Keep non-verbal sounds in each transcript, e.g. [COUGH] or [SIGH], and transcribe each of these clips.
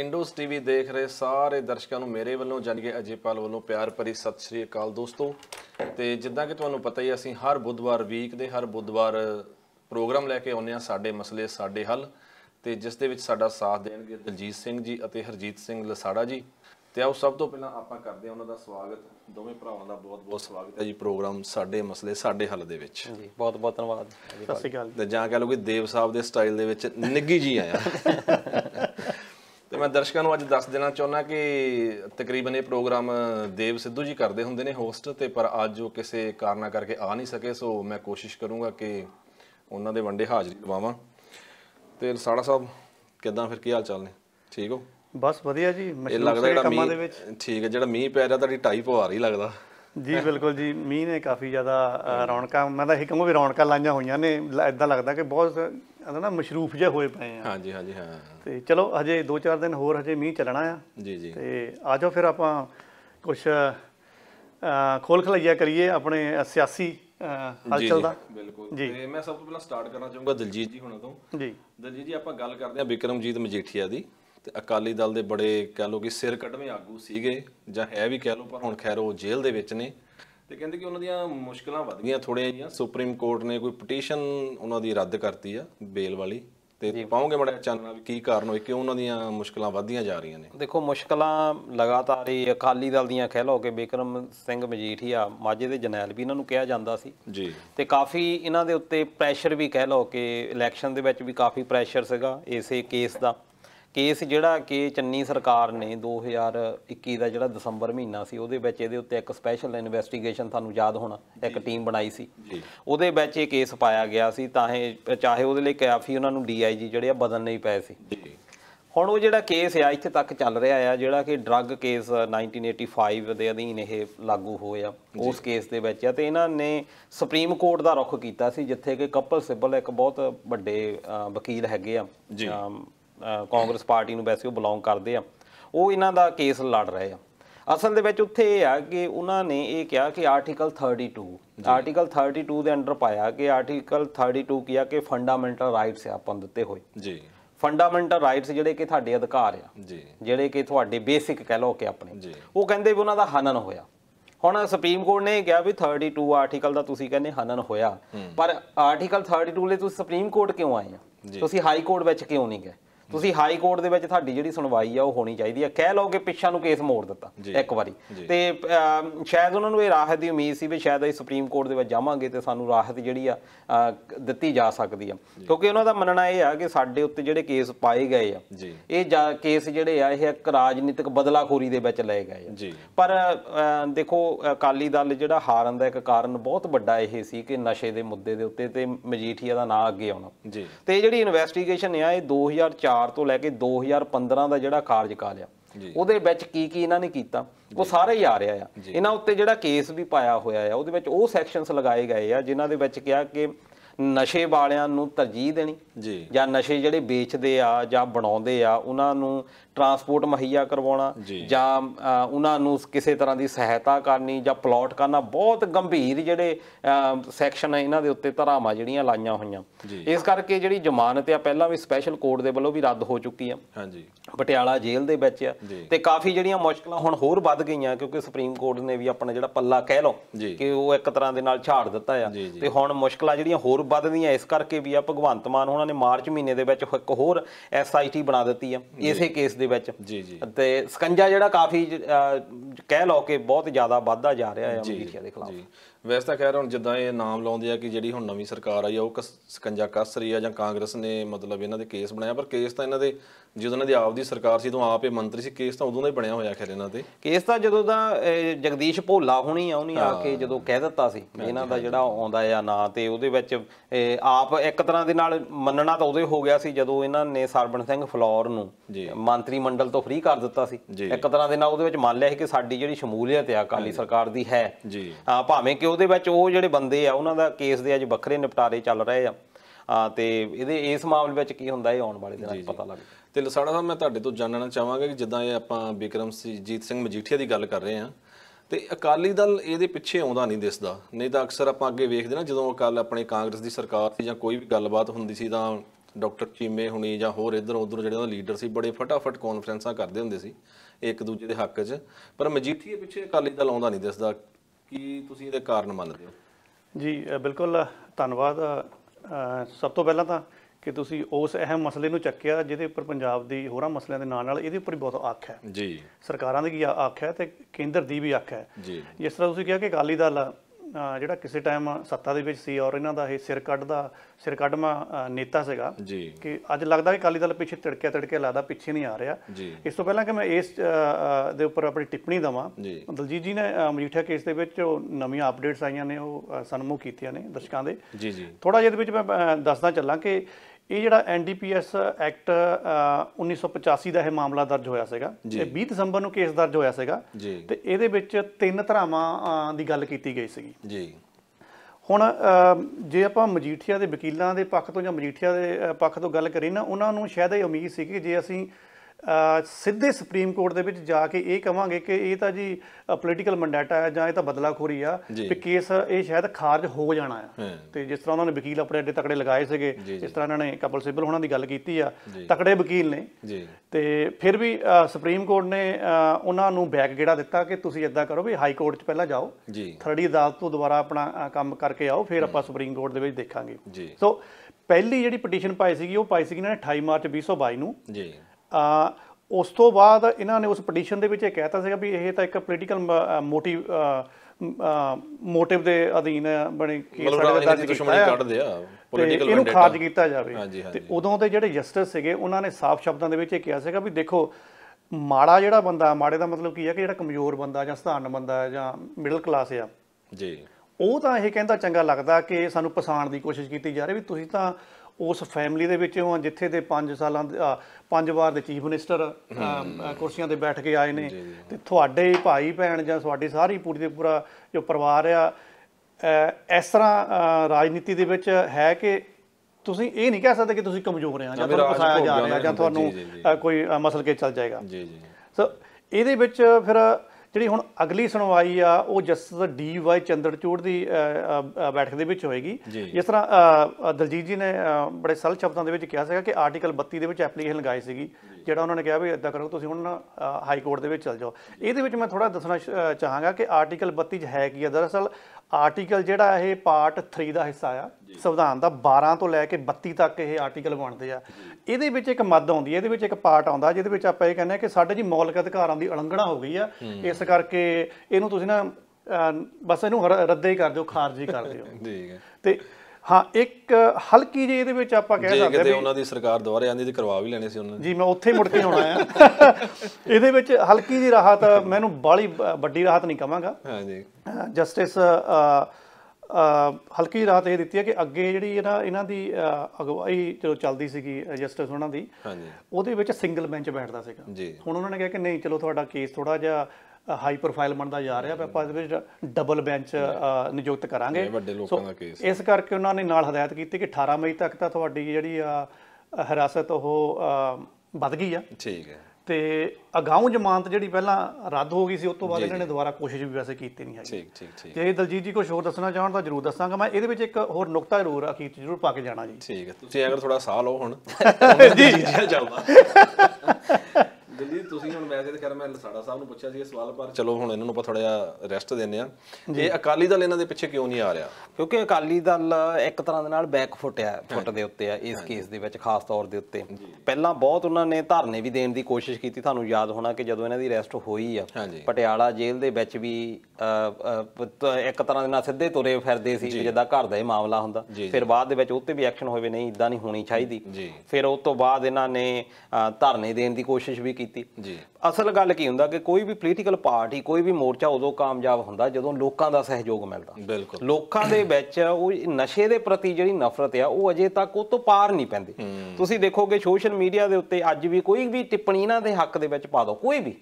ਇੰਡੋਸ TV ਦੇਖ ਰਹੇ ਸਾਰੇ ਦਰਸ਼ਕਾਂ ਨੂੰ ਮੇਰੇ ਵੱਲੋਂ ਜਾਨਗੇ ਅਜੀਪਾਲ ਵੱਲੋਂ ਪਿਆਰ ਭਰੀ ਸਤਿ ਸ੍ਰੀ ਅਕਾਲ ਦੋਸਤੋ ਤੇ ਜਿੱਦਾਂ ਕਿ ਤੁਹਾਨੂੰ ਪਤਾ ਹੀ ਅਸੀਂ ਹਰ ਬੁੱਧਵਾਰ ਵੀਕ ਦੇ ਹਰ ਬੁੱਧਵਾਰ ਪ੍ਰੋਗਰਾਮ ਲੈ ਕੇ ਆਉਂਦੇ ਆ ਸਾਡੇ ਮਸਲੇ ਸਾਡੇ ਹੱਲ ਤੇ ਜਿਸ ਦੇ ਵਿੱਚ ਸਾਡਾ ਸਾਥ ਦੇਣਗੇ ਦਲਜੀਤ ਸਿੰਘ ਜੀ ਅਤੇ ਹਰਜੀਤ ਸਿੰਘ ਲਸਾੜਾ ਜੀ ਤੇ ਆਓ ਸਭ ਤੋਂ ਪਹਿਲਾਂ ਆਪਾਂ ਕਰਦੇ ਆ ਉਹਨਾਂ ਦਾ ਸਵਾਗਤ ਦੋਵੇਂ ਭਰਾਵਾਂ ਦਾ ਬਹੁਤ-ਬਹੁਤ ਸਵਾਗਤ ਹੈ ਜੀ ਪ੍ਰੋਗਰਾਮ ਸਾਡੇ ਮਸਲੇ ਸਾਡੇ ਹੱਲ ਦੇ ਵਿੱਚ ਜੀ ਬਹੁਤ-ਬਹੁਤ ਧੰਨਵਾਦ ਸਤਿ ਸ਼੍ਰੀ ਅਕਾਲ ਤੇ ਜਾਂ ਕਹ ਲਓ ਕਿ ਦੇਵ ਸਾਹਿਬ ਦੇ ਸਟਾਈਲ ਦੇ ਵਿੱਚ ਨਿੱਗੀ ਜੀ ਆਇਆ [LAUGHS] ਮੈਂ ਦਰਸ਼ਕਾਂ ਨੂੰ ਅੱਜ ਦੱਸ ਦੇਣਾ ਚਾਹੁੰਦਾ ਕਿ ਤਕਰੀਬਨ ਇਹ ਪ੍ਰੋਗਰਾਮ ਦੇਵ ਸਿੱਧੂ ਜੀ ਕਰਦੇ ਹੁੰਦੇ ਨੇ ਹੋਸਟ ਤੇ ਪਰ ਅੱਜ ਉਹ ਕਿਸੇ ਕਾਰਨਾ ਕਰਕੇ ਆ ਨਹੀਂ ਸਕੇ ਸੋ ਮੈਂ ਕੋਸ਼ਿਸ਼ ਕਰੂੰਗਾ ਕਿ ਉਹਨਾਂ ਦੇ ਵੰਡੇ ਹਾਜ਼ਰੀ ਲਵਾਵਾਂ ਤੇ ਸਾੜਾ ਸਾਹਿਬ ਕਿਦਾਂ ਫਿਰ ਕੀ ਹਾਲ ਚਾਲ ਨੇ ਠੀਕ ਹੋ ਬਸ ਵਧੀਆ ਜੀ ਮਸ਼ਹੂਰ ਕੰਮਾਂ ਦੇ ਵਿੱਚ ਠੀਕ ਹੈ ਜਿਹੜਾ ਮੀਂਹ ਪੈ ਰਿਹਾ ਤੁਹਾਡੀ ਟਾਈਪ ਆ ਰਹੀ ਲੱਗਦਾ ਜੀ ਬਿਲਕੁਲ ਜੀ ਮੀਂਹ ਨੇ ਕਾਫੀ ਜ਼ਿਆਦਾ ਰੌਣਕਾਂ ਮੈਂ ਤਾਂ ਇਹ ਕਹੂੰਗਾ ਵੀ ਰੌਣਕਾਂ ਲਾਈਆਂ ਹੋਈਆਂ ਨੇ ਇਦਾਂ ਲੱਗਦਾ ਕਿ ਬਹੁਤ ਅਦਾ ਨਾ ਮਸ਼ਰੂਫ ਜੇ ਹੋਏ ਪਏ ਆ ਹਾਂਜੀ ਹਾਂਜੀ ਹਾਂ ਤੇ ਚਲੋ ਹਜੇ 2-4 ਦਿਨ ਹੋਰ ਹਜੇ ਮੀਂਹ ਚੱਲਣਾ ਆ ਜੀ ਜੀ ਤੇ ਆ ਜਾਓ ਫਿਰ ਆਪਾਂ ਕੁਝ ਖੋਲ ਖਲਈਆ ਕਰੀਏ ਆਪਣੇ ਸਿਆਸੀ ਹਲਚਲ ਦਾ ਬਿਲਕੁਲ ਤੇ ਮੈਂ ਸਭ ਤੋਂ ਪਹਿਲਾਂ ਸਟਾਰਟ ਕਰਨਾ ਚਾਹੂੰਗਾ ਦਲਜੀਤ ਜੀ ਹੁਣਾਂ ਤੋਂ ਜੀ ਦਲਜੀਤ ਜੀ ਆਪਾਂ ਗੱਲ ਕਰਦੇ ਆ ਵਿਕਰਮਜੀਤ ਮਜੀਠੀਆ ਦੀ ਤੇ ਅਕਾਲੀ ਦਲ ਦੇ ਬੜੇ ਕਹਿ ਲੋ ਕਿ ਸਿਰ ਕੱਢਵੇਂ ਆਗੂ ਸੀਗੇ ਜਾਂ ਹੈ ਵੀ ਕਹਿ ਲੋ ਪਰ ਹੁਣ ਖੈਰ ਉਹ ਜੇਲ੍ਹ ਦੇ ਵਿੱਚ ਨੇ ਤੇ ਕਹਿੰਦੇ ਕਿ ਉਹਨਾਂ ਦੀਆਂ ਮੁਸ਼ਕਲਾਂ ਵਧ ਗਈਆਂ ਥੋੜੀਆਂ ਜੀਆਂ ਸੁਪਰੀਮ ਕੋਰਟ ਨੇ ਕੋਈ ਪਟੀਸ਼ਨ ਉਹਨਾਂ ਦੀ ਰੱਦ ਕਰਤੀ ਆ ਬੇਲ ਵਾਲੀ ਤੇ ਪਾਉਂਗੇ ਮੜਾ ਚਾਨਣਾ ਵੀ ਕੀ ਕਾਰਨ ਹੋਏ ਕਿ ਉਹਨਾਂ ਦੀਆਂ ਮੁਸ਼ਕਲਾਂ ਵਧਦੀਆਂ ਜਾ ਰਹੀਆਂ ਨੇ ਦੇਖੋ ਮੁਸ਼ਕਲਾਂ ਲਗਾਤਾਰ ਹੀ ਅਕਾਲੀ ਦਲ ਦੀਆਂ ਕਹਿ ਲਓ ਕਿ ਬਿਕਰਮ ਸਿੰਘ ਮਜੀਠੀਆ ਮਾਝੇ ਦੇ ਜਨੈਲ ਵੀ ਇਹਨਾਂ ਨੂੰ ਕਿਹਾ ਜਾਂਦਾ ਸੀ ਜੀ ਤੇ ਕਾਫੀ ਇਹਨਾਂ ਦੇ ਉੱਤੇ ਪ੍ਰੈਸ਼ਰ ਵੀ ਕਹਿ ਲਓ ਕਿ ਇਲੈਕਸ਼ਨ ਦੇ ਵਿੱਚ ਵੀ ਕਾਫੀ ਪ੍ਰੈਸ਼ਰ ਸੀਗਾ ਇਸੇ ਕੇਸ ਦਾ ਕੇਸ ਜਿਹੜਾ ਕਿ ਚੰਨੀ ਸਰਕਾਰ ਨੇ 2021 ਦਾ ਜਿਹੜਾ ਦਸੰਬਰ ਮਹੀਨਾ ਸੀ ਉਹਦੇ ਵਿੱਚ ਇਹਦੇ ਉੱਤੇ ਇੱਕ ਸਪੈਸ਼ਲ ਇਨਵੈਸਟੀਗੇਸ਼ਨ ਤੁਹਾਨੂੰ ਯਾਦ ਹੋਣਾ ਇੱਕ ਟੀਮ ਬਣਾਈ ਸੀ ਉਹਦੇ ਵਿੱਚ ਇਹ ਕੇਸ ਪਾਇਆ ਗਿਆ ਸੀ ਤਾਂ ਇਹ ਚਾਹੇ ਉਹਦੇ ਲਈ ਕਾਫੀ ਉਹਨਾਂ ਨੂੰ ਡੀਆਈਜੀ ਜਿਹੜੇ ਆ ਬਦਲਨੇ ਹੀ ਪਏ ਸੀ ਹੁਣ ਉਹ ਜਿਹੜਾ ਕੇਸ ਆ ਇੱਥੇ ਤੱਕ ਚੱਲ ਰਿਹਾ ਆ ਜਿਹੜਾ ਕਿ ਡਰੱਗ ਕੇਸ 1985 ਦੇ ਅਧੀਨ ਇਹ ਲਾਗੂ ਹੋਇਆ ਉਸ ਕੇਸ ਦੇ ਵਿੱਚ ਆ ਤੇ ਇਹਨਾਂ ਨੇ ਸੁਪਰੀਮ ਕੋਰਟ ਦਾ ਰੁਖ ਕੀਤਾ ਸੀ ਜਿੱਥੇ ਕਿ ਕਪਲ ਸਿਬਲ ਇੱਕ ਬਹੁਤ ਵੱਡੇ ਵਕੀਲ ਹੈਗੇ ਆ ਕਾਂਗਰਸ ਪਾਰਟੀ ਨੂੰ ਵੈਸੇ ਉਹ ਬਿਲੋਂਗ ਕਰਦੇ ਆ ਉਹ ਇਹਨਾਂ ਦਾ ਕੇਸ ਲੜ ਰਹੇ ਆ ਅਸਲ ਦੇ ਵਿੱਚ ਉੱਥੇ ਇਹ ਆ ਕਿ ਉਹਨਾਂ ਨੇ ਇਹ ਕਿਹਾ ਕਿ ਆਰਟੀਕਲ 32 ਆਰਟੀਕਲ 32 ਦੇ ਅੰਡਰ ਪਾਇਆ ਕਿ ਆਰਟੀਕਲ 32 ਕੀ ਆ ਕਿ ਫੰਡਾਮੈਂਟਲ ਰਾਈਟਸ ਆ ਆਪਾਂ ਦਿੱਤੇ ਹੋਏ ਜੀ ਫੰਡਾਮੈਂਟਲ ਰਾਈਟਸ ਜਿਹੜੇ ਕਿ ਤੁਹਾਡੇ ਅਧਿਕਾਰ ਆ ਜੀ ਜਿਹੜੇ ਕਿ ਤੁਹਾਡੇ ਬੇਸਿਕ ਕਹਿ ਲੋ ਕਿ ਆਪਣੇ ਉਹ ਕਹਿੰਦੇ ਵੀ ਉਹਨਾਂ ਦਾ ਹਨਨ ਹੋਇਆ ਹੁਣ ਸੁਪਰੀਮ ਕੋਰਟ ਨੇ ਕਿਹਾ ਵੀ 32 ਆਰਟੀਕਲ ਦਾ ਤੁਸੀਂ ਕਹਿੰਦੇ ਹਨਨ ਹੋਇਆ ਪਰ ਆਰਟੀਕਲ 32 ਲਈ ਤੁਸੀਂ ਸੁਪਰੀਮ ਕੋਰਟ ਕਿਉਂ ਆਏ ਆ ਤੁਸੀਂ ਹਾਈ ਕੋਰਟ ਵਿੱਚ ਕਿਉਂ ਨਹੀਂ ਗਏ ਤੁਸੀਂ ਹਾਈ ਕੋਰਟ ਦੇ ਵਿੱਚ ਤੁਹਾਡੀ ਜਿਹੜੀ ਸੁਣਵਾਈ ਆ ਉਹ ਹੋਣੀ ਚਾਹੀਦੀ ਆ ਕਹਿ ਲਓ ਕਿ ਪਿੱਛਾ ਨੂੰ ਕੇਸ ਮੋੜ ਦਿੱਤਾ ਇੱਕ ਵਾਰੀ ਤੇ ਸ਼ਾਇਦ ਉਹਨਾਂ ਨੂੰ ਇਹ ਰਾਹਤ ਦੀ ਉਮੀਦ ਸੀ ਵੀ ਸ਼ਾਇਦ ਅਸੀਂ ਸੁਪਰੀਮ ਕੋਰਟ ਦੇ ਵਿੱਚ ਜਾਵਾਂਗੇ ਤੇ ਸਾਨੂੰ ਰਾਹਤ ਜਿਹੜੀ ਆ ਦਿੱਤੀ ਜਾ ਸਕਦੀ ਆ ਕਿਉਂਕਿ ਉਹਨਾਂ ਦਾ ਮੰਨਣਾ ਇਹ ਆ ਕਿ ਸਾਡੇ ਉੱਤੇ ਜਿਹੜੇ ਕੇਸ ਪਾਏ ਗਏ ਆ ਇਹ ਕੇਸ ਜਿਹੜੇ ਆ ਇਹ ਇੱਕ ਰਾਜਨੀਤਿਕ ਬਦਲਾਖੋਰੀ ਦੇ ਵਿੱਚ ਲਏ ਗਏ ਆ ਪਰ ਦੇਖੋ ਅਕਾਲੀ ਦਲ ਜਿਹੜਾ ਹਾਰਨ ਦਾ ਇੱਕ ਕਾਰਨ ਬਹੁਤ ਵੱਡਾ ਇਹ ਸੀ ਕਿ ਨਸ਼ੇ ਦੇ ਮੁੱਦੇ ਦੇ ਉੱਤੇ ਤੇ ਮਜੀਠੀਆ ਦਾ ਨਾਂ ਅੱਗੇ ਆਉਣਾ ਤੇ ਜਿਹੜੀ ਇਨਵੈਸਟੀਗੇਸ਼ਨ ਆ ਇਹ 2004 ਤੋਂ ਲੈ ਕੇ 2015 ਦਾ ਜਿਹੜਾ ਕਾਰਜਕਾਲ ਆ ਉਹਦੇ ਵਿੱਚ ਕੀ ਕੀ ਇਹਨਾਂ ਨੇ ਕੀਤਾ ਉਹ ਸਾਰੇ ਹੀ ਆ ਰਿਹਾ ਆ ਇਹਨਾਂ ਉੱਤੇ ਜਿਹੜਾ ਕੇਸ ਵੀ ਪਾਇਆ ਹੋਇਆ ਆ ਉਹਦੇ ਵਿੱਚ ਉਹ ਸੈਕਸ਼ਨਸ ਲਗਾਏ ਗਏ ਆ ਜਿਨ੍ਹਾਂ ਦੇ ਵਿੱਚ ਕਿਹਾ ਕਿ ਨਸ਼ੇ ਵਾਲਿਆਂ ਨੂੰ ਤਰਜੀਹ ਦੇਣੀ ਜੀ ਜਾਂ ਨਸ਼ੇ ਜਿਹੜੇ ਵੇਚਦੇ ਆ ਜਾਂ ਬਣਾਉਂਦੇ ਆ ਉਹਨਾਂ ਨੂੰ ਟਰਾਂਸਪੋਰਟ ਮਹਈਆ ਕਰਵਾਉਣਾ ਜਾਂ ਉਹਨਾਂ ਨੂੰ ਕਿਸੇ ਤਰ੍ਹਾਂ ਦੀ ਸਹਾਇਤਾ ਕਰਨੀ ਜਾਂ ਪਲਾਟ ਕਰਨਾ ਬਹੁਤ ਗੰਭੀਰ ਜਿਹੜੇ ਸੈਕਸ਼ਨ ਹੈ ਇਹਨਾਂ ਦੇ ਉੱਤੇ ਧਰਾਵਾਂ ਜਿਹੜੀਆਂ ਲਾਈਆਂ ਹੋਈਆਂ ਇਸ ਕਰਕੇ ਜਿਹੜੀ ਜ਼ਮਾਨਤ ਆ ਪਹਿਲਾਂ ਵੀ ਸਪੈਸ਼ਲ ਕੋਰਟ ਦੇ ਵੱਲੋਂ ਵੀ ਰੱਦ ਹੋ ਚੁੱਕੀ ਆ ਹਾਂਜੀ ਪਟਿਆਲਾ ਜੇਲ੍ਹ ਦੇ ਵਿੱਚ ਆ ਤੇ ਕਾਫੀ ਜਿਹੜੀਆਂ ਮੁਸ਼ਕਲਾਂ ਹੁਣ ਹੋਰ ਵੱਧ ਗਈਆਂ ਕਿਉਂਕਿ ਸੁਪਰੀਮ ਕੋਰਟ ਨੇ ਵੀ ਆਪਣਾ ਜਿਹੜਾ ਪੱਲਾ ਕਹਿ ਲਓ ਕਿ ਉਹ ਇੱਕ ਤਰ੍ਹਾਂ ਦੇ ਨਾਲ ਛਾੜ ਦਿੱਤਾ ਆ ਤੇ ਹੁਣ ਮੁਸ਼ਕਲਾਂ ਜਿਹੜੀਆਂ ਹੋਰ ਵੱਧਦੀਆਂ ਇਸ ਕਰਕੇ ਵੀ ਆ ਭਗਵੰਤ ਮਾਨ ਉਹਨਾਂ ਨੇ ਮਾਰਚ ਮਹੀਨੇ ਦੇ ਵਿੱਚ ਇੱਕ ਹੋਰ ਐਸਆਈਟੀ ਬਣਾ ਦਿੱਤੀ ਆ ਇਸੇ ਕੇਸ ਦੇ ਦੇ ਵਿੱਚ ਜੀ ਜੀ ਤੇ ਸਕੰਜਾ ਜਿਹੜਾ ਕਾਫੀ ਕਹਿ ਲਓ ਕਿ ਬਹੁਤ ਜ਼ਿਆਦਾ ਵਾਧਾ ਜਾ ਰਿਹਾ ਹੈ ਅਮਰੀਕਾ ਦੇ ਖਿਲਾਫ ਜੀ ਵੈਸੇ ਤਾਂ ਖੈਰ ਹੁਣ ਜਿੱਦਾਂ ਇਹ ਨਾਮ ਲਾਉਂਦੇ ਆ ਕਿ ਜਿਹੜੀ ਹੁਣ ਨਵੀਂ ਸਰਕਾਰ ਆਈ ਆ ਉਹ ਸਕੰਜਾ ਕੱਸ ਰਹੀ ਆ ਜਾਂ ਕਾਂਗਰਸ ਨੇ ਮਤਲਬ ਇਹਨਾਂ ਦੇ ਕੇਸ ਬਣਾਇਆ ਪਰ ਕੇਸ ਤਾਂ ਇਹਨਾਂ ਦੇ ਜਦੋਂ ਇਹਨਾਂ ਦੀ ਆਪਦੀ ਸਰਕਾਰ ਸੀ ਤੋਂ ਆਪ ਇਹ ਮੰਤਰੀ ਸੀ ਕੇਸ ਤਾਂ ਉਦੋਂ ਦਾ ਹੀ ਬਣਿਆ ਹੋਇਆ ਖੈਰ ਇਹਨਾਂ ਤੇ ਕੇਸ ਤਾਂ ਜਦੋਂ ਦਾ ਜਗਦੀਸ਼ ਭੋਲਾ ਹੁਣੀ ਆ ਉਹਨੇ ਆ ਕੇ ਜਦੋਂ ਕਹਿ ਦਿੱਤਾ ਸੀ ਇਹਨਾਂ ਦਾ ਜਿਹੜਾ ਆਉਂਦਾ ਆ ਨਾਂ ਤੇ ਉਹਦੇ ਵਿੱਚ ਆਪ ਇੱਕ ਤਰ੍ਹਾਂ ਦੇ ਨਾਲ ਮੰਨਣਾ ਤਾਂ ਉਹਦੇ ਹੋ ਗਿਆ ਸੀ ਜਦੋਂ ਇਹਨਾਂ ਨੇ ਸਰਬਣ ਸਿੰਘ ਫਲੋਰ ਨੂੰ ਮੰਤਰੀ ਮੰਤਰੀ ਮੰਡਲ ਤੋਂ ਫ੍ਰੀ ਕਰ ਦਿੱਤਾ ਸੀ ਇੱਕ ਤਰ੍ਹਾਂ ਦੇ ਨਾਲ ਉਹਦੇ ਵਿੱਚ ਮੰਨ ਲਿਆ ਸੀ ਕਿ ਸਾਡੀ ਜਿਹੜੀ ਸ਼ਮੂਲੀਅਤ ਆ ਅਕਾਲੀ ਸਰਕਾਰ ਦੀ ਹੈ ਜੀ ਭਾਵੇਂ ਕਿ ਉਹਦੇ ਵਿੱਚ ਉਹ ਜਿਹੜੇ ਬੰਦੇ ਆ ਉਹਨਾਂ ਦਾ ਕੇਸ ਦੇ ਅੱਜ ਵੱਖਰੇ ਨਿਪਟਾਰੇ ਚੱਲ ਰਹੇ ਆ ਤੇ ਇਹਦੇ ਇਸ ਮਾਮਲੇ ਵਿੱਚ ਕੀ ਹੁੰਦਾ ਇਹ ਆਉਣ ਵਾਲੇ ਦਿਨਾਂ 'ਚ ਪਤਾ ਲੱਗੇ ਤੇ ਲਸਾੜਾ ਸਾਹਿਬ ਮੈਂ ਤੁਹਾਡੇ ਤੋਂ ਜਾਣਨਾ ਚਾਹਾਂਗਾ ਕਿ ਜਿੱਦਾਂ ਇਹ ਆਪਾਂ ਵਿਕਰਮ ਜੀਤ ਸਿੰਘ ਮਜੀਠੀਆ ਦੀ ਗੱਲ ਕਰ ਰਹੇ ਆ ਤੇ ਅਕਾਲੀ ਦਲ ਇਹਦੇ ਪਿੱਛੇ ਆਉਂਦਾ ਨਹੀਂ ਦਿਸਦਾ ਨਹੀਂ ਤਾਂ ਅਕਸਰ ਆਪਾਂ ਅੱਗੇ ਵੇਖਦੇ ਨਾ ਜਦੋਂ ਅਕਾਲ ਆਪਣੇ ਕਾਂਗਰਸ ਦੀ ਸਰਕਾਰ ਸੀ ਜਾਂ ਕੋਈ ਵੀ ਗੱਲਬਾਤ ਹੁੰਦੀ ਸੀ ਤਾਂ ਡਾਕਟਰ ਚੀਮੇ ਹੁਣੀ ਜਾਂ ਹੋਰ ਇਧਰ ਉਧਰ ਜਿਹੜੇ ਉਹਨਾਂ ਲੀਡਰ ਸੀ ਬੜੇ ਫਟਾਫਟ ਕਾਨਫਰੰਸਾਂ ਕਰਦੇ ਹੁੰਦੇ ਸੀ ਇੱਕ ਦੂਜੇ ਦੇ ਹੱਕ 'ਚ ਪਰ ਮਜੀਠੀਏ ਪਿੱਛੇ ਅਕਾਲੀ ਦਲ ਆਉਂਦਾ ਨਹੀਂ ਦਿਸਦਾ ਕੀ ਤੁਸੀਂ ਇਹਦੇ ਕਾਰਨ ਮੰਨਦੇ ਹੋ ਜੀ ਬਿਲਕੁਲ ਧੰਨਵਾਦ ਸਭ ਤੋਂ ਪਹਿਲਾਂ ਤਾਂ ਕਿ ਤੁਸੀਂ ਉਸ ਅਹਿਮ ਮਸਲੇ ਨੂੰ ਚੱਕਿਆ ਜਿਹਦੇ ਉੱਪਰ ਪੰਜਾਬ ਦੀ ਹੋਰਾਂ ਮਸਲਿਆਂ ਦੇ ਨਾਲ ਨਾਲ ਇਹਦੇ ਉੱਪਰ ਵੀ ਬਹੁਤ ਆਖ ਹੈ ਜੀ ਸਰਕਾਰਾਂ ਦੀ ਵੀ ਆਖ ਹੈ ਤੇ ਕੇਂਦਰ ਦੀ ਵੀ ਆਖ ਹੈ ਜੀ ਜਿਸ ਤਰ੍ਹਾਂ ਤੁਸੀਂ ਕਿਹਾ ਕਿ ਅਕਾਲੀ ਦਲ ਜਿਹੜਾ ਕਿਸੇ ਟਾਈਮ ਸੱਤਾ ਦੇ ਵਿੱਚ ਸੀ ਔਰ ਇਹਨਾਂ ਦਾ ਇਹ ਸਿਰ ਕੱਢਦਾ ਸਿਰ ਕੱਢਮਾ ਨੇਤਾ ਸੀਗਾ ਕਿ ਅੱਜ ਲੱਗਦਾ ਕਿ ਕਾਲੀ ਦਲ ਪਿੱਛੇ ਤੜਕਿਆ ਤੜਕਿਆ ਲੱਗਦਾ ਪਿੱਛੇ ਨਹੀਂ ਆ ਰਿਹਾ ਇਸ ਤੋਂ ਪਹਿਲਾਂ ਕਿ ਮੈਂ ਇਸ ਦੇ ਉੱਪਰ ਆਪਣੀ ਟਿੱਪਣੀ ਦਵਾਂ ਦਲਜੀਤ ਜੀ ਨੇ ਮਜੀਠਾ ਕੇਸ ਦੇ ਵਿੱਚ ਨਵੀਆਂ ਅਪਡੇਟਸ ਆਈਆਂ ਨੇ ਉਹ ਸਨਮੁਖ ਕੀਤੀਆਂ ਨੇ ਦਰਸ਼ਕਾਂ ਦੇ ਜੀ ਜੀ ਥੋੜਾ ਜਿਹਾ ਇਹਦੇ ਵਿੱਚ ਮੈਂ ਦੱਸਦਾ ਚੱਲਾਂ ਕਿ ਇਹ ਜਿਹੜਾ ਐਨਡੀਪੀਐਸ ਐਕਟ 1985 ਦਾ ਇਹ ਮਾਮਲਾ ਦਰਜ ਹੋਇਆ ਸੀਗਾ ਤੇ 20 ਦਸੰਬਰ ਨੂੰ ਕੇਸ ਦਰਜ ਹੋਇਆ ਸੀਗਾ ਤੇ ਇਹਦੇ ਵਿੱਚ ਤਿੰਨ ਧਰਾਵਾਂ ਦੀ ਗੱਲ ਕੀਤੀ ਗਈ ਸੀਗੀ ਜੀ ਹੁਣ ਜੇ ਆਪਾਂ ਮਜੀਠੀਆ ਦੇ ਵਕੀਲਾਂ ਦੇ ਪੱਖ ਤੋਂ ਜਾਂ ਮਜੀਠੀਆ ਦੇ ਪੱਖ ਤੋਂ ਗੱਲ ਕਰੀ ਨਾ ਉਹਨਾਂ ਨੂੰ ਸ਼ਾਇਦ ਇਹ ਉਮੀਦ ਸੀ ਕਿ ਜੇ ਅਸੀਂ ਸਿੱਧੇ ਸੁਪਰੀਮ ਕੋਰਟ ਦੇ ਵਿੱਚ ਜਾ ਕੇ ਇਹ ਕਵਾਂਗੇ ਕਿ ਇਹ ਤਾਂ ਜੀ ਪੋਲੀਟੀਕਲ ਮੰਡਾਟਾ ਹੈ ਜਾਂ ਇਹ ਤਾਂ ਬਦਲਾਖੋਰੀ ਆ ਤੇ ਕੇਸ ਇਹ ਸ਼ਾਇਦ ਖਾਰਜ ਹੋ ਜਾਣਾ ਹੈ ਤੇ ਜਿਸ ਤਰ੍ਹਾਂ ਉਹਨਾਂ ਨੇ ਵਕੀਲ ਆਪਣੇ ਅੱਡੇ ਤਕੜੇ ਲਗਾਏ ਸੀਗੇ ਇਸ ਤਰ੍ਹਾਂ ਇਹਨਾਂ ਨੇ ਕਪਲ ਸਿਬਲ ਉਹਨਾਂ ਦੀ ਗੱਲ ਕੀਤੀ ਆ ਤਕੜੇ ਵਕੀਲ ਨੇ ਤੇ ਫਿਰ ਵੀ ਸੁਪਰੀਮ ਕੋਰਟ ਨੇ ਉਹਨਾਂ ਨੂੰ ਬੈਕ ਗੇੜਾ ਦਿੱਤਾ ਕਿ ਤੁਸੀਂ ਇਦਾਂ ਕਰੋ ਵੀ ਹਾਈ ਕੋਰਟ 'ਚ ਪਹਿਲਾਂ ਜਾਓ ਥਰਡੀ ਅਦਾਲਤ ਤੋਂ ਦੁਬਾਰਾ ਆਪਣਾ ਕੰਮ ਕਰਕੇ ਆਓ ਫਿਰ ਆਪਾਂ ਸੁਪਰੀਮ ਕੋਰਟ ਦੇ ਵਿੱਚ ਦੇਖਾਂਗੇ ਸੋ ਪਹਿਲੀ ਜਿਹੜੀ ਪਟੀਸ਼ਨ ਪਾਈ ਸੀਗੀ ਉਹ ਪਾਈ ਸੀਗੀ ਇਹਨਾਂ ਨੇ 28 ਮਾਰਚ 2022 ਨੂੰ ਜੀ ਉਸ ਤੋਂ ਬਾਅਦ ਇਹਨਾਂ ਨੇ ਉਸ ਪਟੀਸ਼ਨ ਦੇ ਵਿੱਚ ਇਹ ਕਹਿਤਾ ਸੀਗਾ ਵੀ ਇਹ ਤਾਂ ਇੱਕ ਪੋਲੀਟੀਕਲ ਮੋਟਿਵ ਮੋਟਿਵ ਦੇ ਅਧੀਨ ਬਣੇ ਕੇਸ ਸਾਡੇ ਦਰਜ ਦੁਸ਼ਮਣੀ ਕੱਢਦੇ ਆ ਪੋਲੀਟੀਕਲ ਇਹਨੂੰ ਖਾਰਜ ਕੀਤਾ ਜਾਵੇ ਤੇ ਉਦੋਂ ਦੇ ਜਿਹੜੇ ਜਸਟਿਸ ਸੀਗੇ ਉਹਨਾਂ ਨੇ ਸਾਫ਼ ਸ਼ਬਦਾਂ ਦੇ ਵਿੱਚ ਇਹ ਕਿਹਾ ਸੀਗਾ ਵੀ ਦੇਖੋ ਮਾੜਾ ਜਿਹੜਾ ਬੰਦਾ ਮਾੜੇ ਦਾ ਮਤਲਬ ਕੀ ਹੈ ਕਿ ਜਿਹੜਾ ਕਮਜ਼ੋਰ ਬੰਦਾ ਜਾਂ ਸਧਾਰਨ ਬੰਦਾ ਜਾਂ ਮਿਡਲ ਕਲਾਸ ਆ ਜੀ ਉਹ ਤਾਂ ਇਹ ਕਹਿੰਦਾ ਚੰਗਾ ਲੱਗਦਾ ਕਿ ਸਾਨੂੰ ਪਸਾਣ ਦੀ ਕੋਸ਼ਿਸ਼ ਕੀਤੀ ਜਾ ਰਹੀ ਵੀ ਤੁਸੀਂ ਤਾਂ ਉਸ ਫੈਮਿਲੀ ਦੇ ਵਿੱਚੋਂ ਆ ਜਿੱਥੇ ਦੇ 5 ਸਾਲਾਂ ਪੰਜ ਵਾਰ ਦੇ ਚੀਫ ਮਿਨਿਸਟਰ ਕੁਰਸੀਆਂ ਤੇ ਬੈਠ ਕੇ ਆਏ ਨੇ ਤੇ ਤੁਹਾਡੇ ਭਾਈ ਭੈਣ ਜਾਂ ਤੁਹਾਡੀ ਸਾਰੀ ਪੂਰੀ ਦੇ ਪੂਰਾ ਜੋ ਪਰਿਵਾਰ ਆ ਇਸ ਤਰ੍ਹਾਂ ਰਾਜਨੀਤੀ ਦੇ ਵਿੱਚ ਹੈ ਕਿ ਤੁਸੀਂ ਇਹ ਨਹੀਂ ਕਹਿ ਸਕਦੇ ਕਿ ਤੁਸੀਂ ਕਮਜ਼ੋਰ ਆ ਜਾਂ ਤੁਹਾਨੂੰ ਫਸਾਇਆ ਜਾ ਰਿਹਾ ਜਾਂ ਤੁਹਾਨੂੰ ਕੋਈ ਮਸਲ ਕੇ ਚੱਲ ਜਾਏਗਾ ਜੀ ਜੀ ਸੋ ਇਹਦੇ ਵਿੱਚ ਫਿਰ ਜਿਹੜੀ ਹੁਣ ਅਗਲੀ ਸੁਣਵਾਈ ਆ ਉਹ ਜਸਟਿਸ ਡੀ ਵਾਈ ਚੰਦਰਚੂੜ ਦੀ ਬੈਠਕ ਦੇ ਵਿੱਚ ਹੋਏਗੀ ਜਿਸ ਤਰ੍ਹਾਂ ਦਲਜੀਤ ਜੀ ਨੇ ਬੜੇ ਸਲ ਸ਼ਬਦਾਂ ਦੇ ਵਿੱਚ ਕਿਹਾ ਸੀਗਾ ਕਿ ਆਰਟੀਕਲ 32 ਦੇ ਵਿੱਚ ਐਪਲੀਕੇਸ਼ਨ ਲਗਾਈ ਸੀਗੀ ਜਿਹੜਾ ਉਹਨਾਂ ਨੇ ਕਿਹਾ ਵੀ ਇਦਾਂ ਕਰੋ ਤੁਸੀਂ ਹੁਣ ਹਾਈ ਕੋਰਟ ਦੇ ਵਿੱਚ ਚਲ ਜਾਓ ਇਹਦੇ ਵਿੱਚ ਮੈਂ ਥੋੜਾ ਦੱਸਣਾ ਚਾਹਾਂਗਾ ਕਿ ਆਰਟੀਕਲ 32 ਚ ਹੈ ਕੀ ਹੈ ਦਰਅਸਲ ਆਰਟੀਕਲ ਜਿਹੜਾ ਇਹ ਪਾਰਟ 3 ਦਾ ਹਿੱਸਾ ਆ ਸੰਵਿਧਾਨ ਦਾ 12 ਤੋਂ ਲੈ ਕੇ 32 ਤੱਕ ਇਹ ਆਰਟੀਕਲ ਬਣਦੇ ਆ ਇਹਦੇ ਵਿੱਚ ਇੱਕ ਮੱਦ ਆਉਂਦੀ ਹੈ ਇਹਦੇ ਵਿੱਚ ਇੱਕ ਪਾਰਟ ਆਉਂਦਾ ਜਿਹਦੇ ਵਿੱਚ ਆਪਾਂ ਇਹ ਕਹਿੰਦੇ ਆ ਕਿ ਸਾਡੇ ਜੀ ਮੌਲਿਕ ਅਧਿਕਾਰਾਂ ਦੀ ਉਲੰਘਣਾ ਹੋ ਗਈ ਆ ਇਸ ਕਰਕੇ ਇਹਨੂੰ ਤੁਸੀਂ ਨਾ ਬਸ ਇਹਨੂੰ ਰੱਦੇ ਹੀ ਕਰ ਦਿਓ ਖਾਰਜੀ ਕਰ ਦਿਓ [LAUGHS] ਠੀਕ ਹੈ ਤੇ ਹਾਂ ਇੱਕ ਹਲਕੀ ਜਿਹੀ ਇਹਦੇ ਵਿੱਚ ਆਪਾਂ ਕਹਿ ਸਕਦੇ ਆ ਕਿ ਉਹਨਾਂ ਦੀ ਸਰਕਾਰ ਦੁਆਰੇ ਆਂਦੀ ਤੇ ਕਰਵਾ ਵੀ ਲੈਣੇ ਸੀ ਉਹਨਾਂ ਨੇ ਜੀ ਮੈਂ ਉੱਥੇ ਮੁੜ ਕੇ ਆਉਣਾ ਆ [LAUGHS] ਇਹਦੇ ਵਿੱਚ ਹਲਕੀ ਜਿਹੀ ਰਾਹਤ ਮੈਨੂੰ ਬਾਲੀ ਵੱਡੀ ਰਾਹਤ ਨਹੀਂ ਕਵਾਂਗਾ ਹਾਂ ਜੀ ਜਸਟਿਸ ਹਲਕੀ ਰਾਹਤ ਇਹ ਦਿੱਤੀ ਹੈ ਕਿ ਅੱਗੇ ਜਿਹੜੀ ਇਹਨਾਂ ਇਹਨਾਂ ਦੀ ਅਗਵਾਈ ਜਦੋਂ ਚੱਲਦੀ ਸੀਗੀ ਜਸਟਿਸ ਉਹਨਾਂ ਦੀ ਹਾਂ ਜੀ ਉਹਦੇ ਵਿੱਚ ਸਿੰਗਲ ਬੈਂਚ ਬੈਠਦਾ ਸੀਗਾ ਹੁਣ ਉਹਨਾਂ ਨੇ ਕਿਹਾ ਕਿ ਨਹੀਂ ਚਲੋ ਤੁਹਾਡਾ ਕੇਸ ਥੋੜਾ ਜਿਹਾ ਹਾਈ ਪ੍ਰੋਫਾਈਲ ਬਣਦਾ ਜਾ ਰਿਹਾ ਆਪਾਂ ਇਸ ਵਿੱਚ ਡਬਲ ਬੈਂਚ ਨਿਯੁਕਤ ਕਰਾਂਗੇ ਵੱਡੇ ਲੋਕਾਂ ਦਾ ਕੇਸ ਇਸ ਕਰਕੇ ਉਹਨਾਂ ਨੇ ਨਾਲ ਹਦਾਇਤ ਕੀਤੀ ਕਿ 18 ਮਈ ਤੱਕ ਤਾਂ ਤੁਹਾਡੀ ਜਿਹੜੀ ਹਿਰਾਸਤ ਉਹ ਵੱਧ ਗਈ ਆ ਠੀਕ ਹੈ ਤੇ ਅਗਾਉਂ ਜ਼ਮਾਨਤ ਜਿਹੜੀ ਪਹਿਲਾਂ ਰੱਦ ਹੋ ਗਈ ਸੀ ਉਸ ਤੋਂ ਬਾਅਦ ਇਹਨਾਂ ਨੇ ਦੁਬਾਰਾ ਕੋਸ਼ਿਸ਼ ਵੀ ਵੈਸੇ ਕੀਤੀ ਨਹੀਂ ਹੈਗੀ ਠੀਕ ਠੀਕ ਠੀਕ ਜੇ ਦਲਜੀਤ ਜੀ ਕੁਝ ਹੋਰ ਦੱਸਣਾ ਚਾਹਣ ਤਾਂ ਜਰੂਰ ਦੱਸਾਂਗਾ ਮੈਂ ਇਹਦੇ ਵਿੱਚ ਇੱਕ ਹੋਰ ਨੁਕਤਾ ਜ਼ਰੂਰ ਅਕੀਤ ਜਰੂਰ ਪਾ ਕੇ ਜਾਣਾ ਜੀ ਠੀਕ ਹੈ ਤੁਸੀਂ ਅਗਰ ਥੋੜਾ ਸਾਹ ਲਓ ਹੁਣ [LAUGHS] ਜੀ ਜੀ ਜਾਊਗਾ [LAUGHS] ਦਿੱਲੀ ਤੁਸੀਂ ਹੁਣ ਵੈਸੇ ਤੇ ਖੈਰ ਮੈਂ ਲਸਾੜਾ ਸਾਹਿਬ ਨੂੰ ਪੁੱਛਿਆ ਸੀ ਇਹ ਸਵਾਲ ਪਰ ਚਲੋ ਹੁਣ ਇਹਨਾਂ ਨੂੰ ਆਪਾਂ ਥੋੜਾ ਜਿਹਾ ਰੈਸਟ ਦਿੰਨੇ ਆ ਇਹ ਅਕਾਲੀ ਦਲ ਇਹਨਾਂ ਦੇ ਪਿੱਛੇ ਕਿਉਂ ਨਹੀਂ ਆ ਰਿਹਾ ਕਿਉਂਕਿ ਅਕਾਲੀ ਦਲ ਇੱਕ ਤਰ੍ਹਾਂ ਦੇ ਨਾਲ ਬੈਕ ਫੁੱਟ ਆ ਫੁੱਟ ਦੇ ਉੱਤੇ ਆ ਇਸ ਕੇਸ ਦੇ ਵਿੱਚ ਖਾਸ ਤੌਰ ਦੇ ਉੱਤੇ ਪਹਿਲਾਂ ਬਹੁਤ ਉਹਨਾਂ ਨੇ ਧਰਨੇ ਵੀ ਦੇਣ ਦੀ ਕੋਸ਼ਿਸ਼ ਕੀਤੀ ਤੁਹਾਨੂੰ ਯਾਦ ਹੋਣਾ ਕਿ ਜਦੋਂ ਇਹਨਾਂ ਦੀ ਅਰੈਸਟ ਹੋਈ ਆ ਪਟਿਆਲਾ ਜੇਲ੍ਹ ਦੇ ਵਿੱਚ ਵੀ ਇੱਕ ਤਰ੍ਹਾਂ ਦੇ ਨਾਲ ਸਿੱਧੇ ਤੁਰੇ ਫਿਰਦੇ ਸੀ ਜਿੱਦਾਂ ਘਰ ਦਾ ਇਹ ਮਾਮਲਾ ਹੁੰਦਾ ਫਿਰ ਬਾਅਦ ਦੇ ਵਿੱਚ ਉੱਤੇ ਵੀ ਐਕਸ਼ਨ ਹੋਵੇ ਨਹੀਂ ਇਦਾਂ ਨਹੀਂ ਹੋਣੀ ਚਾਹੀਦੀ ਫਿਰ ਉਸ ਤੋਂ ਬਾਅਦ ਇਹਨਾਂ ਨੇ ਧਰਨੇ ਦੇਣ ਦੀ ਕੋਸ਼ਿਸ਼ ਵੀ ਕੀਤੀ ਕੀਤੀ ਅਸਲ ਗੱਲ ਕੀ ਹੁੰਦਾ ਕਿ ਕੋਈ ਵੀ ਪੋਲੀਟੀਕਲ ਪਾਰਟੀ ਕੋਈ ਵੀ ਮੋਰਚਾ ਉਦੋਂ ਕਾਮਯਾਬ ਹੁੰਦਾ ਜਦੋਂ ਲੋਕਾਂ ਦਾ ਸਹਿਯੋਗ ਮਿਲਦਾ ਬਿਲਕੁਲ ਲੋਕਾਂ ਦੇ ਵਿੱਚ ਉਹ ਨਸ਼ੇ ਦੇ ਪ੍ਰਤੀ ਜਿਹੜੀ ਨਫ਼ਰਤ ਆ ਉਹ ਅਜੇ ਤੱਕ ਉਹ ਤੋਂ ਪਾਰ ਨਹੀਂ ਪੈਂਦੀ ਤੁਸੀਂ ਦੇਖੋਗੇ ਸੋਸ਼ਲ ਮੀਡੀਆ ਦੇ ਉੱਤੇ ਅੱਜ ਵੀ ਕੋਈ ਵੀ ਟਿੱਪਣੀ ਇਹਨਾਂ ਦੇ ਹੱਕ ਦੇ ਵਿੱਚ ਪਾ ਦੋ ਕੋਈ ਵੀ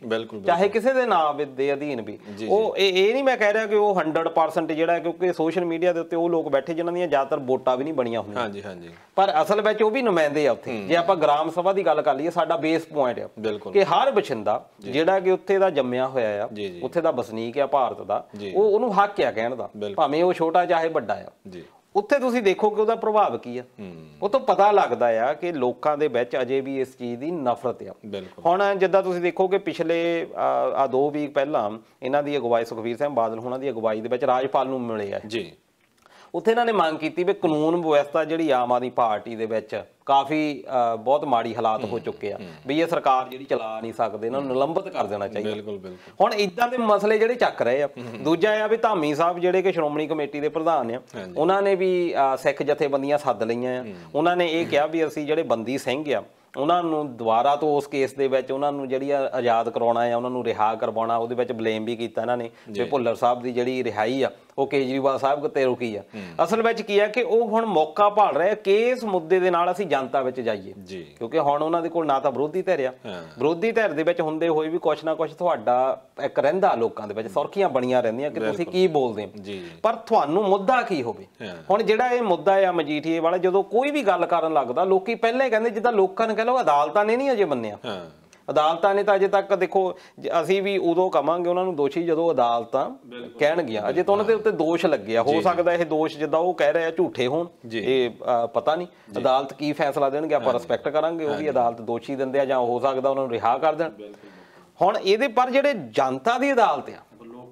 ਚਾਹੇ ਕਿਸੇ ਦੇ ਨਾਮ ਦੇ ਅਧੀਨ ਵੀ ਉਹ ਇਹ ਇਹ ਨਹੀਂ ਮੈਂ ਕਹਿ ਰਿਹਾ ਕਿ ਉਹ 100% ਜਿਹੜਾ ਕਿਉਂਕਿ ਸੋਸ਼ਲ ਮੀਡੀਆ ਦੇ ਉੱਤੇ ਉਹ ਲੋਕ ਬੈਠੇ ਜਿਨ੍ਹਾਂ ਦੀਆਂ ਜ਼ਿਆਦਾਤਰ ਵੋਟਾਂ ਵੀ ਨਹੀਂ ਬਣੀਆਂ ਹੁੰਦੀਆਂ ਹਾਂਜੀ ਹਾਂਜੀ ਪਰ ਅਸਲ ਵਿੱਚ ਉਹ ਵੀ ਨੁਮਾਇੰਦੇ ਆ ਉੱਥੇ ਜੇ ਆਪਾਂ ਗ੍ਰਾਮ ਸਭਾ ਦੀ ਗੱਲ ਕਰ ਲਈਏ ਸਾਡਾ ਬੇਸ ਪੁਆਇੰਟ ਆ ਕਿ ਹਰ ਬਛਿੰਦਾ ਬੰਦਾ ਜਿਹੜਾ ਕਿ ਉੱਥੇ ਦਾ ਜੰਮਿਆ ਹੋਇਆ ਆ ਉੱਥੇ ਦਾ ਵਸਨੀਕ ਆ ਭਾਰਤ ਦਾ ਉਹ ਉਹਨੂੰ ਹੱਕ ਆ ਕਹਿਣ ਦਾ ਭਾਵੇਂ ਉਹ ਛੋਟਾ ਚਾਹੇ ਵੱਡਾ ਆ ਉੱਥੇ ਤੁਸੀਂ ਦੇਖੋ ਕਿ ਉਹਦਾ ਪ੍ਰਭਾਵ ਕੀ ਆ ਉਹ ਤੋਂ ਪਤਾ ਲੱਗਦਾ ਆ ਕਿ ਲੋਕਾਂ ਦੇ ਵਿੱਚ ਅਜੇ ਵੀ ਇਸ ਚੀਜ਼ ਦੀ ਨਫ਼ਰਤ ਆ ਹੁਣ ਜਿੱਦਾਂ ਤੁਸੀਂ ਦੇਖੋ ਕਿ ਪਿਛਲੇ ਆ ਦੋ ਵੀਕ ਪਹਿਲਾਂ ਇਹਨਾਂ ਦੀ ਅਗਵਾਈ ਸੁਖਵੀਰ ਸਿੰਘ ਬਾਦਲ ਹੋਣਾ ਦੀ ਅਗਵਾਈ ਦੇ ਵਿੱਚ ਰਾਜਪਾਲ ਨੂੰ ਮਿਲੇ ਆ ਜੀ ਉੱਥੇ ਇਹਨਾਂ ਨੇ ਮੰਗ ਕੀਤੀ ਵੀ ਕਾਨੂੰਨ ਵਿਵਸਥਾ ਜਿਹੜੀ ਆਮ ਆਦਮੀ ਪਾਰਟੀ ਦੇ ਵਿੱਚ ਕਾਫੀ ਬਹੁਤ ਮਾੜੀ ਹਾਲਾਤ ਹੋ ਚੁੱਕੇ ਆ ਵੀ ਇਹ ਸਰਕਾਰ ਜਿਹੜੀ ਚਲਾ ਨਹੀਂ ਸਕਦੇ ਇਹਨਾਂ ਨੂੰ ਨਿਲੰਬਿਤ ਕਰ ਦੇਣਾ ਚਾਹੀਦਾ ਬਿਲਕੁਲ ਬਿਲਕੁਲ ਹੁਣ ਇਦਾਂ ਦੇ ਮਸਲੇ ਜਿਹੜੇ ਚੱਕ ਰਹੇ ਆ ਦੂਜਾ ਆ ਵੀ ਧਾਮੀ ਸਾਹਿਬ ਜਿਹੜੇ ਕਿ ਸ਼੍ਰੋਮਣੀ ਕਮੇਟੀ ਦੇ ਪ੍ਰਧਾਨ ਆ ਉਹਨਾਂ ਨੇ ਵੀ ਸਿੱਖ ਜਥੇਬੰਦੀਆਂ ਸੱਦ ਲਈਆਂ ਆ ਉਹਨਾਂ ਨੇ ਇਹ ਕਿਹਾ ਵੀ ਅਸੀਂ ਜਿਹੜੇ ਬੰਦੀ ਸਿੰਘ ਆ ਉਹਨਾਂ ਨੂੰ ਦੁਬਾਰਾ ਤੋਂ ਉਸ ਕੇਸ ਦੇ ਵਿੱਚ ਉਹਨਾਂ ਨੂੰ ਜਿਹੜੀ ਆਜ਼ਾਦ ਕਰਾਉਣਾ ਹੈ ਉਹਨਾਂ ਨੂੰ ਰਿਹਾ ਕਰਵਾਉਣਾ ਉਹਦੇ ਵਿੱਚ ਬਲੇਮ ਵੀ ਕੀਤਾ ਇਹਨਾਂ ਨੇ ਤੇ ਭੁੱਲਰ ਸਾਹਿਬ ਦੀ ਜਿਹੜੀ ਰਿਹਾਈ ਆ ਉਹ ਕੇਜਰੀਵਾਲ ਸਾਹਿਬ ਤੇ ਰੁਕੀ ਆ ਅਸਲ ਵਿੱਚ ਕੀ ਆ ਕਿ ਉਹ ਹੁਣ ਮੌਕਾ ਭਾਲ ਰਹੇ ਕੇਸ ਮੁੱਦੇ ਦੇ ਨਾਲ ਅਸੀਂ ਜਨਤਾ ਵਿੱਚ ਜਾਈਏ ਕਿਉਂਕਿ ਹੁਣ ਉਹਨਾਂ ਦੇ ਕੋਲ ਨਾ ਤਾਂ ਵਿਰੋਧੀ ਧਿਰ ਆ ਵਿਰੋਧੀ ਧਿਰ ਦੇ ਵਿੱਚ ਹੁੰਦੇ ਹੋਏ ਵੀ ਕੁਛ ਨਾ ਕੁਛ ਤੁਹਾਡਾ ਇੱਕ ਰਹਿੰਦਾ ਲੋਕਾਂ ਦੇ ਵਿੱਚ ਸੁਰਖੀਆਂ ਬਣੀਆਂ ਰਹਿੰਦੀਆਂ ਕਿ ਤੁਸੀਂ ਕੀ ਬੋਲਦੇ ਹੋ ਪਰ ਤੁਹਾਨੂੰ ਮੁੱਦਾ ਕੀ ਹੋਵੇ ਹੁਣ ਜਿਹੜਾ ਇਹ ਮੁੱਦਾ ਆ ਮਜੀਠੀਏ ਵਾਲਾ ਜਦੋਂ ਕੋਈ ਵੀ ਗੱਲ ਕਰਨ ਲੱਗਦਾ ਲੋਕੀ ਪਹਿਲਾਂ ਹੀ ਕਹਿੰਦੇ ਜਿੱਦਾਂ ਲੋਕਾਂ ਨੇ ਕਹਿ ਲਓ ਅਦਾਲਤਾਂ ਨੇ ਨਹੀਂ ਅਜੇ ਮੰਨਿਆ ਹਾਂ ਅਦਾਲਤਾਂ ਨੇ ਤਾਂ ਅਜੇ ਤੱਕ ਦੇਖੋ ਅਸੀਂ ਵੀ ਉਦੋਂ ਕਵਾਂਗੇ ਉਹਨਾਂ ਨੂੰ ਦੋਸ਼ੀ ਜਦੋਂ ਅਦਾਲਤਾਂ ਕਹਿਣਗੀਆਂ ਅਜੇ ਤਾਂ ਉਹਨਾਂ ਦੇ ਉੱਤੇ ਦੋਸ਼ ਲੱਗਿਆ ਹੋ ਸਕਦਾ ਇਹ ਦੋਸ਼ ਜਿੱਦਾਂ ਉਹ ਕਹਿ ਰਿਹਾ ਝੂਠੇ ਹੋਣ ਇਹ ਪਤਾ ਨਹੀਂ ਅਦਾਲਤ ਕੀ ਫੈਸਲਾ ਦੇਣਗੇ ਆਪਾਂ ਰਿਸਪੈਕਟ ਕਰਾਂਗੇ ਉਹ ਵੀ ਅਦਾਲਤ ਦੋਸ਼ੀ ਦਿੰਦੇ ਆ ਜਾਂ ਹੋ ਸਕਦਾ ਉਹਨਾਂ ਨੂੰ ਰਿਹਾ ਕਰ ਦੇਣ ਹੁਣ ਇਹਦੇ ਪਰ ਜਿਹੜੇ ਜਨਤਾ ਦੀ ਅਦਾਲਤ ਆ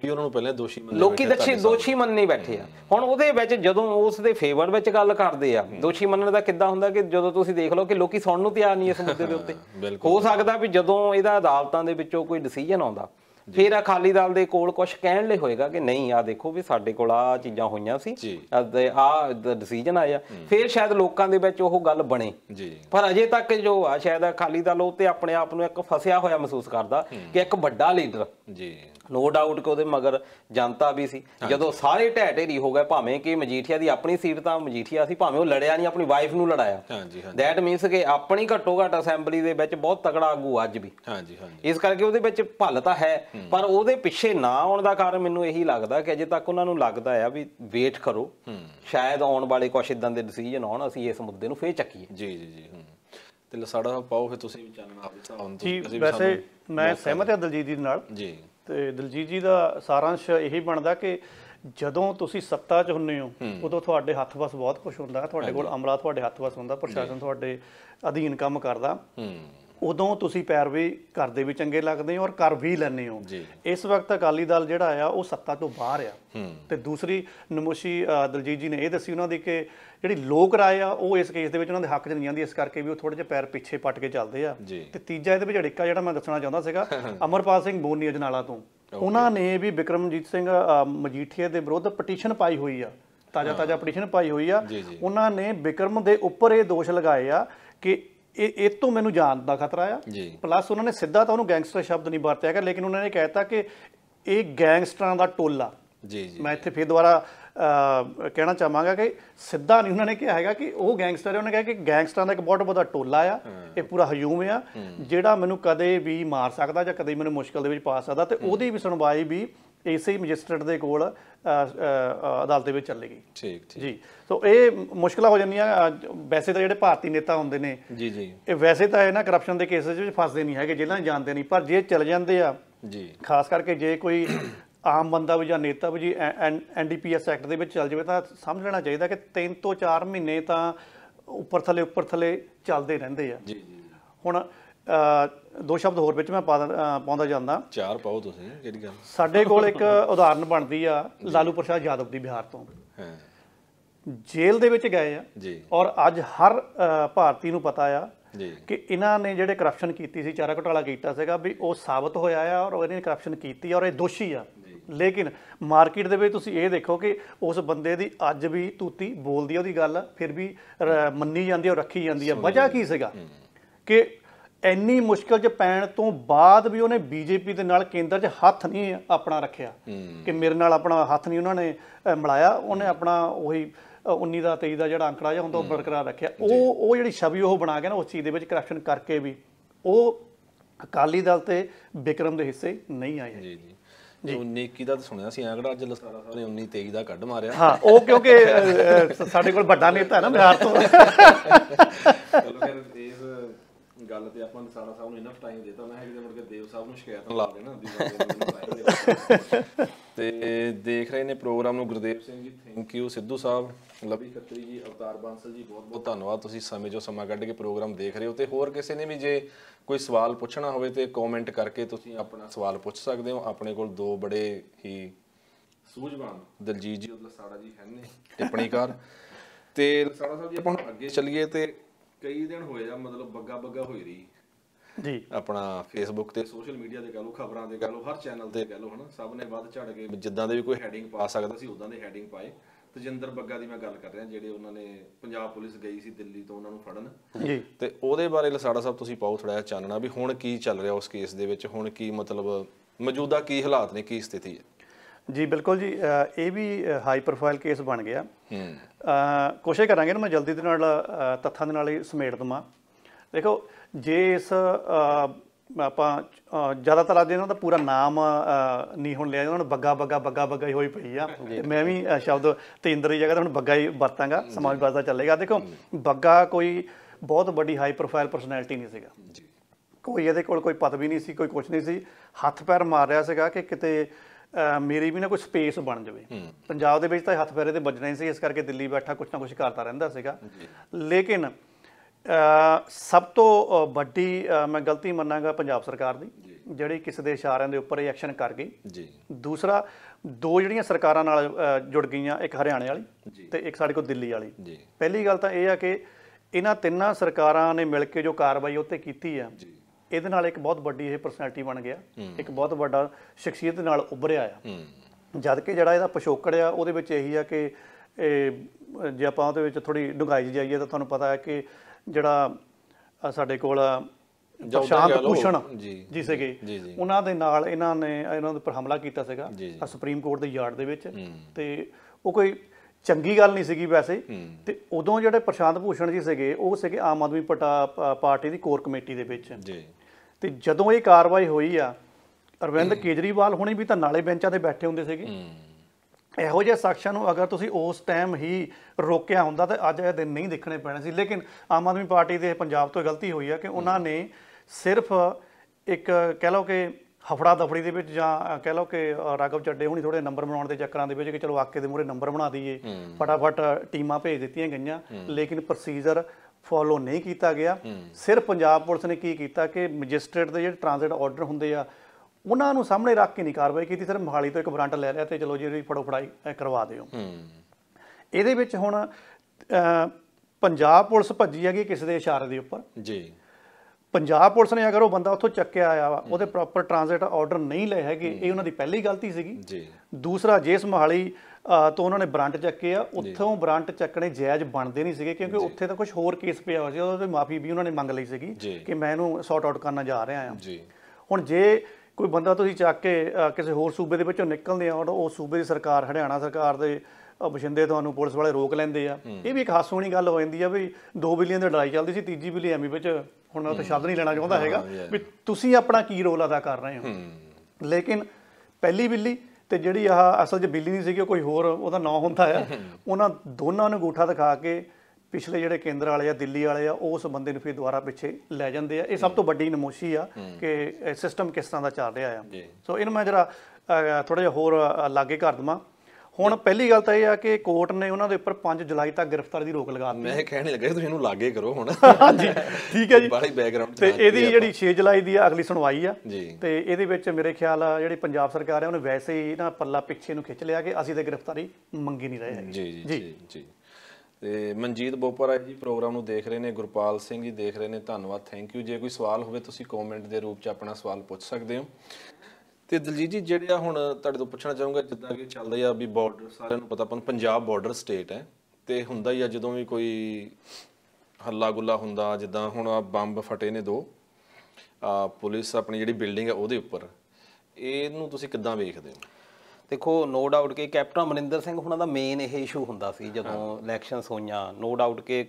ਲੋਕੀ ਉਹਨਾਂ ਨੂੰ ਪਹਿਲਾਂ ਦੋਸ਼ੀ ਮੰਨਦੇ ਲੋਕੀ ਦੱਛੇ ਦੋਸ਼ੀ ਨਹੀਂ ਬੈਠੇ ਆ ਹੁਣ ਉਹਦੇ ਵਿੱਚ ਜਦੋਂ ਉਸ ਦੇ ਫੇਵਰ ਵਿੱਚ ਗੱਲ ਕਰਦੇ ਆ ਦੋਸ਼ੀ ਮੰਨਣ ਦਾ ਕਿੱਦਾਂ ਹੁੰਦਾ ਕਿ ਜਦੋਂ ਤੁਸੀਂ ਦੇਖ ਲਓ ਕਿ ਲੋਕੀ ਸੁਣਨ ਨੂੰ ਤਿਆਰ ਨਹੀਂ ਇਸ ਮੁੱਦੇ ਦੇ ਉੱਤੇ ਹੋ ਸਕਦਾ ਵੀ ਜਦੋਂ ਇਹਦਾ ਅਦਾਲਤਾਂ ਦੇ ਵਿੱਚੋਂ ਕੋਈ ਡਿਸੀਜਨ ਆਉਂਦਾ ਫਿਰ ਅਕਾਲੀ ਦਲ ਦੇ ਕੋਲ ਕੁਝ ਕਹਿਣ ਲਈ ਹੋਏਗਾ ਕਿ ਨਹੀਂ ਆ ਦੇਖੋ ਵੀ ਸਾਡੇ ਕੋਲ ਆ ਚੀਜ਼ਾਂ ਹੋਈਆਂ ਸੀ ਤੇ ਆ ਡਿਸੀਜਨ ਆਇਆ ਫਿਰ ਸ਼ਾਇਦ ਲੋਕਾਂ ਦੇ ਵਿੱਚ ਉਹ ਗੱਲ ਬਣੇ ਪਰ ਅਜੇ ਤੱਕ ਜੋ ਆ ਸ਼ਾਇਦ ਅਕਾਲੀ ਦਲ ਉਹ ਤੇ ਆਪਣੇ ਆਪ ਨੂੰ ਇੱਕ ਫਸਿਆ ਹੋਇਆ ਮਹਿਸੂਸ ਕਰਦਾ ਕਿ ਇੱਕ ਵੱਡਾ ਲੀਡਰ ਜੀ ਨੋ ਡਾਊਟ ਕਿ ਉਹਦੇ ਮਗਰ ਜਨਤਾ ਵੀ ਸੀ ਜਦੋਂ ਸਾਰੇ ਢਹਿ ਢੇਰੀ ਹੋ ਗਏ ਭਾਵੇਂ ਕਿ ਮਜੀਠੀਆ ਦੀ ਆਪਣੀ ਸੀਟ ਤਾਂ ਮਜੀਠੀਆ ਸੀ ਭਾਵੇਂ ਉਹ ਲੜਿਆ ਨਹੀਂ ਆਪਣੀ ਵਾਈਫ ਨੂੰ ਲੜਾਇਆ ਹਾਂਜੀ ਹਾਂਜੀ ਥੈਟ ਮੀਨਸ ਕਿ ਆਪਣੀ ਘੱਟੋ ਘੱਟ ਅਸੈਂਬਲੀ ਦੇ ਵਿੱਚ ਬਹੁਤ ਤਕੜਾ ਆਗੂ ਅੱਜ ਵੀ ਹਾਂਜੀ ਹਾਂਜੀ ਇਸ ਕਰਕੇ ਉਹਦੇ ਵਿੱਚ ਭੱਲ ਤਾਂ ਹੈ ਪਰ ਉਹਦੇ ਪਿੱਛੇ ਨਾ ਆਉਣ ਦਾ ਕਾਰਨ ਮੈਨੂੰ ਇਹੀ ਲੱਗਦਾ ਕਿ ਅਜੇ ਤੱਕ ਉਹਨਾਂ ਨੂੰ ਲੱਗਦਾ ਆ ਵੀ ਵੇਟ ਕਰੋ ਸ਼ਾਇਦ ਆਉਣ ਵਾਲੇ ਕੁਝ ਇਦਾਂ ਦੇ ਡਿਸੀਜਨ ਆਉਣ ਅਸੀਂ ਇਸ ਮੁੱਦੇ ਨੂੰ ਫੇਰ ਚੱਕੀਏ ਜੀ ਜੀ ਜੀ ਤੇ ਲਸਾੜਾ ਪਾਓ ਫਿਰ ਤੁਸੀਂ ਵੀ ਚਾਨਣਾ ਆਪਦੇ ਹਿਸਾਬ ਨਾਲ ਜੀ ਵੈਸੇ ਮੈਂ ਸਹਿਮਤ ਹਾਂ ਦਲਜੀਤ ਜੀ ਨਾਲ ਜੀ ਤੇ ਦਲਜੀਤ ਜੀ ਦਾ ਸਾਰਾਂਸ਼ ਇਹ ਹੀ ਬਣਦਾ ਕਿ ਜਦੋਂ ਤੁਸੀਂ ਸੱਤਾ 'ਚ ਹੁੰਨੇ ਹੋ ਉਦੋਂ ਤੁਹਾਡੇ ਹੱਥ ਵਸ ਬਹੁਤ ਕੁਝ ਹੁੰਦਾ ਤੁਹਾਡੇ ਕੋਲ ਅਮਲਾ ਤੁਹਾਡੇ ਹੱਥ ਵਸ ਹੁੰਦਾ ਪ੍ਰਸ਼ਾਸਨ ਤੁਹਾਡੇ ਅਧੀਨ ਕੰਮ ਕਰਦਾ ਉਦੋਂ ਤੁਸੀਂ ਪੈਰਵੀ ਕਰਦੇ ਵੀ ਚੰਗੇ ਲੱਗਦੇ ਹੋ ਔਰ ਕਰ ਵੀ ਲੈਨੇ ਹੋ ਇਸ ਵਕਤ ਅਕਾਲੀ ਦਲ ਜਿਹੜਾ ਆ ਉਹ ਸੱਤਾ ਤੋਂ ਬਾਹਰ ਆ ਤੇ ਦੂਸਰੀ ਨਮੋਸ਼ੀ ਦਲਜੀਤ ਜੀ ਨੇ ਇਹ ਦੱਸੀ ਉਹਨਾਂ ਦੀ ਕਿ ਜਿਹੜੀ ਲੋਕ ਰਾਏ ਆ ਉਹ ਇਸ ਕੇਸ ਦੇ ਵਿੱਚ ਉਹਨਾਂ ਦੇ ਹੱਕ 'ਚ ਨਹੀਂ ਜਾਂਦੀ ਇਸ ਕਰਕੇ ਵੀ ਉਹ ਥੋੜੇ ਜਿਹਾ ਪੈਰ ਪਿੱਛੇ ਪਟ ਕੇ ਚੱਲਦੇ ਆ ਤੇ ਤੀਜਾ ਇਹਦੇ ਵਿੱਚ ਅੜਿੱਕਾ ਜਿਹੜਾ ਮੈਂ ਦੱਸਣਾ ਚਾਹੁੰਦਾ ਸੀਗਾ [LAUGHS] ਅਮਰਪਾਲ ਸਿੰਘ ਬੋਨੀ ਅਜਨਾਲਾ ਤੋਂ ਉਹਨਾਂ ਨੇ ਵੀ ਵਿਕਰਮਜੀਤ ਸਿੰਘ ਮਜੀਠੀਆ ਦੇ ਵਿਰੁੱਧ ਪਟੀਸ਼ਨ ਪਾਈ ਹੋਈ ਆ ਤਾਜ਼ਾ ਤਾਜ਼ਾ ਪਟੀਸ਼ਨ ਪਾਈ ਹੋਈ ਆ ਉਹਨਾਂ ਨੇ ਵਿਕਰਮ ਦੇ ਉੱਪਰ ਇਹ ਦੋਸ਼ ਲਗਾਏ ਆ ਕਿ ਇਹ ਇਹ ਤੋਂ ਮੈਨੂੰ ਜਾਨ ਦਾ ਖਤਰਾ ਆ ਪਲੱਸ ਉਹਨਾਂ ਨੇ ਸਿੱਧਾ ਤਾਂ ਉਹਨੂੰ ਗੈਂਗਸਟਰ ਸ਼ਬਦ ਨਹੀਂ ਵਰਤਿਆ ਹੈਗਾ ਲੇਕਿਨ ਉਹਨਾਂ ਨੇ ਕਹਿਤਾ ਕਿ ਇਹ ਗੈਂਗਸਟਰਾਂ ਦਾ ਟੋਲਾ ਜੀ ਜੀ ਮੈਂ ਇੱਥੇ ਫੇਰ ਦੁਬਾਰਾ ਕਹਿਣਾ ਚਾਹਾਂਗਾ ਕਿ ਸਿੱਧਾ ਨਹੀਂ ਉਹਨਾਂ ਨੇ ਕਿਹਾ ਹੈਗਾ ਕਿ ਉਹ ਗੈਂਗਸਟਰ ਹੈ ਉਹਨਾਂ ਨੇ ਕਿਹਾ ਕਿ ਗੈਂਗਸਟਰਾਂ ਦਾ ਇੱਕ ਬਹੁਤ ਵੱਡਾ ਟੋਲਾ ਆ ਇਹ ਪੂਰਾ ਹਯੂਮ ਆ ਜਿਹੜਾ ਮੈਨੂੰ ਕਦੇ ਵੀ ਮਾਰ ਸਕਦਾ ਜਾਂ ਕਦੇ ਮੈਨੂੰ ਮੁਸ਼ਕਲ ਦੇ ਵਿੱਚ ਪਾ ਸਕਦਾ ਤੇ ਉਹਦੀ ਵੀ ਸੁਣਵਾਈ ਵੀ ਏਸੀ ਮੈਜਿਸਟਰੇਟ ਦੇ ਕੋਲ ਅਦਾਲਤ ਦੇ ਵਿੱਚ ਚੱਲੇਗੀ ਠੀਕ ਠੀਕ ਜੀ ਸੋ ਇਹ ਮੁਸ਼ਕਲਾ ਹੋ ਜਾਂਦੀਆਂ ਵੈਸੇ ਤਾਂ ਜਿਹੜੇ ਭਾਰਤੀ ਨੇਤਾ ਹੁੰਦੇ ਨੇ ਜੀ ਜੀ ਇਹ ਵੈਸੇ ਤਾਂ ਇਹ ਨਾ ਕਰਪਸ਼ਨ ਦੇ ਕੇਸਸ ਵਿੱਚ ਫਸਦੇ ਨਹੀਂ ਹੈਗੇ ਜੇਲ੍ਹਾਂ ਜਾਂਦੇ ਨਹੀਂ ਪਰ ਜੇ ਚਲ ਜਾਂਦੇ ਆ ਜੀ ਖਾਸ ਕਰਕੇ ਜੇ ਕੋਈ ਆਮ ਬੰਦਾ ਵੀ ਜਾਂ ਨੇਤਾ ਵੀ ਜੀ ਐਨਡੀਪੀਐਸ ਐਕਟ ਦੇ ਵਿੱਚ ਚੱਲ ਜਾਵੇ ਤਾਂ ਸਮਝ ਲੈਣਾ ਚਾਹੀਦਾ ਕਿ 3 ਤੋਂ 4 ਮਹੀਨੇ ਤਾਂ ਉੱਪਰ ਥੱਲੇ ਉੱਪਰ ਥੱਲੇ ਚੱਲਦੇ ਰਹਿੰਦੇ ਆ ਜੀ ਜੀ ਹੁਣ ਦੋ ਸ਼ਬਦ ਹੋਰ ਵਿੱਚ ਮੈਂ ਪਾਉਂਦਾ ਜਾਂਦਾ ਚਾਰ ਪਾਓ ਤੁਸੀਂ ਕਿਹੜੀ ਗੱਲ ਸਾਡੇ ਕੋਲ ਇੱਕ [LAUGHS] ਉਦਾਹਰਨ ਬਣਦੀ ਆ ਲਾਲੂ ਪ੍ਰਸ਼ਾਦ ਯਾਦਵ ਦੀ ਬਿਹਾਰ ਤੋਂ ਹਾਂ ਜੇਲ੍ਹ ਦੇ ਵਿੱਚ ਗਏ ਆ ਜੀ ਔਰ ਅੱਜ ਹਰ ਭਾਰਤੀ ਨੂੰ ਪਤਾ ਆ ਜੀ ਕਿ ਇਹਨਾਂ ਨੇ ਜਿਹੜੇ ਕਰਪਸ਼ਨ ਕੀਤੀ ਸੀ ਚਾਰਾ ਘਟਾਲਾ ਕੀਤਾ ਸੀਗਾ ਵੀ ਉਹ ਸਾਬਤ ਹੋਇਆ ਆ ਔਰ ਇਹਨੇ ਕਰਪਸ਼ਨ ਕੀਤੀ ਔਰ ਇਹ ਦੋਸ਼ੀ ਆ ਲੇਕਿਨ ਮਾਰਕੀਟ ਦੇ ਵਿੱਚ ਤੁਸੀਂ ਇਹ ਦੇਖੋ ਕਿ ਉਸ ਬੰਦੇ ਦੀ ਅੱਜ ਵੀ ਤੂਤੀ ਬੋਲਦੀ ਆ ਉਹਦੀ ਗੱਲ ਫਿਰ ਵੀ ਮੰਨੀ ਜਾਂਦੀ ਆ ਔਰ ਰੱਖੀ ਜਾਂਦੀ ਆ ਵਜ੍ਹਾ ਕੀ ਸੀਗਾ ਕਿ ਇੰਨੀ ਮੁਸ਼ਕਲ 'ਚ ਪੈਣ ਤੋਂ ਬਾਅਦ ਵੀ ਉਹਨੇ ਬੀਜੇਪੀ ਦੇ ਨਾਲ ਕੇਂਦਰ 'ਚ ਹੱਥ ਨਹੀਂ ਆਪਣਾ ਰੱਖਿਆ ਕਿ ਮੇਰੇ ਨਾਲ ਆਪਣਾ ਹੱਥ ਨਹੀਂ ਉਹਨਾਂ ਨੇ ਮਿਲਾਇਆ ਉਹਨੇ ਆਪਣਾ ਉਹੀ 19 ਦਾ 23 ਦਾ ਜਿਹੜਾ ਅੰਕੜਾ ਜਿਹਾ ਹੁੰਦਾ ਉਹ ਬਰਕਰਾਰ ਰੱਖਿਆ ਉਹ ਉਹ ਜਿਹੜੀ ਛਵੀ ਉਹ ਬਣਾ ਕੇ ਨਾ ਉਸ ਚੀਜ਼ ਦੇ ਵਿੱਚ ਕਰਪਸ਼ਨ ਕਰਕੇ ਵੀ ਉਹ ਅਕਾਲੀ ਦਲ ਤੇ ਬਿਕਰਮ ਦੇ ਹਿੱਸੇ ਨਹੀਂ ਆਏ ਜੀ ਜੀ ਜੋ ਨੇਕੀ ਦਾ ਸੁਣਿਆ ਸੀ ਐਂਕੜਾ ਅੱਜ ਲਸਾਰਾ ਸਾਹਿਬ ਨੇ 19 23 ਦਾ ਕੱਢ ਮਾਰਿਆ ਹਾਂ ਉਹ ਕਿਉਂਕਿ ਸਾਡੇ ਕੋਲ ਵੱਡਾ ਨੇਤਾ ਹੈ ਨਾ ਬਿਹਾਰ ਤੋਂ ਚਲੋ ਫਿਰ ਗੱਲ ਤੇ ਆਪਾਂ ਸਾਰਾ ਸਾਹਿਬ ਨੂੰ ਇਨਫ ਟਾਈਮ ਦਿੱਤਾ ਮੈਂ ਕਿਤੇ ਮੁੜ ਕੇ ਦੇਵ ਸਾਹਿਬ ਨੂੰ ਸ਼ਿਕਾਇਤ ਲਾ ਦੇਣਾ ਤੇ ਦੇਖ ਰਹੇ ਨੇ ਪ੍ਰੋਗਰਾਮ ਨੂੰ ਗੁਰਦੇਵ ਸਿੰਘ ਜੀ ਥੈਂਕ ਯੂ ਸਿੱਧੂ ਸਾਹਿਬ ਲਵੀ ਖੱਤਰੀ ਜੀ ਅਵਤਾਰ ਬਾਂਸਲ ਜੀ ਬਹੁਤ ਬਹੁਤ ਧੰਨਵਾਦ ਤੁਸੀਂ ਸਮੇਂ ਜੋ ਸਮਾਂ ਕੱਢ ਕੇ ਪ੍ਰੋਗਰਾਮ ਦੇਖ ਰਹੇ ਹੋ ਤੇ ਹੋਰ ਕਿਸੇ ਨੇ ਵੀ ਜੇ ਕੋਈ ਸਵਾਲ ਪੁੱਛਣਾ ਹੋਵੇ ਤੇ ਕਮੈਂਟ ਕਰਕੇ ਤੁਸੀਂ ਆਪਣਾ ਸਵਾਲ ਪੁੱਛ ਸਕਦੇ ਹੋ ਆਪਣੇ ਕੋਲ ਦੋ ਬੜੇ ਹੀ ਸੂਝਵਾਨ ਦਲਜੀਤ ਜੀ ਉਹ ਲਸਾੜਾ ਜੀ ਹਨ ਟਿੱਪਣੀਕਾਰ ਤੇ ਲਸਾੜਾ ਸਾਹਿਬ ਜੀ ਆਪਾਂ ਹੁਣ ਅੱਗੇ ਚੱਲੀਏ ਤੇ ਕਈ ਦਿਨ ਹੋਏ ਆ ਮਤਲਬ ਬੱਗਾ ਬੱਗਾ ਹੋਈ ਰਹੀ ਜੀ ਆਪਣਾ ਫੇਸਬੁੱਕ ਤੇ ਸੋਸ਼ਲ ਮੀਡੀਆ ਦੇ ਕਹ ਲੋ ਖਬਰਾਂ ਦੇ ਕਹ ਲੋ ਹਰ ਚੈਨਲ ਤੇ ਕਹ ਲੋ ਹਨ ਸਭ ਨੇ ਵੱਧ ਝੜ ਕੇ ਜਿੱਦਾਂ ਦੇ ਵੀ ਕੋਈ ਹੈਡਿੰਗ ਪਾ ਸਕਦਾ ਸੀ ਉਦਾਂ ਦੇ ਹੈਡਿੰਗ ਪਾਏ ਤਜਿੰਦਰ ਬੱਗਾ ਦੀ ਮੈਂ ਗੱਲ ਕਰ ਰਿਹਾ ਜਿਹੜੇ ਉਹਨਾਂ ਨੇ ਪੰਜਾਬ ਪੁਲਿਸ ਗਈ ਸੀ ਦਿੱਲੀ ਤੋਂ ਉਹਨਾਂ ਨੂੰ ਫੜਨ ਜੀ ਤੇ ਉਹਦੇ ਬਾਰੇ ਲਸਾੜਾ ਸਾਹਿਬ ਤੁਸੀਂ ਪਾਓ ਥੋੜਾ ਜਿਹਾ ਚਾਨਣਾ ਵੀ ਹੁਣ ਕੀ ਚੱਲ ਰਿਹਾ ਉਸ ਕੇਸ ਦੇ ਵਿੱਚ ਹੁਣ ਕੀ ਮਤਲਬ ਮੌਜੂਦਾ ਕੀ ਹਾਲਾਤ ਨੇ ਕੀ ਸਥਿਤੀ ਹੈ ਜੀ ਬਿਲਕੁਲ ਜੀ ਇਹ ਵੀ ਹਾਈ ਪ੍ਰੋਫਾਈਲ ਕੇਸ ਬਣ ਗਿਆ ਹੂੰ ਕੋਸ਼ਿਸ਼ ਕਰਾਂਗੇ ਨਾ ਮੈਂ ਜਲਦੀ ਦੇ ਨਾਲ ਤੱਥਾਂ ਦੇ ਨਾਲ ਹੀ ਸਮੇਟ ਦਵਾਂ ਦੇਖੋ ਜੇ ਇਸ ਆਪਾਂ ਜ਼ਿਆਦਾਤਰ ਅੱਜ ਇਹਨਾਂ ਦਾ ਪੂਰਾ ਨਾਮ ਨਹੀਂ ਹੁਣ ਲਿਆ ਉਹਨਾਂ ਨੂੰ ਬੱਗਾ ਬੱਗਾ ਬੱਗਾ ਬੱਗਾ ਹੀ ਹੋਈ ਪਈ ਆ ਮੈਂ ਵੀ ਸ਼ਬਦ ਤੇਂਦਰ ਦੀ ਜਗ੍ਹਾ ਤੇ ਹੁਣ ਬੱਗਾ ਹੀ ਵਰਤਾਂਗਾ ਸਮਾਜ ਬਾਜ਼ਾ ਚੱਲੇਗਾ ਦੇਖੋ ਬੱਗਾ ਕੋਈ ਬਹੁਤ ਵੱਡੀ ਹਾਈ ਪ੍ਰੋਫਾਈਲ ਪਰਸਨੈਲਿਟੀ ਨਹੀਂ ਸੀਗਾ ਜੀ ਕੋਈ ਇਹਦੇ ਕੋਲ ਕੋਈ ਪਦ ਵੀ ਨਹੀਂ ਸੀ ਕੋਈ ਕੁਝ ਨਹੀਂ ਸੀ ਹੱਥ ਪੈਰ ਮਾਰ ਰਿਹਾ ਸੀਗਾ ਕਿ ਕਿਤੇ ਮੇਰੀ ਵੀ ਨਾ ਕੋਈ ਸਪੇਸ ਬਣ ਜਾਵੇ ਪੰਜਾਬ ਦੇ ਵਿੱਚ ਤਾਂ ਹੱਥ ਪੈਰੇ ਤੇ ਵੱਜਣਾ ਹੀ ਸੀ ਇਸ ਕਰਕੇ ਦਿੱਲੀ ਬੈਠਾ ਕੁਛ ਨਾ ਕੁਛ ਕਰਦਾ ਰਹਿੰਦਾ ਸੀਗਾ ਲੇਕਿਨ ਸਭ ਤੋਂ ਵੱਡੀ ਮੈਂ ਗਲਤੀ ਮੰਨਾਂਗਾ ਪੰਜਾਬ ਸਰਕਾਰ ਦੀ ਜਿਹੜੀ ਕਿਸੇ ਦੇ ਇਸ਼ਾਰਿਆਂ ਦੇ ਉੱਪਰ ਐਕਸ਼ਨ ਕਰ ਗਈ ਜੀ ਦੂਸਰਾ ਦੋ ਜਿਹੜੀਆਂ ਸਰਕਾਰਾਂ ਨਾਲ ਜੁੜ ਗਈਆਂ ਇੱਕ ਹਰਿਆਣੇ ਵਾਲੀ ਤੇ ਇੱਕ ਸਾਡੇ ਕੋਲ ਦਿੱਲੀ ਵਾਲੀ ਪਹਿਲੀ ਗੱਲ ਤਾਂ ਇਹ ਆ ਕਿ ਇਹਨਾਂ ਤਿੰਨਾਂ ਸਰਕਾਰਾਂ ਨੇ ਮਿਲ ਕੇ ਜੋ ਕਾਰਵਾਈ ਉੱਤੇ ਕੀਤੀ ਆ ਇਹਦੇ ਨਾਲ ਇੱਕ ਬਹੁਤ ਵੱਡੀ ਇਹ ਪਰਸਨੈਲਿਟੀ ਬਣ ਗਿਆ ਇੱਕ ਬਹੁਤ ਵੱਡਾ ਸ਼ਖਸੀਅਤ ਨਾਲ ਉੱਭਰਿਆ ਆ ਜਦ ਕਿ ਜਿਹੜਾ ਇਹਦਾ ਪਿਛੋਕੜ ਆ ਉਹਦੇ ਵਿੱਚ ਇਹੀ ਆ ਕਿ ਜੇ ਆਪਾਂ ਉਹਦੇ ਵਿੱਚ ਥੋੜੀ ਡੁੰਗਾਈ ਜਾਈਏ ਤਾਂ ਤੁਹਾਨੂੰ ਪਤਾ ਹੈ ਕਿ ਜਿਹੜਾ ਸਾਡੇ ਕੋਲ ਸ਼ਾਂਤ ਕੁਸ਼ਣ ਜੀ ਸੀਗੇ ਉਹਨਾਂ ਦੇ ਨਾਲ ਇਹਨਾਂ ਨੇ ਇਹਨਾਂ ਦੇ ਉੱਪਰ ਹਮਲਾ ਕੀਤਾ ਸੀਗਾ ਸੁਪਰੀਮ ਕੋਰਟ ਦੇ ਯਾਰਡ ਦੇ ਵਿੱਚ ਤੇ ਉਹ ਕੋਈ ਚੰਗੀ ਗੱਲ ਨਹੀਂ ਸੀਗੀ ਵੈਸੇ ਤੇ ਉਦੋਂ ਜਿਹੜੇ ਪ੍ਰਸ਼ਾਂਤ ਭੂਸ਼ਣ ਜੀ ਸੀਗੇ ਉਹ ਸੀਗੇ ਆਮ ਆਦਮੀ ਪਾਰਟੀ ਦੀ ਕੋਰ ਕਮੇਟੀ ਦੇ ਵਿੱਚ ਜੀ ਤੇ ਜਦੋਂ ਇਹ ਕਾਰਵਾਈ ਹੋਈ ਆ ਅਰਵਿੰਦ ਕੇਜਰੀਵਾਲ ਹੁਣੇ ਵੀ ਤਾਂ ਨਾਲੇ ਬੈਂਚਾਂ ਤੇ ਬੈਠੇ ਹੁੰਦੇ ਸੀਗੇ ਇਹੋ ਜਿਹੇ ਸਾਕਸ਼ਾਂ ਨੂੰ ਅਗਰ ਤੁਸੀਂ ਉਸ ਟਾਈਮ ਹੀ ਰੋਕਿਆ ਹੁੰਦਾ ਤਾਂ ਅੱਜ ਇਹ ਦਿਨ ਨਹੀਂ ਦੇਖਣੇ ਪੈਣੇ ਸੀ ਲੇਕਿਨ ਆਮ ਆਦਮੀ ਪਾਰਟੀ ਦੇ ਪੰਜਾਬ ਤੋਂ ਗਲਤੀ ਹੋਈ ਆ ਕਿ ਉਹਨਾਂ ਨੇ ਸਿਰਫ ਇੱਕ ਕਹਿ ਲਓ ਕਿ ਹਫੜਾ ਦਫੜੀ ਦੇ ਵਿੱਚ ਜਾਂ ਕਹਿ ਲਓ ਕਿ ਰਾਗਵ ਚੱਡੇ ਹੁਣੀ ਥੋੜੇ ਨੰਬਰ ਬਣਾਉਣ ਦੇ ਚੱਕਰਾਂ ਦੇ ਵਿੱਚ ਕਿ ਚਲੋ ਆਕੇ ਦੇ ਮੂਰੇ ਨੰਬਰ ਬਣਾ ਦਈਏ ਫਟਾਫਟ ਟੀਮਾਂ ਭੇਜ ਦਿੱਤੀਆਂ ਗਈਆਂ ਲੇਕਿਨ ਪ੍ਰੋਸੀਜਰ ਫੋਲੋ ਨਹੀਂ ਕੀਤਾ ਗਿਆ ਸਿਰਫ ਪੰਜਾਬ ਪੁਲਿਸ ਨੇ ਕੀ ਕੀਤਾ ਕਿ ਮੈਜਿਸਟ੍ਰੇਟ ਦੇ ਜਿਹੜੇ ਟ੍ਰਾਂਜ਼ਿਟ ਆਰਡਰ ਹੁੰਦੇ ਆ ਉਹਨਾਂ ਨੂੰ ਸਾਹਮਣੇ ਰੱਖ ਕੇ ਨਹੀਂ ਕਾਰਵਾਈ ਕੀਤੀ ਸਿਰਫ ਮਹਾਲੀ ਤੋਂ ਇੱਕ ਵਾਰੰਟ ਲੈ ਲਿਆ ਤੇ ਚਲੋ ਜੀ ਇਹਦੀ ਫੜੋ ਫੜਾਈ ਕਰਵਾ ਦਿਓ ਇਹਦੇ ਵਿੱਚ ਹੁਣ ਪੰਜਾਬ ਪੁਲਿਸ ਭੱਜੀ ਹੈਗੀ ਕਿਸੇ ਦੇ ਇਸ਼ਾਰੇ ਦੇ ਉੱਪਰ ਜੀ ਪੰਜਾਬ ਪੁਲਿਸ ਨੇ ਅਗਰ ਉਹ ਬੰਦਾ ਉੱਥੋਂ ਚੱਕਿਆ ਆਇਆ ਵਾ ਉਹਦੇ ਪ੍ਰੋਪਰ ਟ੍ਰਾਂਜ਼ਿਟ ਆਰਡਰ ਨਹੀਂ ਲਏ ਹੈਗੇ ਇਹ ਉਹਨਾਂ ਦੀ ਪਹਿਲੀ ਗਲਤੀ ਸੀਗੀ ਜੀ ਦੂਸਰਾ ਜੇਸ ਮਹਾਲੀ ਤੋਂ ਉਹਨਾਂ ਨੇ ਬ੍ਰਾਂਟ ਚੱਕੇ ਆ ਉੱਥੋਂ ਬ੍ਰਾਂਟ ਚੱਕਣੇ ਜਾਇਜ਼ ਬਣਦੇ ਨਹੀਂ ਸੀਗੇ ਕਿਉਂਕਿ ਉੱਥੇ ਤਾਂ ਕੁਝ ਹੋਰ ਕੇਸ ਪਿਆ ਹੋਇਆ ਸੀ ਉਹਦੇ ਤੇ ਮਾਫੀ ਵੀ ਉਹਨਾਂ ਨੇ ਮੰਗ ਲਈ ਸੀਗੀ ਕਿ ਮੈਂ ਇਹਨੂੰ ਸੌਟ ਆਊਟ ਕਰਨਾ ਜਾ ਰਿਹਾ ਆ ਹੁਣ ਜੇ ਕੋਈ ਬੰਦਾ ਤੁਸੀਂ ਚੱਕ ਕੇ ਕਿਸੇ ਹੋਰ ਸੂਬੇ ਦੇ ਵਿੱਚੋਂ ਨਿਕਲਦੇ ਆ ਉਹ ਸੂਬੇ ਦੀ ਸਰਕਾਰ ਹਰਿਆਣਾ ਸਰਕਾਰ ਦੇ ਬਸ਼ਿੰਦੇ ਤੁਹਾਨੂੰ ਪੁਲਿਸ ਵਾਲੇ ਰੋਕ ਲੈਂਦੇ ਆ ਇਹ ਵੀ ਇੱਕ ਹਾਸੋਣੀ ਗੱਲ ਹੋ ਜਾਂਦੀ ਆ ਵੀ ਦੋ ਬਿਲੀਅਨ ਦੀ ਲੜਾਈ ਚੱਲਦੀ ਸੀ ਤੀਜੀ ਬਿਲੀ ਐਮੀ ਵਿੱਚ ਹੁਣ ਉਹ ਤਾਂ ਸ਼ਬਦ ਨਹੀਂ ਲੈਣਾ ਚਾਹੁੰਦਾ ਹੈਗਾ ਵੀ ਤੁਸੀਂ ਆਪਣਾ ਕੀ ਰੋਲ ਅਦਾ ਕਰ ਰਹੇ ਹੋ ਲੇਕਿਨ ਪਹਿਲੀ ਬਿੱਲੀ ਤੇ ਜਿਹੜੀ ਆ ਅਸਲ 'ਚ ਬਿੱਲੀ ਨਹੀਂ ਸੀਗੀ ਕੋਈ ਹੋਰ ਉਹਦਾ ਨਾਂ ਹੁੰਦਾ ਆ [LAUGHS] ਉਹਨਾਂ ਦੋਨਾਂ ਨੂੰ ਗੂਠਾ ਦਿਖਾ ਕੇ ਪਿਛਲੇ ਜਿਹੜੇ ਕੇਂਦਰ ਵਾਲੇ ਆ ਦਿੱਲੀ ਵਾਲੇ ਆ ਉਸ ਬੰਦੇ ਨੂੰ ਫਿਰ ਦੁਬਾਰਾ ਪਿੱਛੇ ਲੈ ਜਾਂਦੇ ਆ ਇਹ ਸਭ ਤੋਂ ਵੱਡੀ ਨਮੋਸ਼ੀ ਆ ਕਿ ਸਿਸਟਮ ਕਿਸ ਤਰ੍ਹਾਂ ਦਾ ਚੱਲ ਰਿਹਾ ਆ ਸੋ ਇਹਨੂੰ ਮੈਂ ਜਰਾ ਥੋੜਾ ਜਿਹਾ ਹੋਰ ਲਾਗੇ ਕਰ ਦਵਾਂ ਹੁਣ ਪਹਿਲੀ ਗੱਲ ਤਾਂ ਇਹ ਆ ਕਿ ਕੋਰਟ ਨੇ ਉਹਨਾਂ ਦੇ ਉੱਪਰ 5 ਜੁਲਾਈ ਤੱਕ ਗ੍ਰਿਫਤਾਰੀ ਦੀ ਰੋਕ ਲਗਾ ਦਿੱਤੀ ਮੈਂ ਕਹਿਣ ਲੱਗਾ ਤੁਸੀਂ ਇਹਨੂੰ ਲਾਗੇ ਕਰੋ ਹੁਣ ਹਾਂਜੀ ਠੀਕ ਹੈ ਜੀ ਬੜੀ ਬੈਕਗ੍ਰਾਉਂਡ ਤੇ ਇਹਦੀ ਜਿਹੜੀ 6 ਜੁਲਾਈ ਦੀ ਆ ਅਗਲੀ ਸੁਣਵਾਈ ਆ ਤੇ ਇਹਦੇ ਵਿੱਚ ਮੇਰੇ ਖਿਆਲ ਆ ਜਿਹੜੀ ਪੰਜਾਬ ਸਰਕਾਰ ਹੈ ਉਹਨੇ ਵੈਸੇ ਹੀ ਨਾ ਪੱਲਾ ਪਿੱਛੇ ਨੂੰ ਖਿੱਚ ਲਿਆ ਕਿ ਅਸੀਂ ਤੇ ਗ੍ਰਿਫਤਾਰੀ ਮੰਗੀ ਨਹੀਂ ਰਹੇ ਜੀ ਜੀ ਜੀ ਤੇ ਮਨਜੀਤ ਬੋਪਰਾ ਜੀ ਪ੍ਰੋਗਰਾਮ ਨੂੰ ਦੇਖ ਰਹੇ ਨੇ ਗੁਰਪਾਲ ਸਿੰਘ ਜੀ ਦੇਖ ਰਹੇ ਨੇ ਧੰਨਵਾਦ ਥੈਂਕ ਯੂ ਜੇ ਕੋਈ ਸਵਾਲ ਹੋਵੇ ਤੁਸੀਂ ਕਮੈਂਟ ਦੇ ਰੂਪ 'ਚ ਆਪਣਾ ਸਵਾਲ ਪੁੱਛ ਸਕਦੇ ਹੋ ਤੇ ਦਲਜੀਤ ਜੀ ਜਿਹੜੇ ਹੁਣ ਤੁਹਾਡੇ ਤੋਂ ਪੁੱਛਣਾ ਚਾਹੂੰਗਾ ਜਿੱਦਾਂ ਕਿ ਚੱਲਦਾ ਆ ਵੀ ਬਾਰਡਰ ਸਾਰਿਆਂ ਨੂੰ ਪਤਾ ਆਪਾਂ ਪੰਜਾਬ ਬਾਰਡਰ ਸਟੇਟ ਹੈ ਤੇ ਹੁੰਦਾ ਹੀ ਆ ਜਦੋਂ ਵੀ ਕੋਈ ਹੱਲਾ ਗੁੱਲਾ ਹੁੰਦਾ ਜਿੱਦਾਂ ਹੁਣ ਆ ਬੰਬ ਫਟੇ ਨੇ ਦੋ ਆ ਪੁਲਿਸ ਆਪਣੀ ਜਿਹੜੀ ਬਿਲਡਿੰਗ ਹੈ ਉਹਦੇ ਉੱਪਰ ਇਹਨੂੰ ਤੁਸੀਂ ਕਿੱਦਾਂ ਵੇਖਦੇ ਹੋ ਦੇਖੋ ਨੋ ਡਾਊਟ ਕਿ ਕੈਪਟਨ ਅਮਰਿੰਦਰ ਸਿੰਘ ਹੁਣਾਂ ਦਾ ਮੇਨ ਇਹ ਇਸ਼ੂ ਹੁੰਦਾ ਸੀ ਜਦੋਂ ਇਲੈਕਸ਼ਨਸ ਹੋਈਆਂ ਨੋ ਡਾਊਟ ਕਿ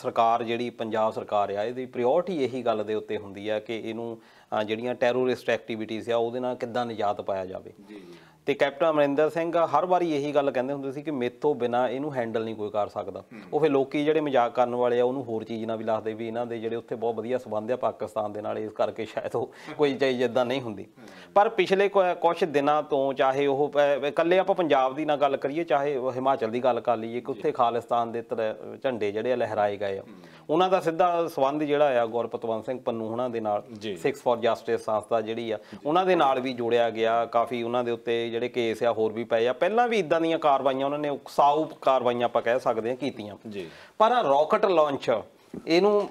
ਸਰਕਾਰ ਜਿਹੜੀ ਪੰਜਾਬ ਸਰਕਾਰ ਆ ਇਹਦੀ ਪ੍ਰਾਇੋਰਟੀ ਇਹੀ ਗੱਲ ਦੇ ਉੱਤੇ ਹੁੰਦੀ ਆ ਕਿ ਇਹਨੂੰ ਜਿਹੜੀਆਂ ਟੈਰੋਰਿਸਟ ਐਕਟੀਵਿਟੀਜ਼ ਆ ਉਹਦੇ ਨਾਲ ਕਿੱਦਾਂ ਨਿਜਾਤ ਪਾਇਆ ਜਾਵੇ ਜੀ ਤੇ ਕੈਪਟਨ ਅਮਰਿੰਦਰ ਸਿੰਘ ਹਰ ਵਾਰੀ ਇਹੀ ਗੱਲ ਕਹਿੰਦੇ ਹੁੰਦੇ ਸੀ ਕਿ ਮੇਥੋਂ ਬਿਨਾ ਇਹਨੂੰ ਹੈਂਡਲ ਨਹੀਂ ਕੋਈ ਕਰ ਸਕਦਾ ਉਹ ਫੇ ਲੋਕੀ ਜਿਹੜੇ ਮਜ਼ਾਕ ਕਰਨ ਵਾਲੇ ਆ ਉਹਨੂੰ ਹੋਰ ਚੀਜ਼ ਨਾਲ ਵੀ ਲਾਦੇ ਵੀ ਇਹਨਾਂ ਦੇ ਜਿਹੜੇ ਉੱਥੇ ਬਹੁਤ ਵਧੀਆ ਸਬੰਧ ਆ ਪਾਕਿਸਤਾਨ ਦੇ ਨਾਲ ਇਸ ਕਰਕੇ ਸ਼ਾਇਦ ਉਹ ਕੋਈ ਚੀਜ਼ ਇਦਾਂ ਨਹੀਂ ਹੁੰਦੀ ਪਰ ਪਿਛਲੇ ਕੁਝ ਦਿਨਾਂ ਤੋਂ ਚਾਹੇ ਉਹ ਇਕੱਲੇ ਆਪਾਂ ਪੰਜਾਬ ਦੀ ਨਾ ਗੱਲ ਕਰੀਏ ਚਾਹੇ ਹਿਮਾਚਲ ਦੀ ਗੱਲ ਕਰ ਲਈਏ ਕਿ ਉੱਥੇ ਖਾਲਿਸਤਾਨ ਦੇ ਝੰਡੇ ਜਿਹੜੇ ਲਹਿਰਾਏ ਗਏ ਆ ਉਹਨਾਂ ਦਾ ਸਿੱਧਾ ਸਬੰਧ ਜਿਹੜਾ ਆ ਗੁਰਪਤਵੰਤ ਸਿੰਘ ਪੰਨੂ ਹੁਣਾਂ ਦੇ ਨਾਲ 6 ਫॉर ਜਸਟਿਸ ਸੰਸਥਾ ਜਿਹੜੀ ਆ ਉਹਨਾਂ ਦੇ ਨਾਲ ਵੀ ਜੋੜਿਆ ਗਿਆ ਕਾਫੀ ਉਹਨਾਂ ਦੇ ਉੱਤੇ ਜਿਹੜੇ ਕੇਸ ਆ ਹੋਰ ਵੀ ਪਏ ਆ ਪਹਿਲਾਂ ਵੀ ਇਦਾਂ ਦੀਆਂ ਕਾਰਵਾਈਆਂ ਉਹਨਾਂ ਨੇ ਉਕਸਾਊ ਕਾਰਵਾਈਆਂ ਆਪਾਂ ਕਹਿ ਸਕਦੇ ਆ ਕੀਤੀਆਂ ਜੀ ਪਰ ਆ ਰਾਕਟ ਲਾਂਚ ਇਹਨੂੰ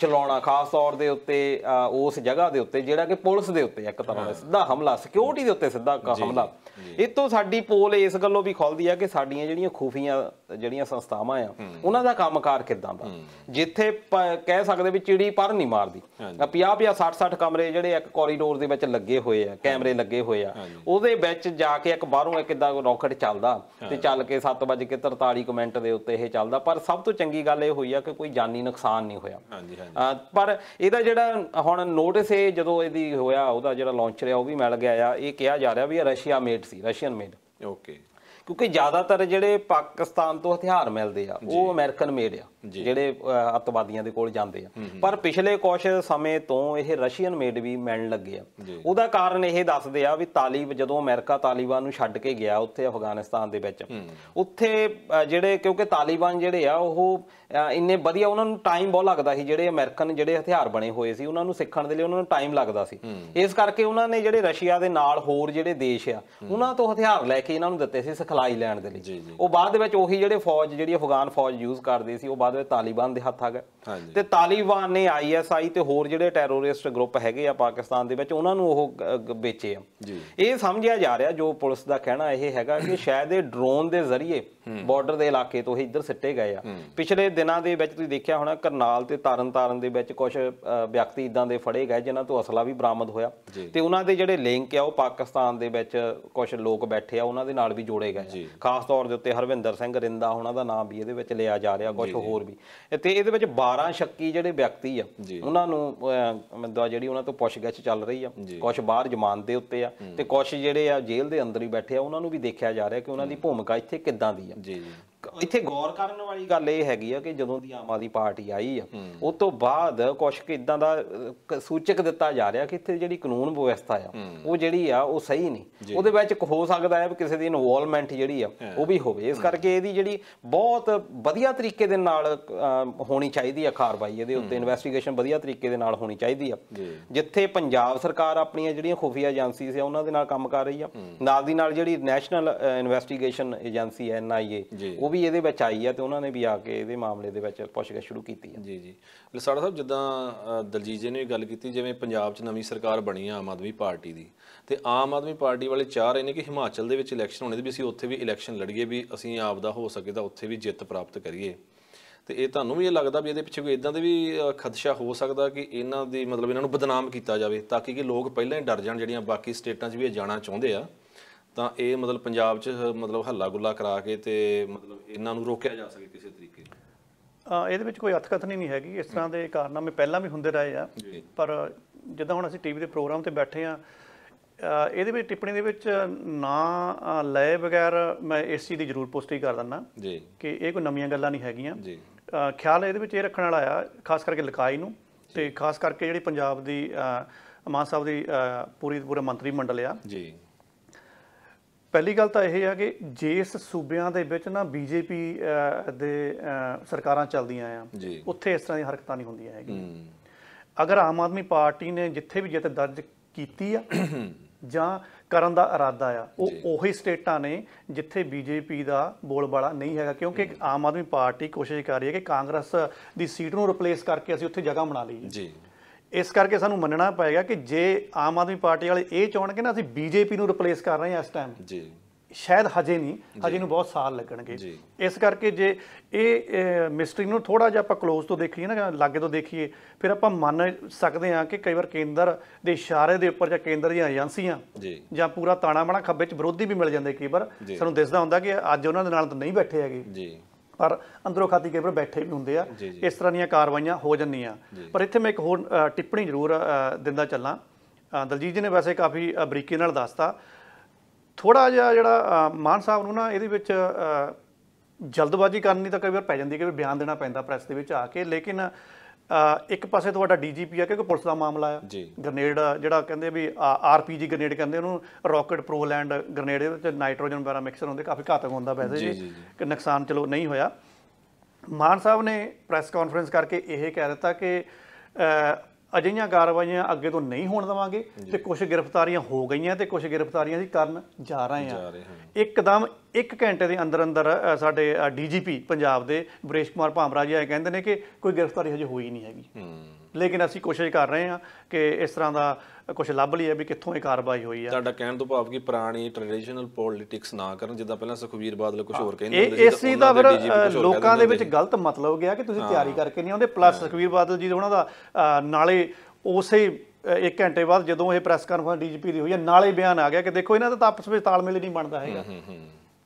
ਚਲਾਉਣਾ ਖਾਸ ਤੌਰ ਦੇ ਉੱਤੇ ਉਸ ਜਗ੍ਹਾ ਦੇ ਉੱਤੇ ਜਿਹੜਾ ਕਿ ਪੁਲਿਸ ਦੇ ਉੱਤੇ ਇੱਕ ਤਰ੍ਹਾਂ ਦਾ ਸਿੱਧਾ ਹਮਲਾ ਸਿਕਿਉਰਿਟੀ ਦੇ ਉੱਤੇ ਸਿੱਧਾ ਹਮਲਾ ਇਹ ਤੋਂ ਸਾਡੀ ਪੋਲ ਇਸ ਗੱਲੋਂ ਵੀ ਖੁੱਲਦੀ ਆ ਕਿ ਸਾਡੀਆਂ ਜਿਹੜੀਆਂ ਖੂਫੀਆਂ ਜਿਹੜੀਆਂ ਸੰਸਥਾਵਾਂ ਆ ਉਹਨਾਂ ਦਾ ਕੰਮਕਾਰ ਕਿਦਾਂ ਦਾ ਜਿੱਥੇ ਕਹਿ ਸਕਦੇ ਵੀ ਚਿੜੀ ਪਰ ਨਹੀਂ ਮਾਰਦੀ 50 50 60 60 ਕਮਰੇ ਜਿਹੜੇ ਇੱਕ ਕੋਰੀਡੋਰ ਦੇ ਵਿੱਚ ਲੱਗੇ ਹੋਏ ਆ ਕੈਮਰੇ ਲੱਗੇ ਹੋਏ ਆ ਉਹਦੇ ਵਿੱਚ ਜਾ ਕੇ ਇੱਕ ਬਾਹਰੋਂ ਇੱਕ ਇਦਾਂ ਰੌਕਟ ਚੱਲਦਾ ਤੇ ਚੱਲ ਕੇ 7:43 ਮਿੰਟ ਦੇ ਉੱਤੇ ਇਹ ਚੱਲਦਾ ਪਰ ਸਭ ਤੋਂ ਚੰਗੀ ਗੱਲ ਇਹ ਹੋਈ ਆ ਕਿ ਕੋਈ ਜਾਨੀ ਨੁਕਸਾਨ ਨੁਕਸਾਨ ਨਹੀਂ ਹੋਇਆ ਹਾਂਜੀ ਹਾਂਜੀ ਪਰ ਇਹਦਾ ਜਿਹੜਾ ਹੁਣ ਨੋਟਿਸ ਇਹ ਜਦੋਂ ਇਹਦੀ ਹੋਇਆ ਉਹਦਾ ਜਿਹੜਾ ਲਾਂਚ ਰਿਹਾ ਉਹ ਵੀ ਮਿਲ ਗਿਆ ਆ ਇਹ ਕਿਹਾ ਜਾ ਰਿਹਾ ਵੀ ਇਹ ਰਸ਼ੀਆ ਮੇਡ ਸੀ ਰਸ਼ੀਅਨ ਮੇਡ ਓਕੇ ਕਿਉਂਕਿ ਜ਼ਿਆਦਾਤਰ ਜਿਹੜੇ ਪਾਕਿਸਤਾਨ ਤੋਂ ਹਥਿਆਰ ਮਿਲਦੇ ਆ ਉਹ ਅਮਰੀਕਨ ਮੇਡ ਆ ਜਿਹੜੇ ਅਤਵਾਦੀਆਂ ਦੇ ਕੋਲ ਜਾਂਦੇ ਆ ਪਰ ਪਿਛਲੇ ਕੁਝ ਸਮੇਂ ਤੋਂ ਇਹ ਰਸ਼ੀਅਨ ਮੇਡ ਵੀ ਮਿਲਣ ਲੱਗੇ ਆ ਉਹਦਾ ਕਾਰਨ ਇਹ ਦੱਸਦੇ ਆ ਵੀ ਤਾਲਿਬ ਜਦੋਂ ਅਮਰੀਕਾ ਤਾਲਿਬਾਨ ਨੂੰ ਛੱਡ ਕੇ ਗਿਆ ਉੱਥੇ ਅਫਗਾਨਿਸਤਾਨ ਦੇ ਵਿੱਚ ਉੱਥੇ ਜਿਹੜੇ ਕਿਉਂਕਿ ਤਾਲਿਬਾਨ ਜਿਹੜੇ ਆ ਉਹ ਇੰਨੇ ਵਧੀਆ ਉਹਨਾਂ ਨੂੰ ਟਾਈਮ ਬਹੁਤ ਲੱਗਦਾ ਸੀ ਜਿਹੜੇ ਅਮਰੀਕਨ ਜਿਹੜੇ ਹਥਿਆਰ ਬਣੇ ਹੋਏ ਸੀ ਉਹਨਾਂ ਨੂੰ ਸਿੱਖਣ ਦੇ ਲਈ ਉਹਨਾਂ ਨੂੰ ਟਾਈਮ ਲੱਗਦਾ ਸੀ ਇਸ ਕਰਕੇ ਉਹਨਾਂ ਨੇ ਜਿਹੜੇ ਰਸ਼ੀਆ ਦੇ ਨਾਲ ਹੋਰ ਜਿਹੜੇ ਦੇਸ਼ ਆ ਉਹਨਾਂ ਤੋਂ ਹਥਿਆਰ ਲੈ ਕੇ ਇਹਨਾਂ ਨੂੰ ਦਿੱਤੇ ਸੀ ਸਿਖਲਾਈ ਲੈਣ ਦੇ ਲਈ ਉਹ ਬਾਅਦ ਵਿੱਚ ਉਹੀ ਜਿਹੜੇ ਫੌਜ ਜਿਹੜੀ ਅਫਗਾਨ ਫੌਜ ਯੂਜ਼ ਕਰਦੇ ਸੀ ਉਹ ਬਾਅਦ ਬਾਅਦ ਤਾਲੀਬਾਨ ਤਾਲਿਬਾਨ ਦੇ ਹੱਥ ਆ ਗਏ ਤੇ ਤਾਲਿਬਾਨ ਨੇ ਆਈਐਸਆਈ ਤੇ ਹੋਰ ਜਿਹੜੇ ਟੈਰੋਰਿਸਟ ਗਰੁੱਪ ਹੈਗੇ ਆ ਪਾਕਿਸਤਾਨ ਦੇ ਵਿੱਚ ਉਹਨਾਂ ਨੂੰ ਉਹ ਵੇਚੇ ਆ ਇਹ ਸਮਝਿਆ ਜਾ ਰਿਹਾ ਜੋ ਪੁਲਿਸ ਦਾ ਕਹਿਣਾ ਇਹ ਹੈਗਾ ਕਿ ਸ਼ਾਇਦ ਇਹ ਡਰੋਨ ਦੇ ਜ਼ਰੀਏ ਬਾਰਡਰ ਦੇ ਇਲਾਕੇ ਤੋਂ ਇਹ ਇੱਧਰ ਸਿੱਟੇ ਗਏ ਆ ਪਿਛਲੇ ਦਿਨਾਂ ਦੇ ਵਿੱਚ ਤੁਸੀਂ ਦੇਖਿਆ ਹੋਣਾ ਕਰਨਾਲ ਤੇ ਤਾਰਨ-ਤਾਰਨ ਦੇ ਵਿੱਚ ਕੁਝ ਵਿਅਕਤੀ ਇਦਾਂ ਦੇ ਫੜੇ ਗਏ ਜਿਨ੍ਹਾਂ ਤੋਂ ਅਸਲਾ ਵੀ ਬਰਾਮਦ ਹੋਇਆ ਤੇ ਉਹਨਾਂ ਦੇ ਜਿਹੜੇ ਲਿੰਕ ਆ ਉਹ ਪਾਕਿਸਤਾਨ ਦੇ ਵਿੱਚ ਕੁਝ ਲੋਕ ਬੈਠੇ ਆ ਉਹਨਾਂ ਦੇ ਨਾਲ ਵੀ ਜੋੜੇ ਗਏ ਖਾਸ ਤੌਰ ਦੇ ਉੱਤੇ ਹਰਵਿੰਦਰ ਸਿੰਘ ਰਿੰਦਾ ਉਹਨਾਂ ਦਾ ਨਾਮ ਵੀ ਇਹਦੇ ਵਿੱਚ ਲਿਆ ਜਾ ਰਿਹਾ ਕੁਝ ਹੋਰ ਵੀ ਤੇ ਇਹਦੇ ਵਿੱਚ 12 ਸ਼ੱਕੀ ਜਿਹੜੇ ਵਿਅਕਤੀ ਆ ਉਹਨਾਂ ਨੂੰ ਮਿੰਦਾ ਜਿਹੜੀ ਉਹਨਾਂ ਤੋਂ ਪੁੱਛਗਿੱਛ ਚੱਲ ਰਹੀ ਆ ਕੁਝ ਬਾਹਰ ਜਮਾਨ ਦੇ ਉੱਤੇ ਆ ਤੇ ਕੁਝ ਜਿਹੜੇ ਆ ਜੇਲ੍ਹ ਦੇ ਅੰਦਰ ਹੀ ਬੈਠੇ ਆ ਉਹਨਾਂ ਨੂੰ ਵੀ ਦੇਖਿਆ ਜਾ ਰਿਹਾ ਕਿ ਉਹਨਾਂ ਦੀ ਭੂਮਿਕਾ ਇੱਥੇ ਕਿੱਦਾਂ ਦੀ ਆ ਜੀ ਜੀ ਇੱਥੇ ਗੌਰ ਕਰਨ ਵਾਲੀ ਗੱਲ ਇਹ ਹੈਗੀ ਆ ਕਿ ਜਦੋਂ ਦੀ ਆਮ ਆਦੀ ਪਾਰਟੀ ਆਈ ਆ ਉਸ ਤੋਂ ਬਾਅਦ ਕੁਝ ਕਿ ਇਦਾਂ ਦਾ ਸੂਚਕ ਦਿੱਤਾ ਜਾ ਰਿਹਾ ਕਿ ਇੱਥੇ ਜਿਹੜੀ ਕਾਨੂੰਨ ਵਿਵਸਥਾ ਆ ਉਹ ਜਿਹੜੀ ਆ ਉਹ ਸਹੀ ਨਹੀਂ ਉਹਦੇ ਵਿੱਚ ਹੋ ਸਕਦਾ ਹੈ ਕਿ ਕਿਸੇ ਦੀ ਇਨਵੋਲਵਮੈਂਟ ਜਿਹੜੀ ਆ ਉਹ ਵੀ ਹੋਵੇ ਇਸ ਕਰਕੇ ਇਹਦੀ ਜਿਹੜੀ ਬਹੁਤ ਵਧੀਆ ਤਰੀਕੇ ਦੇ ਨਾਲ ਹੋਣੀ ਚਾਹੀਦੀ ਆ ਕਾਰਵਾਈ ਇਹਦੇ ਉੱਤੇ ਇਨਵੈਸਟੀਗੇਸ਼ਨ ਵਧੀਆ ਤਰੀਕੇ ਦੇ ਨਾਲ ਹੋਣੀ ਚਾਹੀਦੀ ਆ ਜਿੱਥੇ ਪੰਜਾਬ ਸਰਕਾਰ ਆਪਣੀਆਂ ਜਿਹੜੀਆਂ ਖੁਫੀਆ ਏਜੰਸੀਸ ਆ ਉਹਨਾਂ ਦੇ ਨਾਲ ਕੰਮ ਕਰ ਰਹੀ ਆ ਨਾਲ ਦੀ ਨਾਲ ਜਿਹੜੀ ਨੈਸ਼ਨਲ ਇਨਵੈਸਟੀਗੇਸ਼ਨ ਏਜੰਸੀ ਐਨਆਈਏ ਉਹ ਵੀ ਇਹਦੇ ਵਿੱਚ ਆਈ ਆ ਤੇ ਉਹਨਾਂ ਨੇ ਵੀ ਆ ਕੇ ਇਹਦੇ ਮਾਮਲੇ ਦੇ ਵਿੱਚ ਪੁੱਛਗਿੱਛ ਸ਼ੁਰੂ ਕੀਤੀ ਆ ਜੀ ਜੀ ਲਸਾੜਾ ਸਾਹਿਬ ਜਿੱਦਾਂ ਦਲਜੀਤ ਜੀ ਨੇ ਗੱਲ ਕੀਤੀ ਜਿਵੇਂ ਪੰਜਾਬ 'ਚ ਨਵੀਂ ਸਰਕਾਰ ਬਣੀ ਆ ਆਮ ਆਦਮੀ ਪਾਰਟੀ ਦੀ ਤੇ ਆਮ ਆਦਮੀ ਪਾਰਟੀ ਵਾਲੇ ਚਾਹ ਰਹੇ ਨੇ ਕਿ ਹਿਮਾਚਲ ਦੇ ਵਿੱਚ ਇਲੈਕਸ਼ਨ ਹੋਣੇ ਦੇ ਵੀ ਅਸੀਂ ਉੱਥੇ ਵੀ ਇਲੈਕਸ਼ਨ ਲੜੀਏ ਵੀ ਅਸੀਂ ਆਪ ਦਾ ਹੋ ਸਕੇ ਤਾਂ ਉੱਥੇ ਵੀ ਜਿੱਤ ਪ੍ਰਾਪਤ ਕਰੀਏ ਤੇ ਇਹ ਤੁਹਾਨੂੰ ਵੀ ਇਹ ਲੱਗਦਾ ਵੀ ਇਹਦੇ ਪਿੱਛੇ ਕੋਈ ਇਦਾਂ ਦੇ ਵੀ ਖਦਸ਼ਾ ਹੋ ਸਕਦਾ ਕਿ ਇਹਨਾਂ ਦੀ ਮਤਲਬ ਇਹਨਾਂ ਨੂੰ ਬਦਨਾਮ ਕੀਤਾ ਜਾਵੇ ਤਾਂ ਕਿ ਲੋਕ ਪਹਿਲਾਂ ਹੀ ਡਰ ਜਾਣ ਜਿਹੜੀਆਂ ਬਾਕੀ ਸਟੇਟਾਂ 'ਚ ਵੀ ਇਹ ਜਾਣਾ ਚਾਹੁੰਦੇ ਆ ਤਾਂ ਇਹ ਮਤਲਬ ਪੰਜਾਬ 'ਚ ਮਤਲਬ ਹੱਲਾ ਗੁੱਲਾ ਕਰਾ ਕੇ ਤੇ ਮਤਲਬ ਇਹਨਾਂ ਨੂੰ ਰੋਕਿਆ ਜਾ ਸਕੇ ਕਿਸੇ ਤਰੀਕੇ ਇਹਦੇ ਵਿੱਚ ਕੋਈ ਅਤਕਥਨੀ ਨਹੀਂ ਹੈਗੀ ਇਸ ਤਰ੍ਹਾਂ ਦੇ ਕਾਰਨਾਮੇ ਪਹਿਲਾਂ ਵੀ ਹੁੰਦੇ ਰਹੇ ਆ ਪਰ ਜਿੱਦਾਂ ਹੁਣ ਅਸੀਂ ਟੀਵੀ ਦੇ ਪ੍ਰੋਗਰਾਮ ਤੇ ਬੈਠੇ ਆ ਇਹਦੇ ਵਿੱਚ ਟਿੱਪਣੀ ਦੇ ਵਿੱਚ ਨਾ ਲਏ ਬਗੈਰ ਮੈਂ ਏਸੀ ਦੀ ਜ਼ਰੂਰ ਪੋਸਟਿੰਗ ਕਰ ਦਿੰਦਾ ਜੀ ਕਿ ਇਹ ਕੋਈ ਨਵੀਆਂ ਗੱਲਾਂ ਨਹੀਂ ਹੈਗੀਆਂ ਜੀ ਖਿਆਲ ਇਹਦੇ ਵਿੱਚ ਇਹ ਰੱਖਣ ਵਾਲਾ ਆ ਖਾਸ ਕਰਕੇ ਲਕਾਈ ਨੂੰ ਤੇ ਖਾਸ ਕਰਕੇ ਜਿਹੜੀ ਪੰਜਾਬ ਦੀ ਮਾਨ ਸਾਹਿਬ ਦੀ ਪੂਰੀ ਪੂਰਾ ਮੰਤਰੀ ਮੰਡਲ ਆ ਜੀ ਪਹਿਲੀ ਗੱਲ ਤਾਂ ਇਹ ਹੈ ਕਿ ਜਿਸ ਸੂਬਿਆਂ ਦੇ ਵਿੱਚ ਨਾ ਬੀਜੇਪੀ ਦੇ ਸਰਕਾਰਾਂ ਚੱਲਦੀਆਂ ਆ ਉੱਥੇ ਇਸ ਤਰ੍ਹਾਂ ਦੀ ਹਰਕਤਾਂ ਨਹੀਂ ਹੁੰਦੀਆਂ ਹੈਗੀਆਂ ਅਗਰ ਆਮ ਆਦਮੀ ਪਾਰਟੀ ਨੇ ਜਿੱਥੇ ਵੀ ਜਿੱਤ ਦਰਜ ਕੀਤੀ ਆ ਜਾਂ ਕਰਨ ਦਾ ਇਰਾਦਾ ਆ ਉਹ ਉਹੀ ਸਟੇਟਾਂ ਨੇ ਜਿੱਥੇ ਬੀਜੇਪੀ ਦਾ ਬੋਲਬਾਲਾ ਨਹੀਂ ਹੈਗਾ ਕਿਉਂਕਿ ਆਮ ਆਦਮੀ ਪਾਰਟੀ ਕੋਸ਼ਿਸ਼ ਕਰ ਰਹੀ ਹੈ ਕਿ ਕਾਂਗਰਸ ਦੀ ਸੀਟ ਨੂੰ ਰਿਪਲੇਸ ਕਰਕੇ ਅਸੀਂ ਉੱਥੇ ਜਗ੍ਹਾ ਬਣਾ ਲਈਏ ਜੀ ਇਸ ਕਰਕੇ ਸਾਨੂੰ ਮੰਨਣਾ ਪਏਗਾ ਕਿ ਜੇ ਆਮ ਆਦਮੀ ਪਾਰਟੀ ਵਾਲੇ ਇਹ ਚਾਹਣਗੇ ਨਾ ਅਸੀਂ ਬੀਜੇਪੀ ਨੂੰ ਰਿਪਲੇਸ ਕਰ ਰਹੇ ਹਾਂ ਇਸ ਟਾਈਮ ਜੀ ਸ਼ਾਇਦ ਹਜੇ ਨਹੀਂ ਹਜੇ ਨੂੰ ਬਹੁਤ ਸਾਲ ਲੱਗਣਗੇ ਇਸ ਕਰਕੇ ਜੇ ਇਹ ਮਿਸਟਰੀ ਨੂੰ ਥੋੜਾ ਜਿਹਾ ਆਪਾਂ ক্লোਜ਼ ਤੋਂ ਦੇਖੀਏ ਨਾ ਲਾਗੇ ਤੋਂ ਦੇਖੀਏ ਫਿਰ ਆਪਾਂ ਮੰਨ ਸਕਦੇ ਹਾਂ ਕਿ ਕਈ ਵਾਰ ਕੇਂਦਰ ਦੇ ਇਸ਼ਾਰੇ ਦੇ ਉੱਪਰ ਜਾਂ ਕੇਂਦਰ ਦੀਆਂ ਏਜੰਸੀਆਂ ਜਾਂ ਪੂਰਾ ਤਾਣਾ ਬਾਣਾ ਖੱਬੇ ਚ ਵਿਰੋਧੀ ਵੀ ਮਿਲ ਜਾਂਦੇ ਕਈ ਵਾਰ ਸਾਨੂੰ ਦਿਸਦਾ ਹੁੰਦਾ ਕਿ ਅੱਜ ਉਹਨਾਂ ਦੇ ਨਾਲ ਤਾਂ ਨਹੀਂ ਬੈਠੇ ਹੈਗੇ ਜੀ ਪਰ ਅੰਦਰੋਂ ਖਾਤੀ ਕਈ ਬੈਠੇ ਵੀ ਹੁੰਦੇ ਆ ਇਸ ਤਰ੍ਹਾਂ ਦੀਆਂ ਕਾਰਵਾਈਆਂ ਹੋ ਜੰਨੀਆਂ ਪਰ ਇੱਥੇ ਮੈਂ ਇੱਕ ਹੋਰ ਟਿੱਪਣੀ ਜ਼ਰੂਰ ਦਿੰਦਾ ਚੱਲਾਂ ਦਲਜੀਤ ਜੀ ਨੇ ਵੈਸੇ ਕਾਫੀ ਬਰੀਕੀ ਨਾਲ ਦੱਸਤਾ ਥੋੜਾ ਜਿਹਾ ਜਿਹੜਾ ਮਾਨ ਸਾਹਿਬ ਨੂੰ ਨਾ ਇਹਦੇ ਵਿੱਚ ਜਲਦਬਾਜ਼ੀ ਕਰਨੀ ਤਾਂ ਕਈ ਵਾਰ ਪੈ ਜਾਂਦੀ ਕਿ ਬਿਆਨ ਦੇਣਾ ਪੈਂਦਾ ਪ੍ਰੈਸ ਦੇ ਵਿੱਚ ਆ ਕੇ ਲੇਕਿਨ ਇੱਕ ਪਾਸੇ ਤੁਹਾਡਾ ਡੀਜੀਪੀ ਆ ਕਿਉਂਕਿ ਪੁਲਿਸ ਦਾ ਮਾਮਲਾ ਆ ਗ੍ਰਨੇਡ ਜਿਹੜਾ ਕਹਿੰਦੇ ਵੀ ਆਰਪੀਜੀ ਗ੍ਰਨੇਡ ਕਹਿੰਦੇ ਉਹਨੂੰ ਰਾਕਟ ਪ੍ਰੋ ਲੈਂਡ ਗ੍ਰਨੇਡ ਦੇ ਵਿੱਚ ਨਾਈਟ੍ਰੋਜਨ ਵਗੈਰਾ ਮਿਕਸਰ ਹੁੰਦੇ ਕਾਫੀ ਘਾਤਕ ਹੁੰਦਾ ਵੈਸੇ ਜੀ ਕਿ ਨੁਕਸਾਨ ਚਲੋ ਨਹੀਂ ਹੋਇਆ ਮਾਨ ਸਾਹਿਬ ਨੇ ਪ੍ਰੈਸ ਕਾਨਫਰੰਸ ਕਰਕੇ ਇਹ ਕਹਿ ਦਿੱਤਾ ਕਿ ਅਜਿਹੀਆਂ ਕਾਰਵਾਈਆਂ ਅੱਗੇ ਤੋਂ ਨਹੀਂ ਹੋਣ ਦਵਾਂਗੇ ਤੇ ਕੁਝ ਗ੍ਰਿਫਤਾਰੀਆਂ ਹੋ ਗਈਆਂ ਤੇ ਕੁਝ ਗ੍ਰਿਫਤਾਰੀਆਂ ਅਸੀਂ ਕਰਨ ਜਾ ਰਹੇ ਹਾਂ ਇੱਕਦਮ 1 ਘੰਟੇ ਦੇ ਅੰਦਰ ਅੰਦਰ ਸਾਡੇ ਡੀਜੀਪੀ ਪੰਜਾਬ ਦੇ ਬ੍ਰੇਸ਼ ਕੁਮਾਰ ਭਾਮਰਾ ਜੀ ਆਏ ਕਹਿੰਦੇ ਨੇ ਕਿ ਕੋਈ ਗ੍ਰਿਫਤਾਰੀ ਹਜੇ ਹੋਈ ਨਹੀਂ ਹੈਗੀ ਲੇਕਿਨ ਅਸੀਂ ਕੋਸ਼ਿਸ਼ ਕਰ ਰਹੇ ਹਾਂ ਕਿ ਇਸ ਤਰ੍ਹਾਂ ਦਾ ਕੁਝ ਲੱਭ ਲਈਏ ਵੀ ਕਿੱਥੋਂ ਇਹ ਕਾਰਵਾਈ ਹੋਈ ਆ ਤੁਹਾਡਾ ਕਹਿਣ ਤੋਂ ਭਾਵ ਕਿ ਪੁਰਾਣੀ ਟ੍ਰੈਡੀਸ਼ਨਲ ਪੋਲਿਟਿਕਸ ਨਾ ਕਰਨ ਜਿੱਦਾਂ ਪਹਿਲਾਂ ਸੁਖਵੀਰ ਬਾਦਲ ਕੁਝ ਹੋਰ ਕਹਿੰਦੇ ਹੁੰਦੇ ਸੀ ਇਹ ਇਸੇ ਦਾ ਫਿਰ ਲੋਕਾਂ ਦੇ ਵਿੱਚ ਗਲਤ ਮਤਲਬ ਗਿਆ ਕਿ ਤੁਸੀਂ ਤਿਆਰੀ ਕਰਕੇ ਨਹੀਂ ਆਉਂਦੇ ਪਲੱਸ ਸੁਖਵੀਰ ਬਾਦਲ ਜੀ ਉਹਨਾਂ ਦਾ ਨਾਲੇ ਉਸੇ ਇੱਕ ਘੰਟੇ ਬਾਅਦ ਜਦੋਂ ਇਹ ਪ੍ਰੈਸ ਕਾਨਫਰੰਸ ਡੀਜੀਪੀ ਦੀ ਹੋਈ ਹੈ ਨਾਲੇ ਬਿਆਨ ਆ ਗਿਆ ਕਿ ਦੇਖੋ ਇਹਨਾਂ ਦਾ ਤਾਂ ਆਪਸ ਵਿੱਚ ਤਾਲਮੇਲ ਨਹੀਂ ਬਣਦਾ ਹੈਗਾ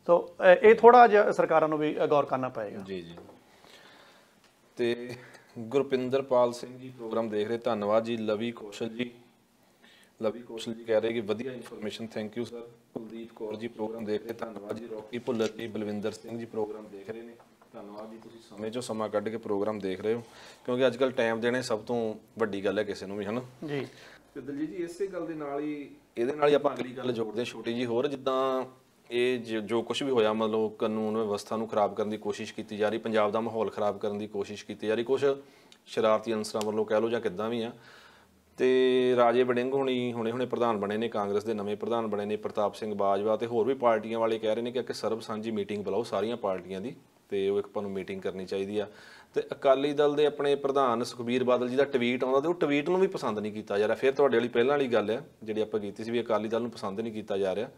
ਸੋ ਇਹ ਥੋੜਾ ਜਿਹਾ ਸਰਕਾਰਾਂ ਨੂੰ ਵੀ ਗੌਰ ਕਰਨਾ ਪਏਗਾ ਜੀ ਜੀ ਤੇ ਗੁਰਪਿੰਦਰਪਾਲ ਸਿੰਘ ਜੀ ਪ੍ਰੋਗਰਾਮ ਦੇਖ ਰਹੇ ਧੰਨਵਾਦ ਜੀ ਲਵੀ ਕੋਸ਼ਲ ਜੀ ਲਵੀ ਕੋਸ਼ਲ ਜੀ ਕਹਿ ਰਹੇ ਕਿ ਵਧੀਆ information thank you sir Kuldeep Kaur ji programme ਦੇਖ ਰਹੇ ਧੰਨਵਾਦ ਜੀ ਰੋਕੀ ਭੁੱਲਰ ਜੀ ਬਲਵਿੰਦਰ ਸਿੰਘ ਜੀ ਪ੍ਰੋਗਰਾਮ ਦੇਖ ਰਹੇ ਨੇ ਧੰਨਵਾਦ ਜੀ ਤੁਸੀਂ ਸਮੇਂ ਚੋਂ ਸਮਾਂ ਕੱਢ ਕੇ ਪ੍ਰੋਗਰਾਮ ਦੇਖ ਰਹੇ ਹੋ ਕਿਉਂਕਿ ਅੱਜ ਕੱਲ ਟਾਈਮ ਦੇਣੇ ਸਭ ਤੋਂ ਵੱਡੀ ਗੱਲ ਹੈ ਕਿਸੇ ਨੂੰ ਵੀ ਹਨਾ ਜੀ ਤੇ ਦਲਜੀਤ ਜੀ ਇਸੇ ਗੱਲ ਦੇ ਨਾਲ ਹੀ ਇਹਦੇ ਨਾਲ ਹੀ ਆਪਾਂ ਅਗਲੀ ਗੱਲ ਜੋੜਦੇ ਛੋਟੀ ਜੀ ਹੋਰ ਜਿੱਦਾਂ ਇਹ ਜੋ ਕੁਝ ਵੀ ਹੋਇਆ ਮਤਲਬ ਕਾਨੂੰਨ ਵਿਵਸਥਾ ਨੂੰ ਖਰਾਬ ਕਰਨ ਦੀ ਕੋਸ਼ਿਸ਼ ਕੀਤੀ ਜਾ ਰਹੀ ਪੰਜਾਬ ਦਾ ਮਾਹੌਲ ਖਰਾਬ ਕਰਨ ਦੀ ਕੋਸ਼ਿਸ਼ ਕੀਤੀ ਜਾ ਰਹੀ ਕੁਝ ਸ਼ਰਾਰਤੀ ਅਨਸਰਾਂ ਵੱਲੋਂ ਕਹਿ ਲਓ ਜਾਂ ਕਿੱਦਾਂ ਵੀ ਆ ਤੇ ਰਾਜੇ ਬੜਿੰਗ ਹੁਣੀ ਹੁਣੇ ਹੁਣੇ ਪ੍ਰਧਾਨ ਬਣੇ ਨੇ ਕਾਂਗਰਸ ਦੇ ਨਵੇਂ ਪ੍ਰਧਾਨ ਬਣੇ ਨੇ ਪ੍ਰਤਾਪ ਸਿੰਘ ਬਾਜਵਾ ਤੇ ਹੋਰ ਵੀ ਪਾਰਟੀਆਂ ਵਾਲੇ ਕਹਿ ਰਹੇ ਨੇ ਕਿ ਕਿ ਸਰਬ ਸਾਂਝੀ ਮੀਟਿੰਗ ਬੁਲਾਓ ਸਾਰੀਆਂ ਪਾਰਟੀਆਂ ਦੀ ਤੇ ਉਹ ਇੱਕ ਆਪਾਂ ਨੂੰ ਮੀਟਿੰਗ ਕਰਨੀ ਚਾਹੀਦੀ ਆ ਤੇ ਅਕਾਲੀ ਦਲ ਦੇ ਆਪਣੇ ਪ੍ਰਧਾਨ ਸੁਖਬੀਰ ਬਾਦਲ ਜੀ ਦਾ ਟਵੀਟ ਆਉਂਦਾ ਤੇ ਉਹ ਟਵੀਟ ਨੂੰ ਵੀ ਪਸੰਦ ਨਹੀਂ ਕੀਤਾ ਜਾ ਰਿਹਾ ਫਿਰ ਤੁਹਾਡੇ ਵਾਲੀ ਪਹਿਲਾਂ ਵਾਲੀ ਗੱਲ ਹੈ ਜਿਹੜੀ ਆਪਾਂ ਕੀਤੀ ਸੀ ਵੀ ਅਕਾਲੀ ਦਲ ਨੂੰ ਪਸੰਦ ਨਹੀਂ ਕੀਤਾ ਜਾ ਰਿਹਾ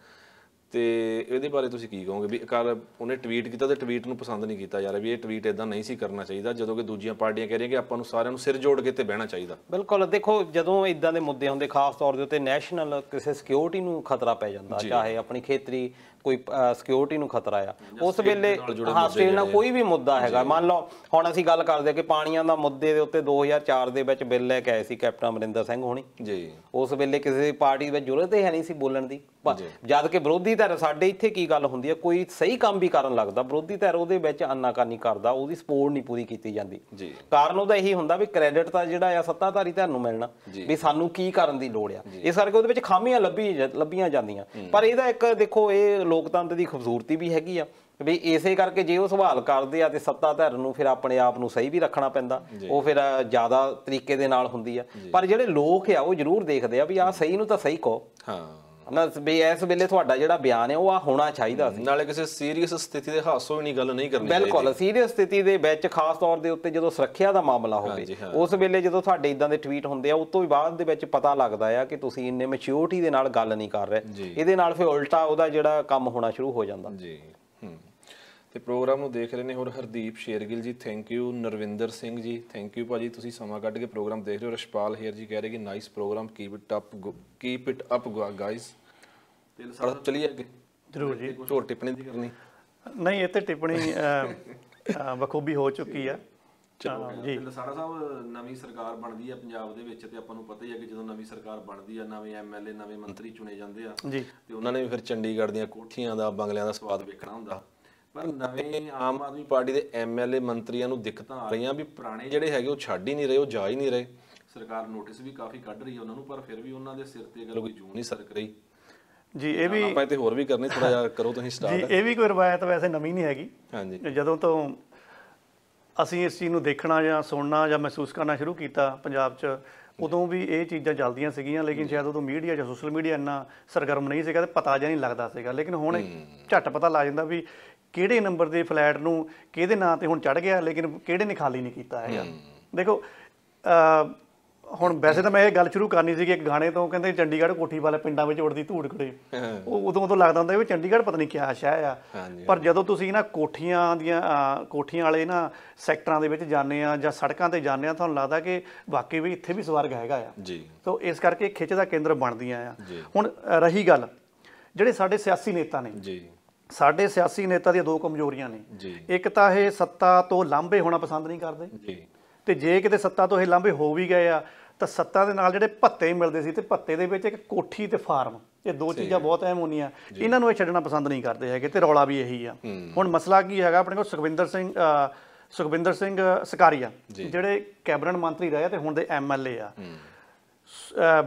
ਤੇ ਇਹਦੇ ਬਾਰੇ ਤੁਸੀਂ ਕੀ ਕਹੋਗੇ ਵੀ ਕੱਲ ਉਹਨੇ ਟਵੀਟ ਕੀਤਾ ਤੇ ਟਵੀਟ ਨੂੰ ਪਸੰਦ ਨਹੀਂ ਕੀਤਾ ਯਾਰ ਵੀ ਇਹ ਟਵੀਟ ਇਦਾਂ ਨਹੀਂ ਸੀ ਕਰਨਾ ਚਾਹੀਦਾ ਜਦੋਂ ਕਿ ਦੂਜੀਆਂ ਪਾਰਟੀਆਂ ਕਹਿ ਰਹੀਆਂ ਕਿ ਆਪਾਂ ਨੂੰ ਸਾਰਿਆਂ ਨੂੰ ਸਿਰ ਜੋੜ ਕੇ ਤੇ ਬਹਿਣਾ ਚਾਹੀਦਾ ਬਿਲਕੁਲ ਦੇਖੋ ਜਦੋਂ ਇਦਾਂ ਦੇ ਮੁੱਦੇ ਹੁੰਦੇ ਖਾਸ ਤੌਰ ਦੇ ਉੱਤੇ ਨੈਸ਼ਨਲ ਕਿਸੇ ਸਿਕਿਉਰਿਟੀ ਨੂੰ ਖਤਰਾ ਪੈ ਜਾਂਦਾ ਚਾਹੇ ਆਪਣੀ ਖੇਤਰੀ ਕੋਈ ਸਿਕਿਉਰਿਟੀ ਨੂੰ ਖਤਰਾ ਆ ਉਸ ਵੇਲੇ ਹਾਸਟੇਲ ਨਾਲ ਕੋਈ ਵੀ ਮੁੱਦਾ ਹੈਗਾ ਮੰਨ ਲਓ ਹੁਣ ਅਸੀਂ ਗੱਲ ਕਰਦੇ ਕਿ ਪਾਣੀਆਂ ਦਾ ਮੁੱਦੇ ਦੇ ਉੱਤੇ 2004 ਦੇ ਵਿੱਚ ਬਿੱਲ ਲੈ ਕੇ ਆਏ ਸੀ ਕੈਪਟਨ ਅਮਰਿੰਦਰ ਸਿੰਘ ਹੋਣੀ ਜੀ ਉਸ ਵੇਲੇ ਕਿਸੇ ਪਾਰਟੀ ਵਿੱਚ ਜੁਰਤ ਹੀ ਹੈ ਨਹੀਂ ਸੀ ਬੋਲਣ ਦੀ ਜਦ ਕਿ ਵਿਰੋਧੀ ਧਿਰ ਸਾਡੇ ਇੱਥੇ ਕੀ ਗੱਲ ਹੁੰਦੀ ਹੈ ਕੋਈ ਸਹੀ ਕੰਮ ਵੀ ਕਰਨ ਲੱਗਦਾ ਵਿਰੋਧੀ ਧਿਰ ਉਹਦੇ ਵਿੱਚ ਅੰਨਾਕਾਨੀ ਕਰਦਾ ਉਹਦੀ ਸਪੋਰਟ ਨਹੀਂ ਪੂਰੀ ਕੀਤੀ ਜਾਂਦੀ ਕਾਰਨ ਉਹਦਾ ਇਹੀ ਹੁੰਦਾ ਵੀ ਕ੍ਰੈਡਿਟ ਤਾਂ ਜਿਹੜਾ ਆ ਸੱਤਾਧਾਰੀ ਧਿਰ ਨੂੰ ਮਿਲਣਾ ਵੀ ਸਾਨੂੰ ਕੀ ਕਰਨ ਦੀ ਲੋੜ ਆ ਇਸ ਕਰਕੇ ਉਹਦੇ ਵਿੱਚ ਖਾਮੀਆਂ ਲੱਭੀ ਲੱਭੀਆਂ ਜਾਂਦੀਆਂ ਪਰ ਇਹਦਾ ਇੱਕ ਦੇਖੋ ਇਹ ਲੋਕਤੰਤਰ ਦੀ ਖੂਬਸੂਰਤੀ ਵੀ ਹੈਗੀ ਆ ਵੀ ਇਸੇ ਕਰਕੇ ਜੇ ਉਹ ਸਵਾਲ ਕਰਦੇ ਆ ਤੇ ਸੱਤਾ ਨੂੰ ਫਿਰ ਆਪਣੇ ਆਪ ਨੂੰ ਸਹੀ ਵੀ ਰੱਖਣਾ ਪੈਂਦਾ ਉਹ ਫਿਰ ਜ਼ਿਆਦਾ ਤਰੀਕੇ ਦੇ ਨਾਲ ਹੁੰਦੀ ਆ ਪਰ ਜਿਹੜੇ ਲੋਕ ਆ ਉਹ ਜ਼ਰੂਰ ਦੇਖਦੇ ਆ ਵੀ ਆ ਸਹੀ ਨੂੰ ਤਾਂ ਸਹੀ ਕਹੋ ਹਾਂ ਨਾ ਬੇ ਇਸ ਵੇਲੇ ਤੁਹਾਡਾ ਜਿਹੜਾ ਬਿਆਨ ਹੈ ਉਹ ਆ ਹੋਣਾ ਚਾਹੀਦਾ ਸੀ ਨਾਲੇ ਕਿਸੇ ਸੀਰੀਅਸ ਸਥਿਤੀ ਦੇ ਹਾਸੋ ਵੀ ਨਹੀਂ ਗੱਲ ਨਹੀਂ ਕਰਨੀ ਬਿਲਕੁਲ ਸੀਰੀਅਸ ਸਥਿਤੀ ਦੇ ਵਿੱਚ ਖਾਸ ਤੌਰ ਦੇ ਉੱਤੇ ਜਦੋਂ ਸੁਰੱਖਿਆ ਦਾ ਮਾਮਲਾ ਹੋਵੇ ਉਸ ਵੇਲੇ ਜਦੋਂ ਤੁਹਾਡੇ ਇਦਾਂ ਦੇ ਟਵੀਟ ਹੁੰਦੇ ਆ ਉਸ ਤੋਂ ਬਾਅਦ ਦੇ ਵਿੱਚ ਪਤਾ ਲੱਗਦਾ ਆ ਕਿ ਤੁਸੀਂ ਇੰਨੇ ਮੈਚਿਓਰਟੀ ਦੇ ਨਾਲ ਗੱਲ ਨਹੀਂ ਕਰ ਰਹੇ ਇਹਦੇ ਨਾਲ ਫਿਰ ਉਲਟਾ ਉਹਦਾ ਜਿਹੜਾ ਕੰਮ ਹੋਣਾ ਸ਼ੁਰੂ ਹੋ ਜਾਂਦਾ ਜੀ ਤੇ ਪ੍ਰੋਗਰਾਮ ਨੂੰ ਦੇਖ ਰਹੇ ਨੇ ਹੋਰ ਹਰਦੀਪ ਸ਼ੇਰਗਿਲ ਜੀ thank you ਨਰਵਿੰਦਰ Singh ji thank you ਭਾਜੀ ਤੁਸੀਂ ਸਮਾਂ ਕੱਢ ਕੇ ਪ੍ਰੋਗਰਾਮ ਦੇਖ ਰਹੇ ਹੋ ਰਸ਼ਪਾਲ ਹੇਰ ਜੀ ਕਹਿ ਰਹੇ ਕਿ nice programme keep it up keep it up guys ਤੇ ਸਾਰਾ ਚਲੀ ਅੱਗੇ ਜ਼ਰੂਰ ਜੀ ਕੁਝ ਹੋਰ ਟਿੱਪਣੀ ਦੀ ਕਰਨੀ ਨਹੀਂ ਇਹ ਤੇ ਟਿੱਪਣੀ ਬਖੂਬੀ ਹੋ ਚੁੱਕੀ ਆ ਚਲੋ ਜੀ ਲਸਾੜਾ ਸਾਹਿਬ ਨਵੀਂ ਸਰਕਾਰ ਬਣਦੀ ਆ ਪੰਜਾਬ ਦੇ ਵਿੱਚ ਤੇ ਆਪਾਂ ਨੂੰ ਪਤਾ ਹੀ ਹੈ ਕਿ ਜਦੋਂ ਨਵੀਂ ਸਰਕਾਰ ਬਣਦੀ ਆ ਨਵੇਂ ਐਮਐਲਏ ਨਵੇਂ ਮੰਤਰੀ ਚੁਣੇ ਜਾਂਦੇ ਆ ਤੇ ਉਹਨਾਂ ਨੇ ਫਿਰ ਚੰਡੀਗੜ੍ਹ ਦੀਆਂ ਕੋਠੀਆਂ ਦਾ ਬੰਗਲਿਆਂ ਦਾ ਸਵਾਦ ਵੇਖਣਾ ਹੁੰਦਾ ਪਰ ਨਵੇਂ ਆਮ ਆਦਮੀ ਪਾਰਟੀ ਦੇ ਐਮਐਲਏ ਮੰਤਰੀਆਂ ਨੂੰ ਦਿੱਕਤਾਂ ਆ ਰਹੀਆਂ ਵੀ ਪੁਰਾਣੇ ਜਿਹੜੇ ਹੈਗੇ ਉਹ ਛੱਡ ਹੀ ਨਹੀਂ ਰਹੇ ਉਹ ਜਾ ਹੀ ਨਹੀਂ ਰਹੇ ਸਰਕਾਰ ਨੋਟਿਸ ਵੀ ਕਾਫੀ ਕੱਢ ਰਹੀ ਹੈ ਉਹਨਾਂ ਨੂੰ ਪਰ ਫਿਰ ਵੀ ਉਹਨਾਂ ਦੇ ਸਿਰ ਤੇ ਗੱਲ ਕੋਈ ਜੂ ਨਹੀਂ ਸਰਕ ਰਹੀ ਜੀ ਇਹ ਵੀ ਆਪਾਂ ਤੇ ਹੋਰ ਵੀ ਕਰਨੇ ਥੋੜਾ ਜਿਆਦਾ ਕਰੋ ਤੁਸੀਂ ਸਟਾਰਟ ਜੀ ਇਹ ਵੀ ਕੋਈ ਰਵਾਇਤ ਵੈਸੇ ਨਵੀਂ ਨਹੀਂ ਹੈਗੀ ਹਾਂਜੀ ਜਦੋਂ ਤੋਂ ਅਸੀਂ ਇਸ ਚੀਜ਼ ਨੂੰ ਦੇਖਣਾ ਜਾਂ ਸੁਣਨਾ ਜਾਂ ਮਹਿਸੂਸ ਕਰਨਾ ਸ਼ੁਰੂ ਕੀਤਾ ਪੰਜਾਬ 'ਚ ਉਦੋਂ ਵੀ ਇਹ ਚੀਜ਼ਾਂ ਚੱਲਦੀਆਂ ਸੀਗੀਆਂ ਲੇਕਿਨ ਸ਼ਾਇਦ ਉਦੋਂ ਮੀਡੀਆ ਜਾਂ ਸੋਸ਼ਲ ਮੀਡੀਆ ਇੰਨਾ ਸਰਗਰਮ ਨਹੀਂ ਸੀਗਾ ਤੇ ਪਤਾ ਜਾਂ ਨਹੀਂ ਲੱਗਦਾ ਸੀਗਾ ਲੇਕਿਨ ਹੁਣ ਝੱਟ ਪਤਾ ਲੱਗ ਜਾਂਦਾ ਵੀ ਕਿਹੜੇ ਨੰਬਰ ਦੇ ਫਲੈਟ ਨੂੰ ਕਿਹਦੇ ਨਾਂ ਤੇ ਹੁਣ ਚੜ ਗਿਆ ਲੇਕਿਨ ਕਿਹੜੇ ਨੇ ਖਾਲੀ ਨਹੀਂ ਕੀਤਾ ਹੈਗਾ ਦੇਖੋ ਹੁਣ ਵੈਸੇ ਤਾਂ ਮੈਂ ਇਹ ਗੱਲ ਸ਼ੁਰੂ ਕਰਨੀ ਸੀ ਕਿ ਇੱਕ ਗਾਣੇ ਤੋਂ ਕਹਿੰਦੇ ਚੰਡੀਗੜ੍ਹ ਕੋਠੀ ਵਾਲੇ ਪਿੰਡਾਂ ਵਿੱਚ ਉੜਦੀ ਧੂੜ ਕੜੇ ਉਹ ਉਦੋਂ ਉਦੋਂ ਲੱਗਦਾ ਹੁੰਦਾ ਵੀ ਚੰਡੀਗੜ੍ਹ ਪਤਾ ਨਹੀਂ ਕਿਹਾ ਸ਼ਹਿ ਆ ਪਰ ਜਦੋਂ ਤੁਸੀਂ ਨਾ ਕੋਠੀਆਂ ਦੀਆਂ ਕੋਠੀਆਂ ਵਾਲੇ ਨਾ ਸੈਕਟਰਾਂ ਦੇ ਵਿੱਚ ਜਾਂਦੇ ਆ ਜਾਂ ਸੜਕਾਂ ਤੇ ਜਾਂਦੇ ਆ ਤੁਹਾਨੂੰ ਲੱਗਦਾ ਕਿ ਵਾਕਈ ਵੀ ਇੱਥੇ ਵੀ ਸਵਰਗ ਹੈਗਾ ਆ ਜੀ ਸੋ ਇਸ ਕਰਕੇ ਖਿੱਚ ਦਾ ਕੇਂਦਰ ਬਣਦੀਆਂ ਆ ਹੁਣ ਰਹੀ ਗੱਲ ਜਿਹੜੇ ਸਾਡੇ ਸਿਆਸੀ ਨੇਤਾ ਨੇ ਜੀ ਸਾਡੇ ਸਿਆਸੀ ਨੇਤਾ ਦੀਆਂ ਦੋ ਕਮਜ਼ੋਰੀਆਂ ਨੇ ਇੱਕ ਤਾਂ ਇਹ ਸੱਤਾ ਤੋਂ ਲਾਂਬੇ ਹੋਣਾ ਪਸੰਦ ਨਹੀਂ ਕਰਦੇ ਜੀ ਤੇ ਜੇ ਕਿਤੇ ਸੱਤਾ ਤੋਂ ਇਹ ਲਾਂਭੇ ਹੋ ਵੀ ਗਏ ਆ ਤਾਂ ਸੱਤਾ ਦੇ ਨਾਲ ਜਿਹੜੇ ਭੱਤੇ ਮਿਲਦੇ ਸੀ ਤੇ ਭੱਤੇ ਦੇ ਵਿੱਚ ਇੱਕ ਕੋਠੀ ਤੇ ਫਾਰਮ ਇਹ ਦੋ ਚੀਜ਼ਾਂ ਬਹੁਤ ਅਹਿਮ ਹੁੰਦੀਆਂ ਇਹਨਾਂ ਨੂੰ ਇਹ ਛੱਡਣਾ ਪਸੰਦ ਨਹੀਂ ਕਰਦੇ ਹੈਗੇ ਤੇ ਰੌਲਾ ਵੀ ਇਹੀ ਆ ਹੁਣ ਮਸਲਾ ਕੀ ਹੈਗਾ ਆਪਣੇ ਕੋਲ ਸੁਖਵਿੰਦਰ ਸਿੰਘ ਸੁਖਵਿੰਦਰ ਸਿੰਘ ਸਕਾਰੀਆ ਜਿਹੜੇ ਕੈਬਨਟ ਮੰਤਰੀ ਰਹੇ ਤੇ ਹੁਣ ਦੇ ਐਮਐਲਏ ਆ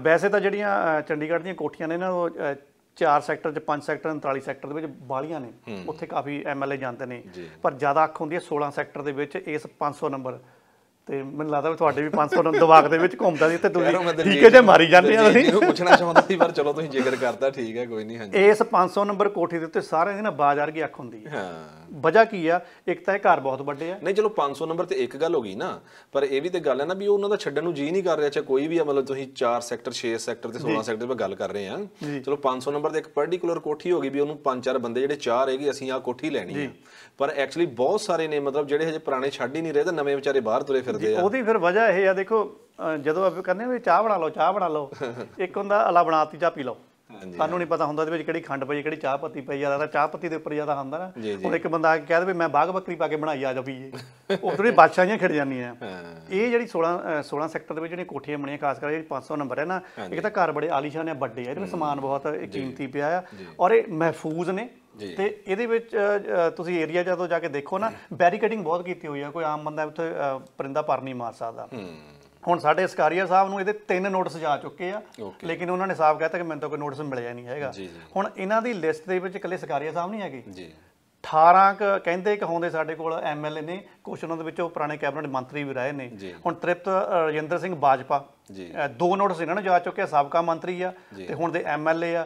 ਵੈਸੇ ਤਾਂ ਜਿਹੜੀਆਂ ਚੰਡੀਗੜ੍ਹ ਦੀਆਂ ਕੋਠੀਆਂ ਨੇ ਇਹਨਾਂ ਉਹ ਚਾਰ ਸੈਕਟਰ ਚ ਪੰਜ ਸੈਕਟਰ 39 ਸੈਕਟਰ ਦੇ ਵਿੱਚ ਬਾਲੀਆਂ ਨੇ ਉੱਥੇ ਕਾਫੀ ਐਮਐਲਏ ਜਾਂਦੇ ਨੇ ਪਰ ਜ਼ਿਆਦਾ ਅੱਖ ਹੁੰਦੀ ਹੈ 16 ਸੈਕਟਰ ਦੇ ਵਿੱਚ ਇਸ 500 ਨੰਬਰ ਤੇ ਮੈਨੂੰ ਲੱਗਦਾ ਵੀ ਤੁਹਾਡੇ ਵੀ 500 ਨੰਬਰ ਦਿਮਾਗ ਦੇ ਵਿੱਚ ਘੁੰਮਦਾ ਸੀ ਤੇ ਤੁਸੀਂ ਠੀਕੇ ਜੇ ਮਾਰੀ ਜਾਂਦੇ ਆ ਤੁਸੀਂ ਪੁੱਛਣਾ ਚਾਹੁੰਦਾ ਸੀ ਪਰ ਚਲੋ ਤੁਸੀਂ ਜ਼ਿਕਰ ਕਰਤਾ ਠੀਕ ਹੈ ਕੋਈ ਨਹੀਂ ਹਾਂਜੀ ਇਸ 500 ਨੰਬਰ ਕੋਠੀ ਦੇ ਉੱਤੇ ਸਾਰਿਆਂ ਦੀ ਨਾ ਬਾਜ਼ਾਰ ਕੀ ਅੱਖ ਹੁੰਦੀ ਹੈ ਹਾਂ ਵਜ੍ਹਾ ਕੀ ਆ ਇੱਕ ਤਾਂ ਇਹ ਘਰ ਬਹੁਤ ਵੱਡੇ ਆ ਨਹੀਂ ਚਲੋ 500 ਨੰਬਰ ਤੇ ਇੱਕ ਗੱਲ ਹੋ ਗਈ ਨਾ ਪਰ ਇਹ ਵੀ ਤੇ ਗੱਲ ਹੈ ਨਾ ਵੀ ਉਹਨਾਂ ਦਾ ਛੱਡਣ ਨੂੰ ਜੀ ਨਹੀਂ ਕਰ ਰਿਹਾ ਚਾ ਕੋਈ ਵੀ ਆ ਮਤਲਬ ਤੁਸੀਂ 4 ਸੈਕਟਰ 6 ਸੈਕਟਰ ਤੇ 16 ਸੈਕਟਰ ਤੇ ਗੱਲ ਕਰ ਰਹੇ ਆ ਚਲੋ 500 ਨੰਬਰ ਤੇ ਇੱਕ ਪਾਰਟਿਕੂਲਰ ਕੋਠੀ ਹੋ ਗਈ ਵੀ ਉਹਨੂੰ ਪੰਜ ਚਾਰ ਬੰਦੇ ਜਿਹੜੇ ਚਾਹ ਹੈਗੇ ਅਸੀਂ ਆ ਕੋਠੀ ਲੈਣੀ ਆ ਪਰ ਐਕਚੁਅਲੀ ਬਹੁਤ ਸਾਰੇ ਨੇ ਮਤਲਬ ਜਿਹੜੇ ਹਜੇ ਪੁਰਾਣੇ ਛੱਡ ਹੀ ਨਹੀਂ ਰਹੇ ਤੇ ਨਵੇਂ ਵਿਚਾਰੇ ਬਾਹਰ ਤੁਰੇ ਫਿਰ ਕਰਦੇ ਆ ਉਹਦੀ ਫਿਰ ਵਜ੍ਹਾ ਇਹ ਆ ਦੇਖੋ ਜਦੋਂ ਆਪ ਕਹਿੰਦੇ ਵੀ ਚਾਹ ਬਣਾ ਲਓ ਚਾਹ ਬਣਾ ਲਓ [LAUGHS] ਇੱਕ ਹੁੰਦਾ ਅਲਾ ਬਣਾਤੀ ਚਾਹ ਪੀ ਲਓ ਸਾਨੂੰ ਨਹੀਂ ਪਤਾ ਹੁੰਦਾ ਉਹਦੇ ਵਿੱਚ ਕਿਹੜੀ ਖੰਡ ਪਈ ਕਿਹੜੀ ਚਾਹ ਪੱਤੀ ਪਈ ਜ਼ਿਆਦਾ ਚਾਹ ਪੱਤੀ ਦੇ ਉੱਪਰ ਜ਼ਿਆਦਾ ਹੁੰਦਾ ਨਾ ਹੁਣ ਇੱਕ ਬੰਦਾ ਆ ਕੇ ਕਹਦਾ ਵੀ ਮੈਂ ਬਾਗ ਬੱਕਰੀ ਪਾ ਕੇ ਬਣਾਈ ਆ ਜਾ ਪੀਏ [LAUGHS] ਉਹ ਥੋੜੀ ਬਾਦਸ਼ਾਹੀਆਂ ਖੜ ਜਾਂਦੀਆਂ ਇਹ ਜਿਹੜੀ 16 16 ਸੈਕਟਰ ਦੇ ਵਿੱਚ ਜਿਹੜੀਆਂ ਕੋਠੀਆਂ ਬਣੀਆਂ ਖਾਸ ਕਰਕੇ 500 ਨੰਬਰ ਹੈ ਨਾ ਇੱਕ ਤਾਂ ਘਰ ਬੜੇ ਆਲੀਸ਼ਾਨ ਨੇ ਵੱਡੇ ਆ ਇਹਦੇ ਵਿੱਚ ਸਮਾਨ ਬਹੁਤ ਕੀਮਤੀ ਪਿਆ ਆ ਔਰ ਇਹ ਮਹਿਫੂਜ਼ ਨੇ ਤੇ ਇਹਦੇ ਵਿੱਚ ਤੁਸੀਂ ਏਰੀਆ ਜਦੋਂ ਜਾ ਕੇ ਦੇਖੋ ਨਾ ਬੈਰੀਕੇਡਿੰਗ ਬਹੁਤ ਕੀਤੀ ਹੋਈ ਆ ਕੋਈ ਆਮ ਬੰਦਾ ਉੱਥੇ ਪਰਿੰਦਾ ਪਰ ਨਹੀਂ ਮਾਰ ਸਕਦਾ ਹੁਣ ਸਾਡੇ ਸਕਾਰੀਆ ਸਾਹਿਬ ਨੂੰ ਇਹਦੇ ਤਿੰਨ ਨੋਟਿਸ ਜਾ ਚੁੱਕੇ ਆ ਲੇਕਿਨ ਉਹਨਾਂ ਨੇ ਸਾਫ਼ ਕਹਿਤਾ ਕਿ ਮੈਨੂੰ ਤਾਂ ਕੋਈ ਨੋਟਿਸ ਮਿਲਿਆ ਨਹੀਂ ਹੈਗਾ ਹੁਣ ਇਹਨਾਂ ਦੀ ਲਿਸਟ ਦੇ ਵਿੱਚ ਇਕੱਲੇ ਸਕਾਰੀਆ ਸਾਹਿਬ ਨਹੀਂ ਹੈਗੇ ਜੀ 18 ਕਹਿੰਦੇ ਕਿ ਹੁੰਦੇ ਸਾਡੇ ਕੋਲ ਐਮਐਲਏ ਨੇ ਕੁਝ ਉਹਨਾਂ ਦੇ ਵਿੱਚੋਂ ਪੁਰਾਣੇ ਕੈਬਨਿਟ ਮੰਤਰੀ ਵੀ ਰਹੇ ਨੇ ਹੁਣ ਤ੍ਰਿਪਤ ਰਜਿੰਦਰ ਸਿੰਘ ਬਾਜਪਾ ਜੀ ਦੋ ਨੋਟਿਸ ਇਹਨਾਂ ਨੂੰ ਜਾ ਚੁੱਕੇ ਆ ਸਾਬਕਾ ਮੰਤਰੀ ਆ ਤੇ ਹੁਣ ਦੇ ਐਮਐਲਏ ਆ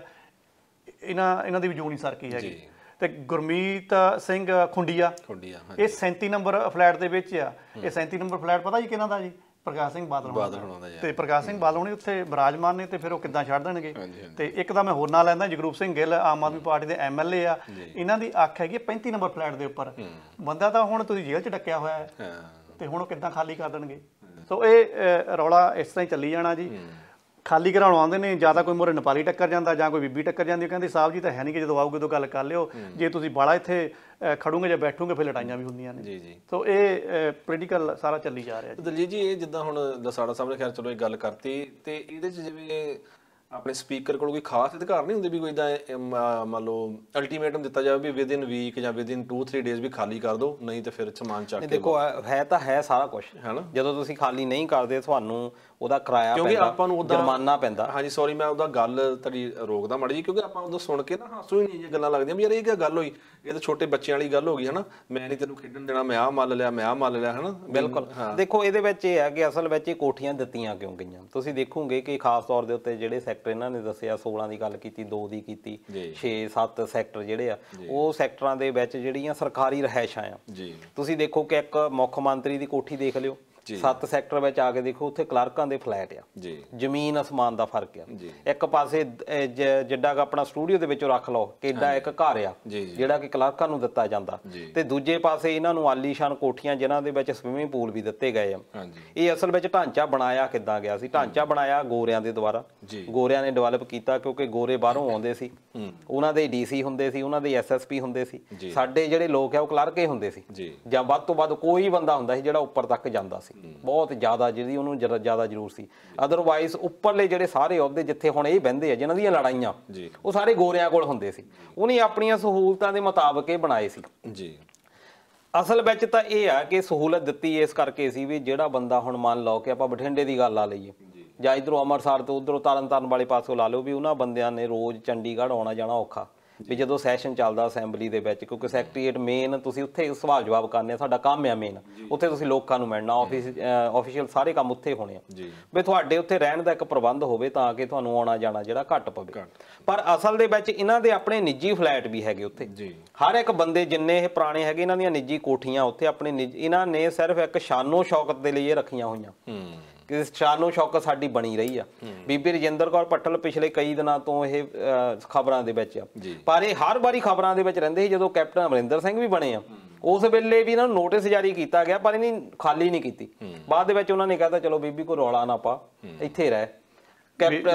ਇਹਨਾਂ ਇਹਨਾਂ ਦੀ ਵੀ ਜੂਨੀ ਸਰ ਕੀ ਹੈਗੀ ਤੇ ਗੁਰਮੀਤ ਸਿੰਘ ਖੁੰਡੀਆ ਖੁੰਡੀਆ ਇਹ 37 ਨੰਬਰ ਫਲੈਟ ਦੇ ਵਿੱਚ ਆ ਇਹ 37 ਨੰਬਰ ਫਲੈਟ ਪਤਾ ਜੀ ਕਿਹਨਾਂ ਦਾ ਜੀ ਪ੍ਰਕਾਸ਼ ਸਿੰਘ ਬਾਦਲ ਬਾਦਲ ਹੋਣਾ ਤੇ ਪ੍ਰਕਾਸ਼ ਸਿੰਘ ਬਾਦਲ ਹੋਣੀ ਉੱਥੇ ਬਰਾਜਮਾਨ ਨੇ ਤੇ ਫਿਰ ਉਹ ਕਿੱਦਾਂ ਛੱਡ ਦੇਣਗੇ ਤੇ ਇੱਕ ਤਾਂ ਮੈਂ ਹੋਰ ਨਾਂ ਲੈਂਦਾ ਜਗਰੂਪ ਸਿੰਘ ਗਿੱਲ ਆਮ ਆਦਮੀ ਪਾਰਟੀ ਦੇ ਐਮਐਲਏ ਆ ਇਹਨਾਂ ਦੀ ਅੱਖ ਹੈਗੀ 35 ਨੰਬਰ ਫਲੈਟ ਦੇ ਉੱਪਰ ਬੰਦਾ ਤਾਂ ਹੁਣ ਤੁਸੀਂ ਜੇਲ੍ਹ 'ਚ ਡੱਕਿਆ ਹੋਇਆ ਹੈ ਤੇ ਹੁਣ ਉਹ ਕਿੱਦਾਂ ਖਾਲੀ ਕਰ ਦੇਣਗੇ ਸੋ ਇਹ ਰੌਲਾ ਇਸ ਤਰ੍ਹਾਂ ਹੀ ਚੱਲੀ ਜਾਣਾ ਜੀ ਖਾਲੀ ਕਰਾਉਣ ਆਉਂਦੇ ਨੇ ਜਾਂ ਤਾਂ ਕੋਈ ਮੋਰੇ ਨੇਪਾਲੀ ਟੱਕਰ ਜਾਂਦਾ ਜਾਂ ਕੋਈ ਬੀਬੀ ਟੱਕਰ ਜਾਂਦੀ ਉਹ ਕਹਿੰਦੇ ਸਾਹਿਬ ਜੀ ਤਾਂ ਹੈ ਨਹੀਂ ਕਿ ਜਦੋਂ ਆਉਗੇ ਉਦੋਂ ਗੱਲ ਕਰ ਲਿਓ ਜੇ ਤੁਸੀਂ ਬਾਲਾ ਇੱਥੇ ਖੜੂਗੇ ਜਾਂ ਬੈਠੂਗੇ ਫਿਰ ਲੜਾਈਆਂ ਵੀ ਹੁੰਦੀਆਂ ਨੇ ਜੀ ਜੀ ਸੋ ਇਹ ਪੋਲੀਟੀਕਲ ਸਾਰਾ ਚੱਲੀ ਜਾ ਰਿਹਾ ਜੀ ਦਲਜੀਤ ਜੀ ਇਹ ਜਿੱਦਾਂ ਹੁਣ ਦਸਾੜਾ ਸਾਹਿਬ ਨੇ ਖੈਰ ਚਲੋ ਇਹ ਗੱਲ ਕਰਤੀ ਤੇ ਇਹਦੇ 'ਚ ਜਿਵੇਂ ਆਪਣੇ ਸਪੀਕਰ ਕੋਲ ਕੋਈ ਖਾਸ ਅਧਿਕਾਰ ਨਹੀਂ ਹੁੰਦੇ ਵੀ ਕੋਈ ਇਦਾਂ ਮੰਨ ਲਓ ਅਲਟੀਮੇਟਮ ਦਿੱਤਾ ਜਾਵੇ ਵੀ ਵਿਦਿਨ ਵੀਕ ਜਾਂ ਵਿਦਿਨ 2-3 ਡੇਜ਼ ਵੀ ਖਾਲੀ ਕਰ ਦਿਓ ਨਹੀਂ ਤਾਂ ਫਿਰ ਸਮਾਨ ਚੱਕ ਕੇ ਦੇਖੋ ਹੈ ਤਾਂ ਹੈ ਸਾਰਾ ਕੁਝ ਜਦੋਂ ਤੁਸੀਂ ਖਾਲੀ ਨਹੀਂ ਕਰਦੇ ਤੁਹਾਨੂੰ ਉਹਦਾ ਕਿਰਾਇਆ ਕਿਉਂਕਿ ਆਪਾਂ ਨੂੰ ਉਹਦਾ ਜੁਰਮਾਨਾ ਪੈਂਦਾ ਹਾਂਜੀ ਸੌਰੀ ਮੈਂ ਉਹਦਾ ਗੱਲ ਤੜੀ ਰੋਕਦਾ ਮੜੀ ਕਿਉਂਕਿ ਆਪਾਂ ਉਹਦਾ ਸੁਣ ਕੇ ਨਾ ਹਾਸੂ ਹੀ ਨਹੀਂ ਇਹ ਗੱਲਾਂ ਲੱਗਦੀਆਂ ਵੀ ਯਾਰ ਇਹ ਕੀ ਗੱਲ ਹੋਈ ਇਹ ਤਾਂ ਛੋਟੇ ਬੱਚਿਆਂ ਵਾਲੀ ਗੱਲ ਹੋ ਗਈ ਹਨਾ ਮੈਂ ਨਹੀਂ ਤੈਨੂੰ ਖੇਡਣ ਦੇਣਾ ਮੈਂ ਆਹ ਮੰਨ ਲਿਆ ਮੈਂ ਆਹ ਮੰਨ ਲਿਆ ਹਨਾ ਬਿਲਕੁਲ ਦੇਖੋ ਇਹਦੇ ਵਿੱਚ ਇਹ ਹੈ ਕਿ ਅਸਲ ਵਿੱਚ ਇਹ ਕੋਠੀਆਂ ਦਿੱਤੀਆਂ ਕਿਉਂ ਗਈਆਂ ਤੁਸੀਂ ਦੇਖੋਗੇ ਕਿ ਖਾਸ ਤੌਰ ਦੇ ਉੱਤੇ ਜਿਹੜੇ ਸੈਕਟਰ ਇਹਨਾਂ ਨੇ ਦੱਸਿਆ 16 ਦੀ ਗੱਲ ਕੀਤੀ 2 ਦੀ ਕੀਤੀ 6 7 ਸੈਕਟਰ ਜਿਹੜੇ ਆ ਉਹ ਸੈਕਟਰਾਂ ਦੇ ਵਿੱਚ ਜਿਹੜੀਆਂ ਸਰਕਾਰੀ ਰਹਿائشਾਂ ਆ ਜੀ ਤੁਸੀਂ ਦੇਖੋ ਕਿ ਇੱਕ ਮੁੱਖ ਮੰਤਰੀ ਦੀ ਕੋਠੀ ਦੇਖ ਲਿਓ ਸੱਤ ਸੈਕਟਰ ਵਿੱਚ ਆ ਕੇ ਦੇਖੋ ਉੱਥੇ ਕਲਰਕਾਂ ਦੇ ਫਲੈਟ ਆ ਜੀ ਜ਼ਮੀਨ ਅਸਮਾਨ ਦਾ ਫਰਕ ਆ ਇੱਕ ਪਾਸੇ ਜਿੱਡਾ ਕ ਆਪਣਾ ਸਟੂਡੀਓ ਦੇ ਵਿੱਚ ਰੱਖ ਲਓ ਕਿੱਡਾ ਇੱਕ ਘਰ ਆ ਜਿਹੜਾ ਕਿ ਕਲਰਕਾਂ ਨੂੰ ਦਿੱਤਾ ਜਾਂਦਾ ਤੇ ਦੂਜੇ ਪਾਸੇ ਇਹਨਾਂ ਨੂੰ ਆਲੀਸ਼ਾਨ ਕੋਠੀਆਂ ਜਿਨ੍ਹਾਂ ਦੇ ਵਿੱਚ ਸਵਿਮਿੰਗ ਪੂਲ ਵੀ ਦਿੱਤੇ ਗਏ ਆ ਇਹ ਅਸਲ ਵਿੱਚ ਢਾਂਚਾ ਬਣਾਇਆ ਕਿੱਦਾਂ ਗਿਆ ਸੀ ਢਾਂਚਾ ਬਣਾਇਆ ਗੋਰਿਆਂ ਦੇ ਦੁਆਰਾ ਗੋਰਿਆਂ ਨੇ ਡਿਵੈਲਪ ਕੀਤਾ ਕਿਉਂਕਿ ਗੋਰੇ ਬਾਹਰੋਂ ਆਉਂਦੇ ਸੀ ਉਹਨਾਂ ਦੇ ਡੀਸੀ ਹੁੰਦੇ ਸੀ ਉਹਨਾਂ ਦੇ ਐਸਐਸਪੀ ਹੁੰਦੇ ਸੀ ਸਾਡੇ ਜਿਹੜੇ ਲੋਕ ਆ ਉਹ ਕਲਰਕ ਹੀ ਹੁੰਦੇ ਸੀ ਜਾਂ ਵੱਧ ਤੋਂ ਵੱਧ ਕੋਈ ਬੰਦਾ ਹੁੰਦਾ ਸੀ ਜਿਹੜਾ ਉੱਪਰ ਤੱਕ ਜਾਂਦਾ ਸੀ ਬਹੁਤ ਜ਼ਿਆਦਾ ਜਿਹਦੀ ਉਹਨੂੰ ਜ਼ਿਆਦਾ ਜ਼ਰੂਰ ਸੀ ਅਦਰਵਾਈਜ਼ ਉੱਪਰਲੇ ਜਿਹੜੇ ਸਾਰੇ ਅਹੁਦੇ ਜਿੱਥੇ ਹੁਣ ਇਹ ਬੰਦੇ ਆ ਜਿਨ੍ਹਾਂ ਦੀਆਂ ਲੜਾਈਆਂ ਉਹ ਸਾਰੇ ਗੋਰਿਆਂ ਕੋਲ ਹੁੰਦੇ ਸੀ ਉਹਨੇ ਆਪਣੀਆਂ ਸਹੂਲਤਾਂ ਦੇ ਮੁਤਾਬਕ ਇਹ ਬਣਾਏ ਸੀ ਜੀ ਅਸਲ ਵਿੱਚ ਤਾਂ ਇਹ ਆ ਕਿ ਸਹੂਲਤ ਦਿੱਤੀ ਇਸ ਕਰਕੇ ਸੀ ਵੀ ਜਿਹੜਾ ਬੰਦਾ ਹੁਣ ਮੰਨ ਲਓ ਕਿ ਆਪਾਂ ਬਠਿੰਡੇ ਦੀ ਗੱਲ ਆ ਲਈਏ ਜਾਂ ਇਧਰੋਂ ਅੰਮ੍ਰਿਤਸਰ ਤੋਂ ਉਧਰੋਂ ਤਰਨਤਾਰਨ ਵਾਲੇ ਪਾਸੋਂ ਲਾ ਲਓ ਵੀ ਉਹਨਾਂ ਬੰਦਿਆਂ ਨੇ ਰੋਜ਼ ਚੰਡੀਗੜ੍ਹ ਆਉਣਾ ਜਾਣਾ ਔਖਾ ਵੀ ਜਦੋਂ ਸੈਸ਼ਨ ਚੱਲਦਾ ਅਸੈਂਬਲੀ ਦੇ ਵਿੱਚ ਕਿਉਂਕਿ ਸੈਕਟਰੀਏਟ ਮੇਨ ਤੁਸੀਂ ਉੱਥੇ ਸਵਾਲ ਜਵਾਬ ਕਰਨੇ ਆ ਸਾਡਾ ਕੰਮ ਆ ਮੇਨ ਉੱਥੇ ਤੁਸੀਂ ਲੋਕਾਂ ਨੂੰ ਮਿਲਣਾ ਆਫਿਸ ਆਫੀਸ਼ੀਅਲ ਸਾਰੇ ਕੰਮ ਉੱਥੇ ਹੋਣੇ ਆ ਵੀ ਤੁਹਾਡੇ ਉੱਥੇ ਰਹਿਣ ਦਾ ਇੱਕ ਪ੍ਰਬੰਧ ਹੋਵੇ ਤਾਂ ਕਿ ਤੁਹਾਨੂੰ ਆਉਣਾ ਜਾਣਾ ਜਿਹੜਾ ਘੱਟ ਪਵੇ ਪਰ ਅਸਲ ਦੇ ਵਿੱਚ ਇਹਨਾਂ ਦੇ ਆਪਣੇ ਨਿੱਜੀ ਫਲੈਟ ਵੀ ਹੈਗੇ ਉੱਥੇ ਹਰ ਇੱਕ ਬੰਦੇ ਜਿੰਨੇ ਇਹ ਪੁਰਾਣੇ ਹੈਗੇ ਇਹਨਾਂ ਦੀਆਂ ਨਿੱਜੀ ਕੋਠੀਆਂ ਉੱਥੇ ਆਪਣੇ ਇਹਨਾਂ ਨੇ ਸਿਰਫ ਇੱਕ ਸ਼ਾਨੋ ਸ਼ੌਕਤ ਦੇ ਲਈ ਇਹ ਰੱਖੀਆਂ ਹੋਈਆਂ ਕਿ ਸ਼ਾਨੋ ਸ਼ੌਕ ਸਾਡੀ ਬਣੀ ਰਹੀ ਆ ਬੀਬੀ ਰਜਿੰਦਰ ਕੌਰ ਪੱਟਲ ਪਿਛਲੇ ਕਈ ਦਿਨਾਂ ਤੋਂ ਇਹ ਖਬਰਾਂ ਦੇ ਵਿੱਚ ਆ ਪਰ ਇਹ ਹਰ ਵਾਰੀ ਖਬਰਾਂ ਦੇ ਵਿੱਚ ਰਹਿੰਦੇ ਸੀ ਜਦੋਂ ਕੈਪਟਨ ਅਮਰਿੰਦਰ ਸਿੰਘ ਵੀ ਬਣੇ ਆ ਉਸ ਵੇਲੇ ਵੀ ਇਹਨਾਂ ਨੂੰ ਨੋਟਿਸ ਜਾਰੀ ਕੀਤਾ ਗਿਆ ਪਰ ਇਹਨੇ ਖਾਲੀ ਨਹੀਂ ਕੀਤੀ ਬਾਅਦ ਦੇ ਵਿੱਚ ਉਹਨਾਂ ਨੇ ਕਹਿੰਦਾ ਚਲੋ ਬੀਬੀ ਕੋ ਰੌਲਾ ਨਾ ਪਾ ਇੱਥੇ ਰਹਿ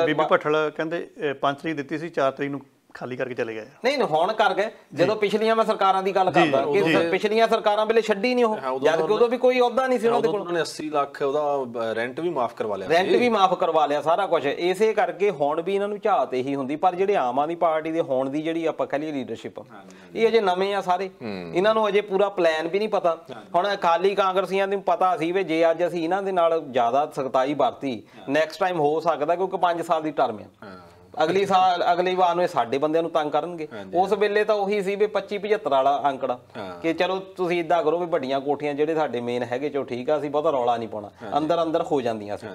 ਬੀਬੀ ਪੱਟਲ ਕਹਿੰਦੇ 5 ਤਰੀਕ ਦਿੱਤੀ ਸੀ 4 ਤਰੀਕ ਨੂੰ ਖਾਲੀ ਕਰਕੇ ਚਲੇ ਗਏ ਨਹੀਂ ਨਹੀਂ ਹੁਣ ਕਰ ਗਏ ਜਦੋਂ ਪਿਛਲੀਆਂ ਮੈਂ ਸਰਕਾਰਾਂ ਦੀ ਗੱਲ ਕਰਦਾ ਕਿ ਪਿਛਲੀਆਂ ਸਰਕਾਰਾਂ ਵੇਲੇ ਛੱਡੀ ਨਹੀਂ ਉਹ ਜਦ ਕਿ ਉਦੋਂ ਵੀ ਕੋਈ ਅਹੁਦਾ ਨਹੀਂ ਸੀ ਉਹਨਾਂ ਦੇ ਕੋਲ ਉਹਨਾਂ ਨੇ 80 ਲੱਖ ਉਹਦਾ ਰੈਂਟ ਵੀ ਮਾਫ ਕਰਵਾ ਲਿਆ ਰੈਂਟ ਵੀ ਮਾਫ ਕਰਵਾ ਲਿਆ ਸਾਰਾ ਕੁਝ ਇਸੇ ਕਰਕੇ ਹੁਣ ਵੀ ਇਹਨਾਂ ਨੂੰ ਝਾਤ ਇਹੀ ਹੁੰਦੀ ਪਰ ਜਿਹੜੇ ਆਮ ਆਦਮੀ ਪਾਰਟੀ ਦੇ ਹੋਣ ਦੀ ਜਿਹੜੀ ਆਪਾਂ ਕਹ ਲਈ ਲੀਡਰਸ਼ਿਪ ਇਹ ਅਜੇ ਨਵੇਂ ਆ ਸਾਰੇ ਇਹਨਾਂ ਨੂੰ ਅਜੇ ਪੂਰਾ ਪਲਾਨ ਵੀ ਨਹੀਂ ਪਤਾ ਹੁਣ ਖਾਲੀ ਕਾਂਗਰਸੀਆਂ ਨੂੰ ਪਤਾ ਸੀ ਵੀ ਜੇ ਅੱਜ ਅਸੀਂ ਇਹਨਾਂ ਦੇ ਨਾਲ ਜ਼ਿਆਦਾ ਸਖਤਾਈ ਵਰਤੀ ਨੈਕਸਟ ਟਾਈਮ ਹੋ ਸਕਦਾ ਕਿਉਂਕਿ 5 ਸਾਲ ਦੀ ਟਰਮ ਹੈ ਅਗਲੀ ਸਾਲ ਅਗਲੀ ਵਾਰ ਨੂੰ ਇਹ ਸਾਡੇ ਬੰਦਿਆਂ ਨੂੰ ਤੰਗ ਕਰਨਗੇ ਉਸ ਵੇਲੇ ਤਾਂ ਉਹੀ ਸੀ ਵੀ 25 75 ਵਾਲਾ ਅੰਕੜਾ ਕਿ ਚਲੋ ਤੁਸੀਂ ਇਦਾਂ ਕਰੋ ਵੀ ਵੱਡੀਆਂ ਕੋਠੀਆਂ ਜਿਹੜੇ ਸਾਡੇ ਮੇਨ ਹੈਗੇ ਚੋ ਠੀਕ ਆ ਅਸੀਂ ਬਹੁਤਾ ਰੌਲਾ ਨਹੀਂ ਪਾਉਣਾ ਅੰਦਰ ਅੰਦਰ ਹੋ ਜਾਂਦੀਆਂ ਸੀ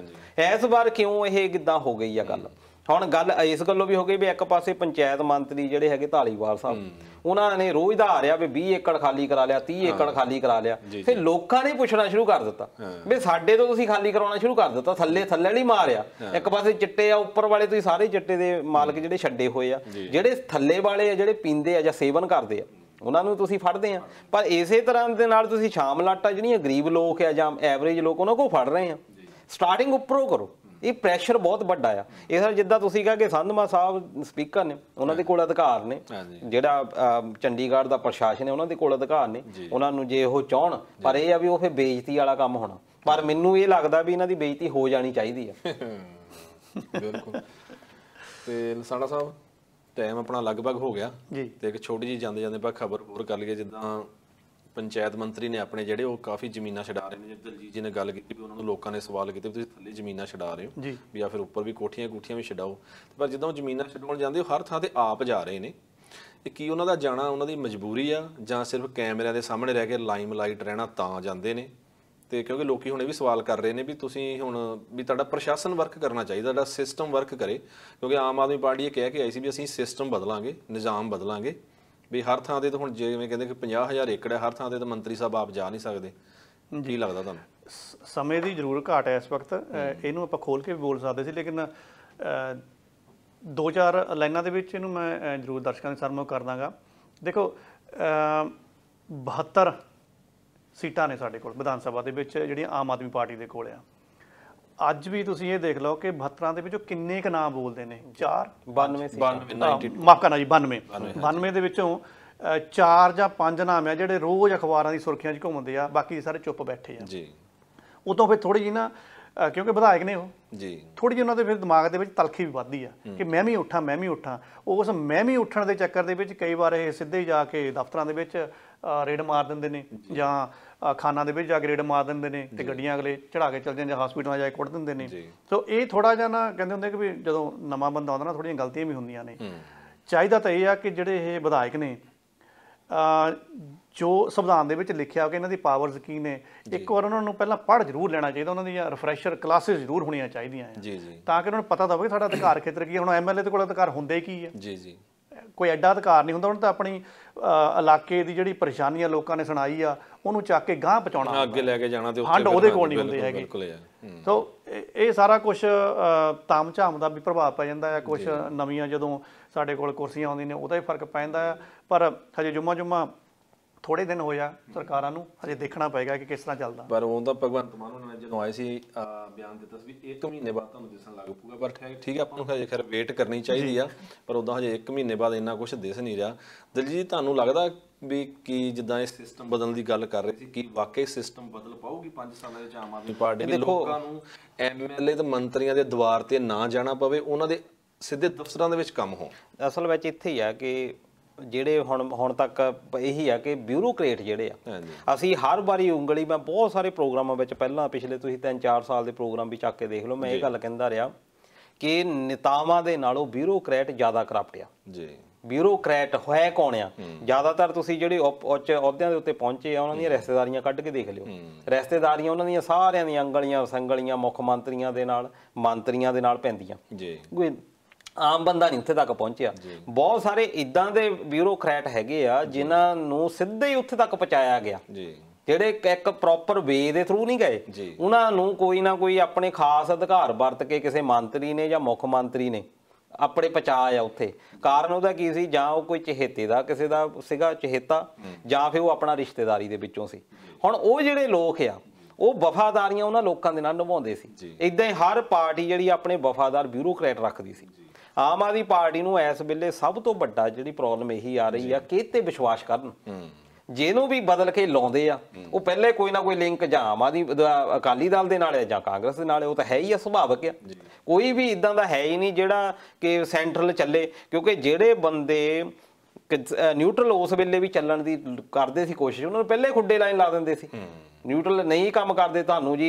ਇਸ ਵਾਰ ਕਿਉਂ ਇਹ ਕਿਦਾਂ ਹੋ ਗਈ ਆ ਗੱਲ ਹੁਣ ਗੱਲ ਇਸ ਗੱਲੋਂ ਵੀ ਹੋ ਗਈ ਵੀ ਇੱਕ ਪਾਸੇ ਪੰਚਾਇਤ ਮੰਤਰੀ ਜਿਹੜੇ ਹੈਗੇ ਧਾਲੀਵਾਲ ਸਾਹਿਬ ਉਹਨਾਂ ਨੇ ਰੋਜ਼ ਦਾ ਆ ਰਿਹਾ ਵੀ 20 ਏਕੜ ਖਾਲੀ ਕਰਾ ਲਿਆ 30 ਏਕੜ ਖਾਲੀ ਕਰਾ ਲਿਆ ਫਿਰ ਲੋਕਾਂ ਨੇ ਪੁੱਛਣਾ ਸ਼ੁਰੂ ਕਰ ਦਿੱਤਾ ਵੀ ਸਾਡੇ ਤੋਂ ਤੁਸੀਂ ਖਾਲੀ ਕਰਾਉਣਾ ਸ਼ੁਰੂ ਕਰ ਦਿੱਤਾ ਥੱਲੇ ਥੱਲੇ ਨਹੀਂ ਮਾਰਿਆ ਇੱਕ ਪਾਸੇ ਚਿੱਟੇ ਆ ਉੱਪਰ ਵਾਲੇ ਤੁਸੀਂ ਸਾਰੇ ਚਿੱਟੇ ਦੇ ਮਾਲਕ ਜਿਹੜੇ ਛੱਡੇ ਹੋਏ ਆ ਜਿਹੜੇ ਥੱਲੇ ਵਾਲੇ ਆ ਜਿਹੜੇ ਪੀਂਦੇ ਆ ਜਾਂ ਸੇਵਨ ਕਰਦੇ ਆ ਉਹਨਾਂ ਨੂੰ ਤੁਸੀਂ ਫੜਦੇ ਆ ਪਰ ਇਸੇ ਤਰ੍ਹਾਂ ਦੇ ਨਾਲ ਤੁਸੀਂ ਸ਼ਾਮ ਲਾਟਾ ਜਿਹੜੀਆਂ ਗਰੀਬ ਲੋਕ ਆ ਜਾਂ ਐਵਰੇਜ ਲੋਕ ਉਹਨਾਂ ਕੋ ਫੜ ਰਹੇ ਆ ਸਟਾਰਟਿੰਗ ਉੱਪਰੋਂ ਕਰੋ ਇਹ ਪ੍ਰੈਸ਼ਰ ਬਹੁਤ ਵੱਡਾ ਆ ਇਹ ਸਰ ਜਿੱਦਾਂ ਤੁਸੀਂ ਕਹਾਂ ਕਿ ਸੰਧਮਾ ਸਾਹਿਬ ਸਪੀਕਰ ਨੇ ਉਹਨਾਂ ਦੇ ਕੋਲ ਅਧਿਕਾਰ ਨੇ ਜਿਹੜਾ ਚੰਡੀਗੜ੍ਹ ਦਾ ਪ੍ਰਸ਼ਾਸਨ ਹੈ ਉਹਨਾਂ ਦੇ ਕੋਲ ਅਧਿਕਾਰ ਨੇ ਉਹਨਾਂ ਨੂੰ ਜੇ ਉਹ ਚਾਹਣ ਪਰ ਇਹ ਆ ਵੀ ਉਹ ਫੇ ਬੇਇੱਜ਼ਤੀ ਵਾਲਾ ਕੰਮ ਹੋਣਾ ਪਰ ਮੈਨੂੰ ਇਹ ਲੱਗਦਾ ਵੀ ਇਹਨਾਂ ਦੀ ਬੇਇੱਜ਼ਤੀ ਹੋ ਜਾਣੀ ਚਾਹੀਦੀ ਆ ਬਿਲਕੁਲ ਤੇ ਲਸਾੜਾ ਸਾਹਿਬ ਟਾਈਮ ਆਪਣਾ ਲਗਭਗ ਹੋ ਗਿਆ ਤੇ ਇੱਕ ਛੋਟੀ ਜੀ ਜਾਂਦੇ ਜਾਂਦੇ ਬਾ ਖਬਰ ਹੋਰ ਕਰ ਲਈਏ ਜਿੱਦਾਂ ਪੰਚਾਇਤ ਮੰਤਰੀ ਨੇ ਆਪਣੇ ਜਿਹੜੇ ਉਹ ਕਾਫੀ ਜ਼ਮੀਨਾਂ ਛਡਾ ਰਹੇ ਨੇ ਜਿਵੇਂ ਦਲਜੀਤ ਜੀ ਨੇ ਗੱਲ ਕੀਤੀ ਵੀ ਉਹਨਾਂ ਨੂੰ ਲੋਕਾਂ ਨੇ ਸਵਾਲ ਕੀਤੇ ਵੀ ਤੁਸੀਂ ਥੱਲੇ ਜ਼ਮੀਨਾਂ ਛਡਾ ਰਹੇ ਹੋ ਵੀ ਜਾਂ ਫਿਰ ਉੱਪਰ ਵੀ ਕੋਠੀਆਂ ਕੋਠੀਆਂ ਵੀ ਛਡਾਓ ਪਰ ਜਦੋਂ ਜ਼ਮੀਨਾਂ ਛਡਾਉਣ ਜਾਂਦੇ ਹੋ ਹਰ ਥਾਂ ਤੇ ਆਪ ਜਾ ਰਹੇ ਨੇ ਇਹ ਕੀ ਉਹਨਾਂ ਦਾ ਜਾਣਾ ਉਹਨਾਂ ਦੀ ਮਜਬੂਰੀ ਆ ਜਾਂ ਸਿਰਫ ਕੈਮਰਿਆਂ ਦੇ ਸਾਹਮਣੇ ਰਹਿ ਕੇ ਲਾਈਮ ਲਾਈਟ ਰਹਿਣਾ ਤਾਂ ਜਾਂਦੇ ਨੇ ਤੇ ਕਿਉਂਕਿ ਲੋਕੀ ਹੁਣ ਇਹ ਵੀ ਸਵਾਲ ਕਰ ਰਹੇ ਨੇ ਵੀ ਤੁਸੀਂ ਹੁਣ ਵੀ ਤੁਹਾਡਾ ਪ੍ਰਸ਼ਾਸਨ ਵਰਕ ਕਰਨਾ ਚਾਹੀਦਾ ਤੁਹਾਡਾ ਸਿਸਟਮ ਵਰਕ ਕਰੇ ਕਿਉਂਕਿ ਆਮ ਆਦਮੀ ਪਾਰਟੀ ਇਹ ਕਹਿ ਕੇ ਆਈ ਸੀ ਵੀ ਅਸੀਂ ਸਿਸਟਮ ਬਦਲਾਂਗੇ ਨਿਜ਼ਾਮ ਬਦਲਾਂਗੇ ਵੀ ਹਰ ਥਾਂ ਤੇ ਤਾਂ ਹੁਣ ਜਿਵੇਂ ਕਹਿੰਦੇ ਕਿ 50000 ਏਕੜ ਹੈ ਹਰ ਥਾਂ ਤੇ ਤਾਂ ਮੰਤਰੀ ਸਾਹਿਬ ਆਪ ਜਾ ਨਹੀਂ ਸਕਦੇ ਕੀ ਲੱਗਦਾ ਤੁਹਾਨੂੰ ਸਮੇਂ ਦੀ ਜ਼ਰੂਰ ਘਾਟ ਹੈ ਇਸ ਵਕਤ ਇਹਨੂੰ ਆਪਾਂ ਖੋਲ ਕੇ ਵੀ ਬੋਲ ਸਕਦੇ ਸੀ ਲੇਕਿਨ ਦੋ ਚਾਰ ਲਾਈਨਾਂ ਦੇ ਵਿੱਚ ਇਹਨੂੰ ਮੈਂ ਜ਼ਰੂਰ ਦਰਸ਼ਕਾਂ ਦੇ ਸਾਹਮਣੇ ਕਰ ਦਾਂਗਾ ਦੇਖੋ 72 ਸੀਟਾਂ ਨੇ ਸਾਡੇ ਕੋਲ ਵਿਧਾਨ ਸਭਾ ਦੇ ਵਿੱਚ ਜਿਹੜੀਆਂ ਆਮ ਆਦਮੀ ਪਾਰਟੀ ਦੇ ਕੋਲ ਆ ਅੱਜ ਵੀ ਤੁਸੀਂ ਇਹ ਦੇਖ ਲਓ ਕਿ 72 ਦੇ ਵਿੱਚੋਂ ਕਿੰਨੇ ਕ ਨਾਮ ਬੋਲਦੇ ਨੇ 4 92 92 ਮਾਫ ਕਰਨਾ ਜੀ 92 92 ਦੇ ਵਿੱਚੋਂ ਚਾਰ ਜਾਂ ਪੰਜ ਨਾਮ ਆ ਜਿਹੜੇ ਰੋਜ਼ ਅਖਬਾਰਾਂ ਦੀ ਸੁਰਖੀਆਂ 'ਚ ਘੁੰਮਦੇ ਆ ਬਾਕੀ ਸਾਰੇ ਚੁੱਪ ਬੈਠੇ ਆ ਜੀ ਉਦੋਂ ਫਿਰ ਥੋੜੀ ਜੀ ਨਾ ਕਿਉਂਕਿ ਵਿਧਾਇਕ ਨੇ ਉਹ ਜੀ ਥੋੜੀ ਜਿਹੀ ਉਹਨਾਂ ਦੇ ਫਿਰ ਦਿਮਾਗ ਦੇ ਵਿੱਚ ਤਲਖੀ ਵੀ ਵੱਧਦੀ ਆ ਕਿ ਮੈਂ ਵੀ ਉੱਠਾਂ ਮੈਂ ਵੀ ਉੱਠਾਂ ਉਸ ਮੈਂ ਵੀ ਉੱਠਣ ਦੇ ਚੱਕਰ ਦੇ ਵਿੱਚ ਕਈ ਵਾਰ ਇਹ ਸਿੱਧੇ ਜਾ ਕੇ ਦਫ਼ਤਰਾਂ ਦੇ ਵਿੱਚ ਰੇਡ ਮਾਰ ਦਿੰਦੇ ਨੇ ਜਾਂ ਖਾਨਾ ਦੇ ਵਿੱਚ ਜਾ ਕੇ ਰੇਡ ਮਾਰ ਦਿੰਦੇ ਨੇ ਤੇ ਗੱਡੀਆਂ ਅਗਲੇ ਚੜਾ ਕੇ ਚੱਲ ਜਾਂਦੇ ਜਾਂ ਹਸਪੀਟਲਾਂ ਜਾ ਕੇ ਕੁੱਟ ਦਿੰਦੇ ਨੇ ਸੋ ਇਹ ਥੋੜਾ ਜਿਹਾ ਨਾ ਕਹਿੰਦੇ ਹੁੰਦੇ ਕਿ ਵੀ ਜਦੋਂ ਨਵਾਂ ਬੰਦਾ ਆਉਂਦਾ ਨਾ ਥੋੜੀਆਂ ਗਲਤੀਆਂ ਵੀ ਹੁੰਦੀਆਂ ਨੇ ਚਾਹੀਦਾ ਤਾਂ ਇਹ ਆ ਕਿ ਜਿਹੜੇ ਇਹ ਵਿਧਾਇਕ ਨੇ ਜੋ ਸੰਵਿਧਾਨ ਦੇ ਵਿੱਚ ਲਿਖਿਆ ਕਿ ਇਹਨਾਂ ਦੀ ਪਾਵਰਸ ਕੀ ਨੇ ਇੱਕ ਵਾਰ ਉਹਨਾਂ ਨੂੰ ਪਹਿਲਾਂ ਪੜ੍ਹ ਜ਼ਰੂਰ ਲੈਣਾ ਚਾਹੀਦਾ ਉਹਨਾਂ ਦੀਆਂ ਰਿਫਰੈਸ਼ਰ ਕਲਾਸਿਸ ਜ਼ਰੂਰ ਹੋਣੀਆਂ ਚਾਹੀਦੀਆਂ ਆ ਜੀ ਜੀ ਤਾਂ ਕਿ ਉਹਨਾਂ ਨੂੰ ਪਤਾ ਹੋਵੇ ਸਾਡਾ ਅਧਿਕਾਰ ਖੇਤਰ ਕੀ ਹੈ ਹੁਣ ਐਮਐਲਏ ਦੇ ਕੋਲ ਅਧਿਕਾਰ ਹੁੰਦੇ ਕੀ ਆ ਜੀ ਜੀ ਕੋਈ ਐਡਾ ਅਧਿਕਾਰ ਨਹੀਂ ਹੁੰਦਾ ਉਹਨਾਂ ਤਾਂ ਆਪਣੀ ਇਲਾਕੇ ਦੀ ਜਿਹੜੀ ਪਰੇਸ਼ਾਨੀਆਂ ਲੋਕਾਂ ਨੇ ਸੁਣਾਈ ਆ ਉਹਨੂੰ ਚੱਕ ਕੇ ਗਾਂਹ ਪਹੁੰਚਾਉਣਾ ਅੱਗੇ ਲੈ ਕੇ ਜਾਣਾ ਤੇ ਹਾਂ ਉਹਦੇ ਕੋਲ ਨਹੀਂ ਹੁੰਦੇ ਹੈਗੇ ਸੋ ਇਹ ਸਾਰਾ ਕੁਝ ਤਾਮ ਝਾਮ ਦਾ ਵੀ ਪ੍ਰਭਾਵ ਪੈ ਜਾਂਦਾ ਹੈ ਕੁਝ ਨਵੀਆਂ ਜਦੋਂ ਸਾਡੇ ਕੋਲ ਕੁਰਸੀਆਂ ਆਉਂਦੀਆਂ ਨੇ ਉਹਦਾ ਹੀ ਫਰਕ ਪੈਂਦਾ ਹੈ ਪਰ ਹਜੇ ਜੁਮਾ ਜੁਮਾ ਥੋੜੇ ਦਿਨ ਹੋ ਜਾ ਸਰਕਾਰਾਂ ਨੂੰ ਹਜੇ ਦੇਖਣਾ ਪਏਗਾ ਕਿ ਕਿਸ ਤਰ੍ਹਾਂ ਚੱਲਦਾ ਪਰ ਉਹ ਤਾਂ ਭਗਵੰਤ ਮਾਨ ਉਹਨਾਂ ਨੇ ਜਦੋਂ ਆਏ ਸੀ ਬਿਆਨ ਦਿੱਤਾ ਸੀ ਵੀ 1 ਮਹੀਨੇ ਬਾਅਦ ਤੁਹਾਨੂੰ ਦਿਸਣ ਲੱਗ ਪੂਗਾ ਪਰ ਠੀਕ ਹੈ ਆਪਾਂ ਨੂੰ ਹਜੇ ਖੈਰ ਵੇਟ ਕਰਨੀ ਚਾਹੀਦੀ ਆ ਪਰ ਉਹਦਾ ਹਜੇ 1 ਮਹੀਨੇ ਬਾਅਦ ਇੰਨਾ ਕੁਝ ਦਿਸ ਨਹੀਂ ਰਿਹਾ ਦਿਲਜੀਤ ਤੁਹਾਨੂੰ ਲੱਗਦਾ ਵੀ ਕੀ ਜਿੱਦਾਂ ਇਹ ਸਿਸਟਮ ਬਦਲਣ ਦੀ ਗੱਲ ਕਰ ਰਹੇ ਸੀ ਕੀ ਵਾਕਈ ਸਿਸਟਮ ਬਦਲ ਪਾਊਗੀ 5 ਸਾਲਾਂ ਦੇ ਆਮ ਆਦਮੀ ਪਾਰਟੀ ਦੇ ਲੋਕਾਂ ਨੂੰ ਐਮਐਲਏ ਤੇ ਮੰਤਰੀਆਂ ਦੇ ਦਵਾਰ ਤੇ ਨਾ ਜਾਣਾ ਪਵੇ ਉਹਨਾਂ ਦੇ ਸਿੱਧੇ ਦਫ਼ਤਰਾਂ ਦੇ ਵਿੱਚ ਕੰਮ ਹੋ ਅਸਲ ਵਿੱਚ ਇੱਥੇ ਹੀ ਆ ਕਿ ਜਿਹੜੇ ਹੁਣ ਹੁਣ ਤੱਕ ਇਹੀ ਆ ਕਿ ਬਿਊਰੋਕ੍ਰੇਟ ਜਿਹੜੇ ਆ ਅਸੀਂ ਹਰ ਵਾਰੀ ਉਂਗਲੀ ਮੈਂ ਬਹੁਤ ਸਾਰੇ ਪ੍ਰੋਗਰਾਮਾਂ ਵਿੱਚ ਪਹਿਲਾਂ ਪਿਛਲੇ ਤੁਸੀਂ 3-4 ਸਾਲ ਦੇ ਪ੍ਰੋਗਰਾਮ ਵੀ ਚੱਕ ਕੇ ਦੇਖ ਲਓ ਮੈਂ ਇਹ ਗੱਲ ਕਹਿੰਦਾ ਰਿਹਾ ਕਿ ਨੇਤਾਵਾਂ ਦੇ ਨਾਲੋਂ ਬਿਊਰੋਕ੍ਰੇਟ ਜ਼ਿਆਦਾ ਕਰਪਟ ਆ ਜੀ ਬਿਊਰੋਕ੍ਰੇਟ ਹੋਇਆ ਕੌਣ ਆ ਜ਼ਿਆਦਾਤਰ ਤੁਸੀਂ ਜਿਹੜੇ ਉੱਚ ਅਹੁਦਿਆਂ ਦੇ ਉੱਤੇ ਪਹੁੰਚੇ ਆ ਉਹਨਾਂ ਦੀਆਂ ਰਿਸ਼ਤੇਦਾਰੀਆਂ ਕੱਢ ਕੇ ਦੇਖ ਲਿਓ ਰਿਸ਼ਤੇਦਾਰੀਆਂ ਉਹਨਾਂ ਦੀਆਂ ਸਾਰਿਆਂ ਦੀਆਂ ਅੰਗਲੀਆਂ ਸੰਗਲੀਆਂ ਮੁੱਖ ਮੰਤਰੀਆਂ ਦੇ ਨਾਲ ਮੰਤਰੀਆਂ ਦੇ ਨਾਲ ਪੈਂਦੀਆਂ ਜੀ ਆਮ ਬੰਦਾ ਨਹੀਂ ਉੱਥੇ ਤੱਕ ਪਹੁੰਚਿਆ ਬਹੁਤ ਸਾਰੇ ਇਦਾਂ ਦੇ ਬਿਊਰੋਕਰੈਟ ਹੈਗੇ ਆ ਜਿਨ੍ਹਾਂ ਨੂੰ ਸਿੱਧੇ ਹੀ ਉੱਥੇ ਤੱਕ ਪਹੁੰਚਾਇਆ ਗਿਆ ਜੀ ਜਿਹੜੇ ਇੱਕ ਪ੍ਰੋਪਰ ਵੇ ਦੇ ਥਰੂ ਨਹੀਂ ਗਏ ਉਹਨਾਂ ਨੂੰ ਕੋਈ ਨਾ ਕੋਈ ਆਪਣੇ ਖਾਸ ਅਧਿਕਾਰ ਵਰਤ ਕੇ ਕਿਸੇ ਮੰਤਰੀ ਨੇ ਜਾਂ ਮੁੱਖ ਮੰਤਰੀ ਨੇ ਆਪਣੇ ਪਹੁੰਚਾਇਆ ਉੱਥੇ ਕਾਰਨ ਉਹਦਾ ਕੀ ਸੀ ਜਾਂ ਉਹ ਕੋਈ ਚਹੇਤੇ ਦਾ ਕਿਸੇ ਦਾ ਸਿਗਾ ਚਹੇਤਾ ਜਾਂ ਫਿਰ ਉਹ ਆਪਣਾ ਰਿਸ਼ਤੇਦਾਰੀ ਦੇ ਵਿੱਚੋਂ ਸੀ ਹੁਣ ਉਹ ਜਿਹੜੇ ਲੋਕ ਆ ਉਹ ਵਫਾਦਾਰੀਆਂ ਉਹਨਾਂ ਲੋਕਾਂ ਦੇ ਨਾਲ ਨਿਭਾਉਂਦੇ ਸੀ ਇਦਾਂ ਹੀ ਹਰ ਪਾਰਟੀ ਜਿਹੜੀ ਆਪਣੇ ਵਫਾਦਾਰ ਬਿਊਰੋਕਰੇਟ ਰੱਖਦੀ ਸੀ ਆਮ ਆਦੀ ਪਾਰਟੀ ਨੂੰ ਇਸ ਵੇਲੇ ਸਭ ਤੋਂ ਵੱਡਾ ਜਿਹੜੀ ਪ੍ਰੋਬਲਮ ਇਹੀ ਆ ਰਹੀ ਆ ਕਿ ਤੇ ਵਿਸ਼ਵਾਸ ਕਰਨ ਜਿਹਨੂੰ ਵੀ ਬਦਲ ਕੇ ਲਾਉਂਦੇ ਆ ਉਹ ਪਹਿਲੇ ਕੋਈ ਨਾ ਕੋਈ ਲਿੰਕ ਜਾਂ ਆਮ ਆਦੀ ਅਕਾਲੀ ਦਲ ਦੇ ਨਾਲ ਹੈ ਜਾਂ ਕਾਂਗਰਸ ਦੇ ਨਾਲ ਉਹ ਤਾਂ ਹੈ ਹੀ ਆ ਸੁਭਾਵਕ ਆ ਕੋਈ ਵੀ ਇਦਾਂ ਦਾ ਹੈ ਹੀ ਨਹੀਂ ਜਿਹੜਾ ਕਿ ਸੈਂਟਰਲ ਚੱਲੇ ਕਿਉਂਕਿ ਜਿਹੜੇ ਬੰਦੇ ਨਿਊਟਰਲ ਉਸ ਵੇਲੇ ਵੀ ਚੱਲਣ ਦੀ ਕਰਦੇ ਸੀ ਕੋਸ਼ਿਸ਼ ਉਹਨਾਂ ਨੂੰ ਪਹਿਲੇ ਖੁੱਡੇ ਲਾਈਨ ਲਾ ਦਿੰਦੇ ਸੀ ਨਿਊਟਰਲ ਨਹੀਂ ਕੰਮ ਕਰਦੇ ਤੁਹਾਨੂੰ ਜੀ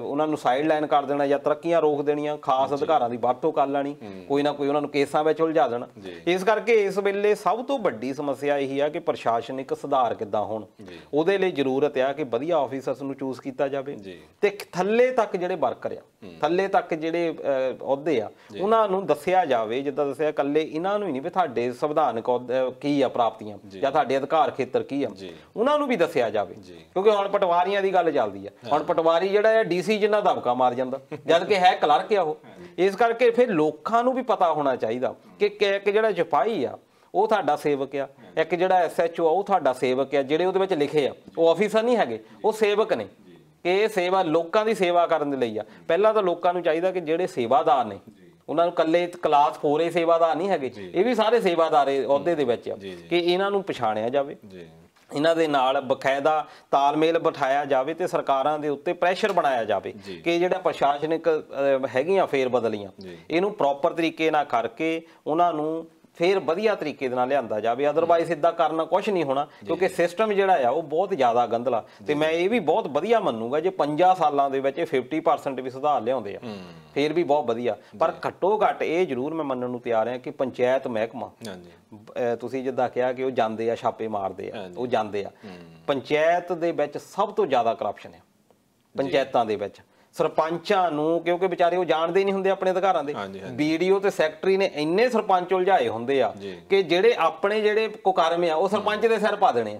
ਉਹਨਾਂ ਨੂੰ ਸਾਈਡ ਲਾਈਨ ਕਰ ਦੇਣਾ ਜਾਂ ਤਰੱਕੀਆਂ ਰੋਕ ਦੇਣੀਆਂ ਖਾਸ ਅਧਿਕਾਰਾਂ ਦੀ ਵਰਤੋਂ ਕਰ ਲੈਣੀ ਕੋਈ ਨਾ ਕੋਈ ਉਹਨਾਂ ਨੂੰ ਕੇਸਾਂ ਵਿੱਚ ਉਲਝਾ ਦੇਣਾ ਇਸ ਕਰਕੇ ਇਸ ਵੇਲੇ ਸਭ ਤੋਂ ਵੱਡੀ ਸਮੱਸਿਆ ਇਹੀ ਆ ਕਿ ਪ੍ਰਸ਼ਾਸਨਿਕ ਸੁਧਾਰ ਕਿੱਦਾਂ ਹੋਣ ਉਹਦੇ ਲਈ ਜ਼ਰੂਰਤ ਆ ਕਿ ਵਧੀਆ ਆਫੀਸਰਸ ਨੂੰ ਚੂਜ਼ ਕੀਤਾ ਜਾਵੇ ਤੇ ਥੱਲੇ ਤੱਕ ਜਿਹੜੇ ਵਰਕਰ ਆ ਥੱਲੇ ਤੱਕ ਜਿਹੜੇ ਅਹੁਦੇ ਆ ਉਹਨਾਂ ਨੂੰ ਦੱਸਿਆ ਜਾਵੇ ਜਿੱਦਾਂ ਦੱਸਿਆ ਕੱਲੇ ਇਹਨਾਂ ਨੂੰ ਹੀ ਨਹੀਂ ਵੀ ਤੁਹਾਡੇ ਸੰਵਿਧਾਨਕ ਕੀ ਆ ਪ੍ਰਾਪਤੀਆਂ ਜਾਂ ਤੁਹਾਡੇ ਅਧਿਕਾਰ ਖੇਤਰ ਕੀ ਆ ਉਹਨਾਂ ਨੂੰ ਵੀ ਦੱਸਿਆ ਜਾਵੇ ਕਿਉਂਕਿ ਹੁਣ ਪਟਵਾਰੀ ਪਟਵਾਰੀਆਂ ਦੀ ਗੱਲ ਚੱਲਦੀ ਆ ਹੁਣ ਪਟਵਾਰੀ ਜਿਹੜਾ ਹੈ ਡੀਸੀ ਜਿੰਨਾ ਦਬਕਾ ਮਾਰ ਜਾਂਦਾ ਜਦ ਕਿ ਹੈ ਕਲਰਕ ਆ ਉਹ ਇਸ ਕਰਕੇ ਫਿਰ ਲੋਕਾਂ ਨੂੰ ਵੀ ਪਤਾ ਹੋਣਾ ਚਾਹੀਦਾ ਕਿ ਇੱਕ ਜਿਹੜਾ ਜਪਾਈ ਆ ਉਹ ਤੁਹਾਡਾ ਸੇਵਕ ਆ ਇੱਕ ਜਿਹੜਾ ਐਸਐਚਓ ਆ ਉਹ ਤੁਹਾਡਾ ਸੇਵਕ ਆ ਜਿਹੜੇ ਉਹਦੇ ਵਿੱਚ ਲਿਖੇ ਆ ਉਹ ਆਫੀਸਰ ਨਹੀਂ ਹੈਗੇ ਉਹ ਸੇਵਕ ਨੇ ਕਿ ਇਹ ਸੇਵਾ ਲੋਕਾਂ ਦੀ ਸੇਵਾ ਕਰਨ ਦੇ ਲਈ ਆ ਪਹਿਲਾਂ ਤਾਂ ਲੋਕਾਂ ਨੂੰ ਚਾਹੀਦਾ ਕਿ ਜਿਹੜੇ ਸੇਵਾਦਾਰ ਨੇ ਉਹਨਾਂ ਨੂੰ ਕੱਲੇ ਕਲਾਸ 4 ਸੇਵਾਦਾਰ ਨਹੀਂ ਹੈਗੇ ਇਹ ਵੀ ਸਾਰੇ ਸੇਵਾਦਾਰ ਅਹੁਦੇ ਦੇ ਵਿੱਚ ਆ ਕਿ ਇਹਨਾਂ ਨੂੰ ਪਛਾਣਿਆ ਜਾਵੇ ਜੀ ਇਹਨਾਂ ਦੇ ਨਾਲ ਬਕਾਇਦਾ ਤਾਲਮੇਲ ਬਿਠਾਇਆ ਜਾਵੇ ਤੇ ਸਰਕਾਰਾਂ ਦੇ ਉੱਤੇ ਪ੍ਰੈਸ਼ਰ ਬਣਾਇਆ ਜਾਵੇ ਕਿ ਜਿਹੜਾ ਪ੍ਰਸ਼ਾਸਨਿਕ ਹੈਗੀਆਂ ਫੇਰ ਬਦਲੀਆਂ ਇਹਨੂੰ ਪ੍ਰੋਪਰ ਤਰੀਕੇ ਨਾਲ ਕਰਕੇ ਉਹਨਾਂ ਨੂੰ ਫੇਰ ਵਧੀਆ ਤਰੀਕੇ ਦੇ ਨਾਲ ਲਿਆਂਦਾ ਜਾਵੇ ਅਦਰਵਾਇਜ਼ ਇਦਾਂ ਕਰਨਾ ਕੁਝ ਨਹੀਂ ਹੋਣਾ ਕਿਉਂਕਿ ਸਿਸਟਮ ਜਿਹੜਾ ਆ ਉਹ ਬਹੁਤ ਜ਼ਿਆਦਾ ਗੰਦਲਾ ਤੇ ਮੈਂ ਇਹ ਵੀ ਬਹੁਤ ਵਧੀਆ ਮੰਨੂਗਾ ਜੇ 50 ਸਾਲਾਂ ਦੇ ਵਿੱਚ 50% ਵੀ ਸੁਧਾਰ ਲਿਆਉਂਦੇ ਆ ਫੇਰ ਵੀ ਬਹੁਤ ਵਧੀਆ ਪਰ ਘੱਟੋ ਘੱਟ ਇਹ ਜ਼ਰੂਰ ਮੈਂ ਮੰਨਣ ਨੂੰ ਤਿਆਰ ਹਾਂ ਕਿ ਪੰਚਾਇਤ ਮਹਿਕਮਾ ਤੁਸੀਂ ਜਿੱਦਾਂ ਕਿਹਾ ਕਿ ਉਹ ਜਾਂਦੇ ਆ ਛਾਪੇ ਮਾਰਦੇ ਆ ਉਹ ਜਾਂਦੇ ਆ ਪੰਚਾਇਤ ਦੇ ਵਿੱਚ ਸਭ ਤੋਂ ਜ਼ਿਆਦਾ ਕਰਪਸ਼ਨ ਹੈ ਪੰਚਾਇਤਾਂ ਦੇ ਵਿੱਚ ਸਰਪੰਚਾਂ ਨੂੰ ਕਿਉਂਕਿ ਵਿਚਾਰੇ ਉਹ ਜਾਣਦੇ ਨਹੀਂ ਹੁੰਦੇ ਆਪਣੇ ਅਧਿਕਾਰਾਂ ਦੇ ਵੀਡੀਓ ਤੇ ਸੈਕਟਰੀ ਨੇ ਇੰਨੇ ਸਰਪੰਚ ਉਲਝਾਏ ਹੁੰਦੇ ਆ ਕਿ ਜਿਹੜੇ ਆਪਣੇ ਜਿਹੜੇ ਕੁਕਰਮ ਆ ਉਹ ਸਰਪੰਚ ਦੇ ਸਿਰ ਪਾ ਦੇਣੇ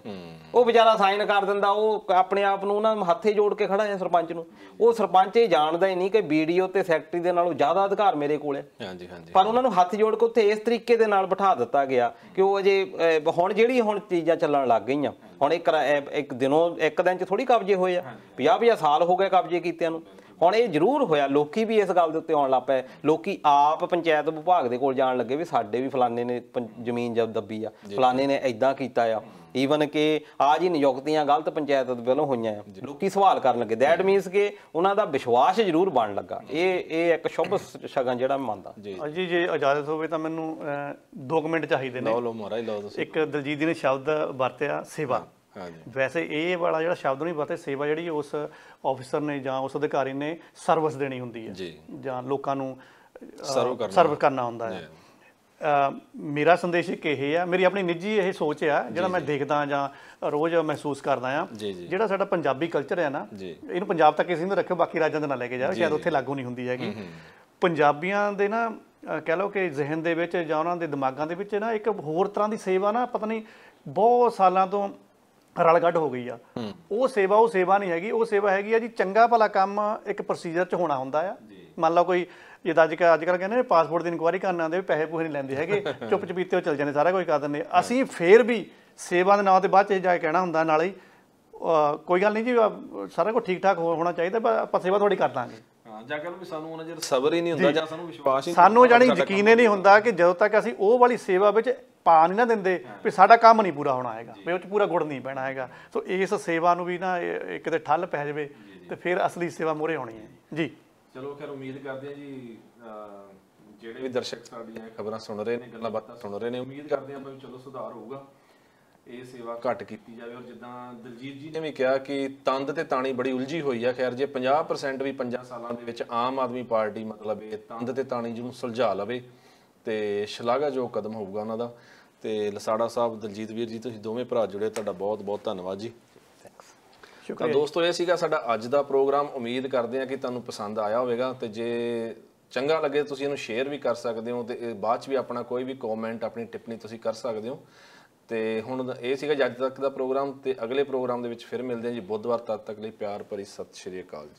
ਉਹ ਵਿਚਾਰਾ ਸਾਈਨ ਕਰ ਦਿੰਦਾ ਉਹ ਆਪਣੇ ਆਪ ਨੂੰ ਉਹਨਾਂ ਹੱਥੇ ਜੋੜ ਕੇ ਖੜਾ ਹੈ ਸਰਪੰਚ ਨੂੰ ਉਹ ਸਰਪੰਚ ਇਹ ਜਾਣਦਾ ਹੀ ਨਹੀਂ ਕਿ ਵੀਡੀਓ ਤੇ ਸੈਕਟਰੀ ਦੇ ਨਾਲੋਂ ਜ਼ਿਆਦਾ ਅਧਿਕਾਰ ਮੇਰੇ ਕੋਲ ਹੈ ਹਾਂਜੀ ਹਾਂਜੀ ਪਰ ਉਹਨਾਂ ਨੂੰ ਹੱਥ ਜੋੜ ਕੇ ਉੱਥੇ ਇਸ ਤਰੀਕੇ ਦੇ ਨਾਲ ਬਿਠਾ ਦਿੱਤਾ ਗਿਆ ਕਿ ਉਹ ਅਜੇ ਹੁਣ ਜਿਹੜੀ ਹੁਣ ਚੀਜ਼ਾਂ ਚੱਲਣ ਲੱਗ ਗਈਆਂ ਹੁਣ ਇੱਕ ਇੱਕ ਦਿਨੋਂ ਇੱਕ ਦਿਨ ਚ ਥੋੜੀ ਕਬਜ਼ੇ ਹੋਏ ਆ 50 50 ਸਾਲ ਹੋ ਗਏ ਕਬਜ਼ੇ ਕੀਤਿਆਂ ਨੂੰ ਹੁਣ ਇਹ ਜ਼ਰੂਰ ਹੋਇਆ ਲੋਕੀ ਵੀ ਇਸ ਗੱਲ ਦੇ ਉੱਤੇ ਆਉਣ ਲੱਗ ਪਏ ਲੋਕੀ ਆਪ ਪੰਚਾਇਤ ਵਿਭਾਗ ਦੇ ਕੋਲ ਜਾਣ ਲੱਗੇ ਵੀ ਸਾਡੇ ਵੀ ਫਲਾਣੇ ਨੇ ਜ਼ਮੀਨ ਜਬ ਦੱਬੀ ਆ ਫਲਾਣੇ ਨੇ ਐਦਾਂ ਕੀਤਾ ਆ ਈਵਨ ਕਿ ਆ ਜੀ ਨਿਯੁਕਤੀਆਂ ਗਲਤ ਪੰਚਾਇਤ ਦੇ ਵੱਲੋਂ ਹੋਈਆਂ ਆ ਲੋਕੀ ਸਵਾਲ ਕਰਨ ਲੱਗੇ ਦੈਟ ਮੀਨਸ ਕਿ ਉਹਨਾਂ ਦਾ ਵਿਸ਼ਵਾਸ ਜ਼ਰੂਰ ਬਣ ਲੱਗਾ ਇਹ ਇਹ ਇੱਕ ਸ਼ੁਭ ਸ਼ਗਨ ਜਿਹੜਾ ਮੈਂ ਮੰਨਦਾ ਜੀ ਜੇ ਇਜਾਜ਼ਤ ਹੋਵੇ ਤਾਂ ਮੈਨੂੰ 2 ਮਿੰਟ ਚਾਹੀਦੇ ਨੇ ਲਓ ਲਓ ਮਹਾਰਾਜ ਲਓ ਤੁਸੀਂ ਇੱਕ ਦਲਜੀਤ ਜੀ ਨੇ ਸ਼ਬਦ ਵਰਤਿਆ ਸੇਵਾ ਵੈਸੇ ਇਹ ਵਾਲਾ ਜਿਹੜਾ ਸ਼ਬਦ ਨਹੀਂ ਪਤਾ ਸੇਵਾ ਜਿਹੜੀ ਉਸ ਆਫੀਸਰ ਨੇ ਜਾਂ ਉਸ ਅਧਿਕਾਰੀ ਨੇ ਸਰਵਿਸ ਦੇਣੀ ਹੁੰਦੀ ਹੈ ਜਾਂ ਲੋਕਾਂ ਨੂੰ ਸਰਵ ਕਰਨਾ ਹੁੰਦਾ ਹੈ ਮੇਰਾ ਸੰਦੇਸ਼ ਇਹ ਇਹ ਆ ਮੇਰੀ ਆਪਣੀ ਨਿੱਜੀ ਇਹ ਸੋਚ ਆ ਜਿਹੜਾ ਮੈਂ ਦੇਖਦਾ ਜਾਂ ਰੋਜ਼ ਮਹਿਸੂਸ ਕਰਦਾ ਆ ਜਿਹੜਾ ਸਾਡਾ ਪੰਜਾਬੀ ਕਲਚਰ ਹੈ ਨਾ ਇਹਨੂੰ ਪੰਜਾਬ ਤੱਕ ਹੀ ਸੀਮਿਤ ਰੱਖਿਓ ਬਾਕੀ ਰਾਜਾਂ ਦੇ ਨਾਲ ਲੈ ਕੇ ਜਾਓ ਸ਼ਾਇਦ ਉੱਥੇ ਲਾਗੂ ਨਹੀਂ ਹੁੰਦੀ ਹੈਗੀ ਪੰਜਾਬੀਆਂ ਦੇ ਨਾ ਕਹਿ ਲਓ ਕਿ ਜ਼ਿਹਨ ਦੇ ਵਿੱਚ ਜਾਂ ਉਹਨਾਂ ਦੇ ਦਿਮਾਗਾਂ ਦੇ ਵਿੱਚ ਨਾ ਇੱਕ ਹੋਰ ਤਰ੍ਹਾਂ ਦੀ ਸੇਵਾ ਨਾ ਪਤਾ ਨਹੀਂ ਬਹੁਤ ਸਾਲਾਂ ਤੋਂ ਰਲ ਗੱਡ ਹੋ ਗਈ ਆ ਉਹ ਸੇਵਾ ਉਹ ਸੇਵਾ ਨਹੀਂ ਹੈਗੀ ਉਹ ਸੇਵਾ ਹੈਗੀ ਆ ਜੀ ਚੰਗਾ ਭਲਾ ਕੰਮ ਇੱਕ ਪ੍ਰੋਸੀਜਰ 'ਚ ਹੋਣਾ ਹੁੰਦਾ ਆ ਮੰਨ ਲਓ ਕੋਈ ਜਿੱਦਾਂ ਅੱਜ ਕੱਲ ਅੱਜ ਕੱਲ ਕਹਿੰਦੇ ਨੇ ਪਾਸਪੋਰਟ ਦੀ ਇਨਕੁਆਰੀ ਕਰਨ ਆਉਂਦੇ ਪੈਸੇ ਪੂਹੇ ਨਹੀਂ ਲੈਂਦੇ ਹੈਗੇ [LAUGHS] ਚੁੱਪ ਚਪੀਤੇ ਉਹ ਚੱਲ ਜਾਂਦੇ ਸਾਰਾ ਕੋਈ ਕਰ ਦਿੰਦੇ ਅਸੀਂ ਫੇਰ ਵੀ ਸੇਵਾ ਦੇ ਨਾਂ ਤੇ ਬਾਅਦ 'ਚ ਜਾ ਕੇ ਕਹਿਣਾ ਹੁੰਦਾ ਨਾਲੇ ਕੋਈ ਗੱਲ ਨਹੀਂ ਜੀ ਸਾਰਾ ਕੁਝ ਠੀਕ ਠਾਕ ਹੋਣਾ ਚਾਹੀਦਾ ਆਪਾਂ ਸੇਵਾ ਤੁਹਾਡੀ ਕਰ ਦਾਂਗੇ ਜਾਂ ਕਹਿੰਦੇ ਵੀ ਸਾਨੂੰ ਉਹਨਾਂ ਜਿਹੜਾ ਸਬਰ ਹੀ ਨਹੀਂ ਹੁੰਦਾ ਜਾਂ ਸਾਨੂੰ ਵਿਸ਼ਵਾਸ ਹੀ ਸਾਨੂੰ ਜਾਨੀ ਯਕੀਨ ਨਹੀਂ ਹੁੰਦਾ ਕਿ ਜਦੋਂ ਤੱਕ ਅਸੀਂ ਉਹ ਵਾਲੀ ਸੇਵਾ ਵਿੱਚ ਪਾ ਨਹੀਂ ਨਾ ਦਿੰਦੇ ਵੀ ਸਾਡਾ ਕੰਮ ਨਹੀਂ ਪੂਰਾ ਹੋਣਾ ਹੈਗਾ ਵੀ ਉਹ ਚ ਪੂਰਾ ਗੁੜ ਨਹੀਂ ਪੈਣਾ ਹੈਗਾ ਸੋ ਇਸ ਸੇਵਾ ਨੂੰ ਵੀ ਨਾ ਕਿਤੇ ਠੱਲ ਪੈ ਜਾਵੇ ਤੇ ਫਿਰ ਅਸਲੀ ਸੇਵਾ ਮੋਰੇ ਹੋਣੀ ਹੈ ਜੀ ਚਲੋ ਖੈਰ ਉਮੀਦ ਕਰਦੇ ਹਾਂ ਜੀ ਜਿਹੜੇ ਵੀ ਦਰਸ਼ਕ ਸਾਡੀਆਂ ਖਬਰਾਂ ਸੁਣ ਰਹੇ ਨੇ ਗੱਲਾਂ ਬਾਤਾਂ ਸੁਣ ਰਹੇ ਨੇ ਉਮੀਦ ਕਰਦੇ ਹਾਂ ਵੀ ਚਲੋ ਸੁਧਾਰ ਹੋਊਗਾ ਇਹ ਸੇਵਾ ਘਟ ਕੀਤੀ ਜਾਵੇ ਔਰ ਜਿੱਦਾਂ ਦਲਜੀਤ ਜੀ ਨੇ ਵੀ ਕਿਹਾ ਕਿ ਤੰਦ ਤੇ ਤਾਣੀ ਬੜੀ ਉਲਝੀ ਹੋਈ ਆ ਖੈਰ ਜੇ 50% ਵੀ 5 ਸਾਲਾਂ ਦੇ ਵਿੱਚ ਆਮ ਆਦਮੀ ਪਾਰਟੀ ਮਤਲਬ ਇਹ ਤੰਦ ਤੇ ਤਾਣੀ ਨੂੰ ਸੁਲਝਾ ਲਵੇ ਤੇ ਜੋ ਕਦਮ ਹੋਊਗਾ ਉਹਨਾਂ ਦਾ ਤੇ ਲਸਾੜਾ ਸਾਹਿਬ ਦਲਜੀਤ ਵੀਰ ਜੀ ਤੁਸੀਂ ਦੋਵੇਂ ਭਰਾ ਜੁੜੇ ਤੁਹਾਡਾ ਬਹੁਤ ਬਹੁਤ ਧੰਨਵਾਦ ਜੀ ਤਾਂ ਦੋਸਤੋ ਇਹ ਸੀਗਾ ਸਾਡਾ ਅੱਜ ਦਾ ਪ੍ਰੋਗਰਾਮ ਉਮੀਦ ਕਰਦੇ ਹਾਂ ਕਿ ਤੁਹਾਨੂੰ ਪਸੰਦ ਆਇਆ ਹੋਵੇਗਾ ਤੇ ਜੇ ਚੰਗਾ ਲੱਗੇ ਤੁਸੀਂ ਇਹਨੂੰ ਸ਼ੇਅਰ ਵੀ ਕਰ ਸਕਦੇ ਹੋ ਤੇ ਬਾਅਦ ਚ ਵੀ ਆਪਣਾ ਕੋਈ ਵੀ ਕਮੈਂਟ ਆਪਣੀ ਟਿੱਪਣੀ ਤੁਸੀਂ ਕਰ ਸਕਦੇ ਹੋ ਤੇ ਹੁਣ ਇਹ ਸੀਗਾ ਜੱਜ ਤੱਕ ਦਾ ਪ੍ਰੋਗਰਾਮ ਤੇ ਅਗਲੇ ਪ੍ਰੋਗਰਾਮ ਦੇ ਵਿੱਚ ਫਿਰ ਮਿਲਦੇ ਹਾਂ ਜੀ ਬੁੱਧਵਾਰ ਤੱਕ ਲਈ ਪਿਆਰ ਭਰੀ ਸਤਿ ਸ਼੍ਰੀ ਅਕਾਲ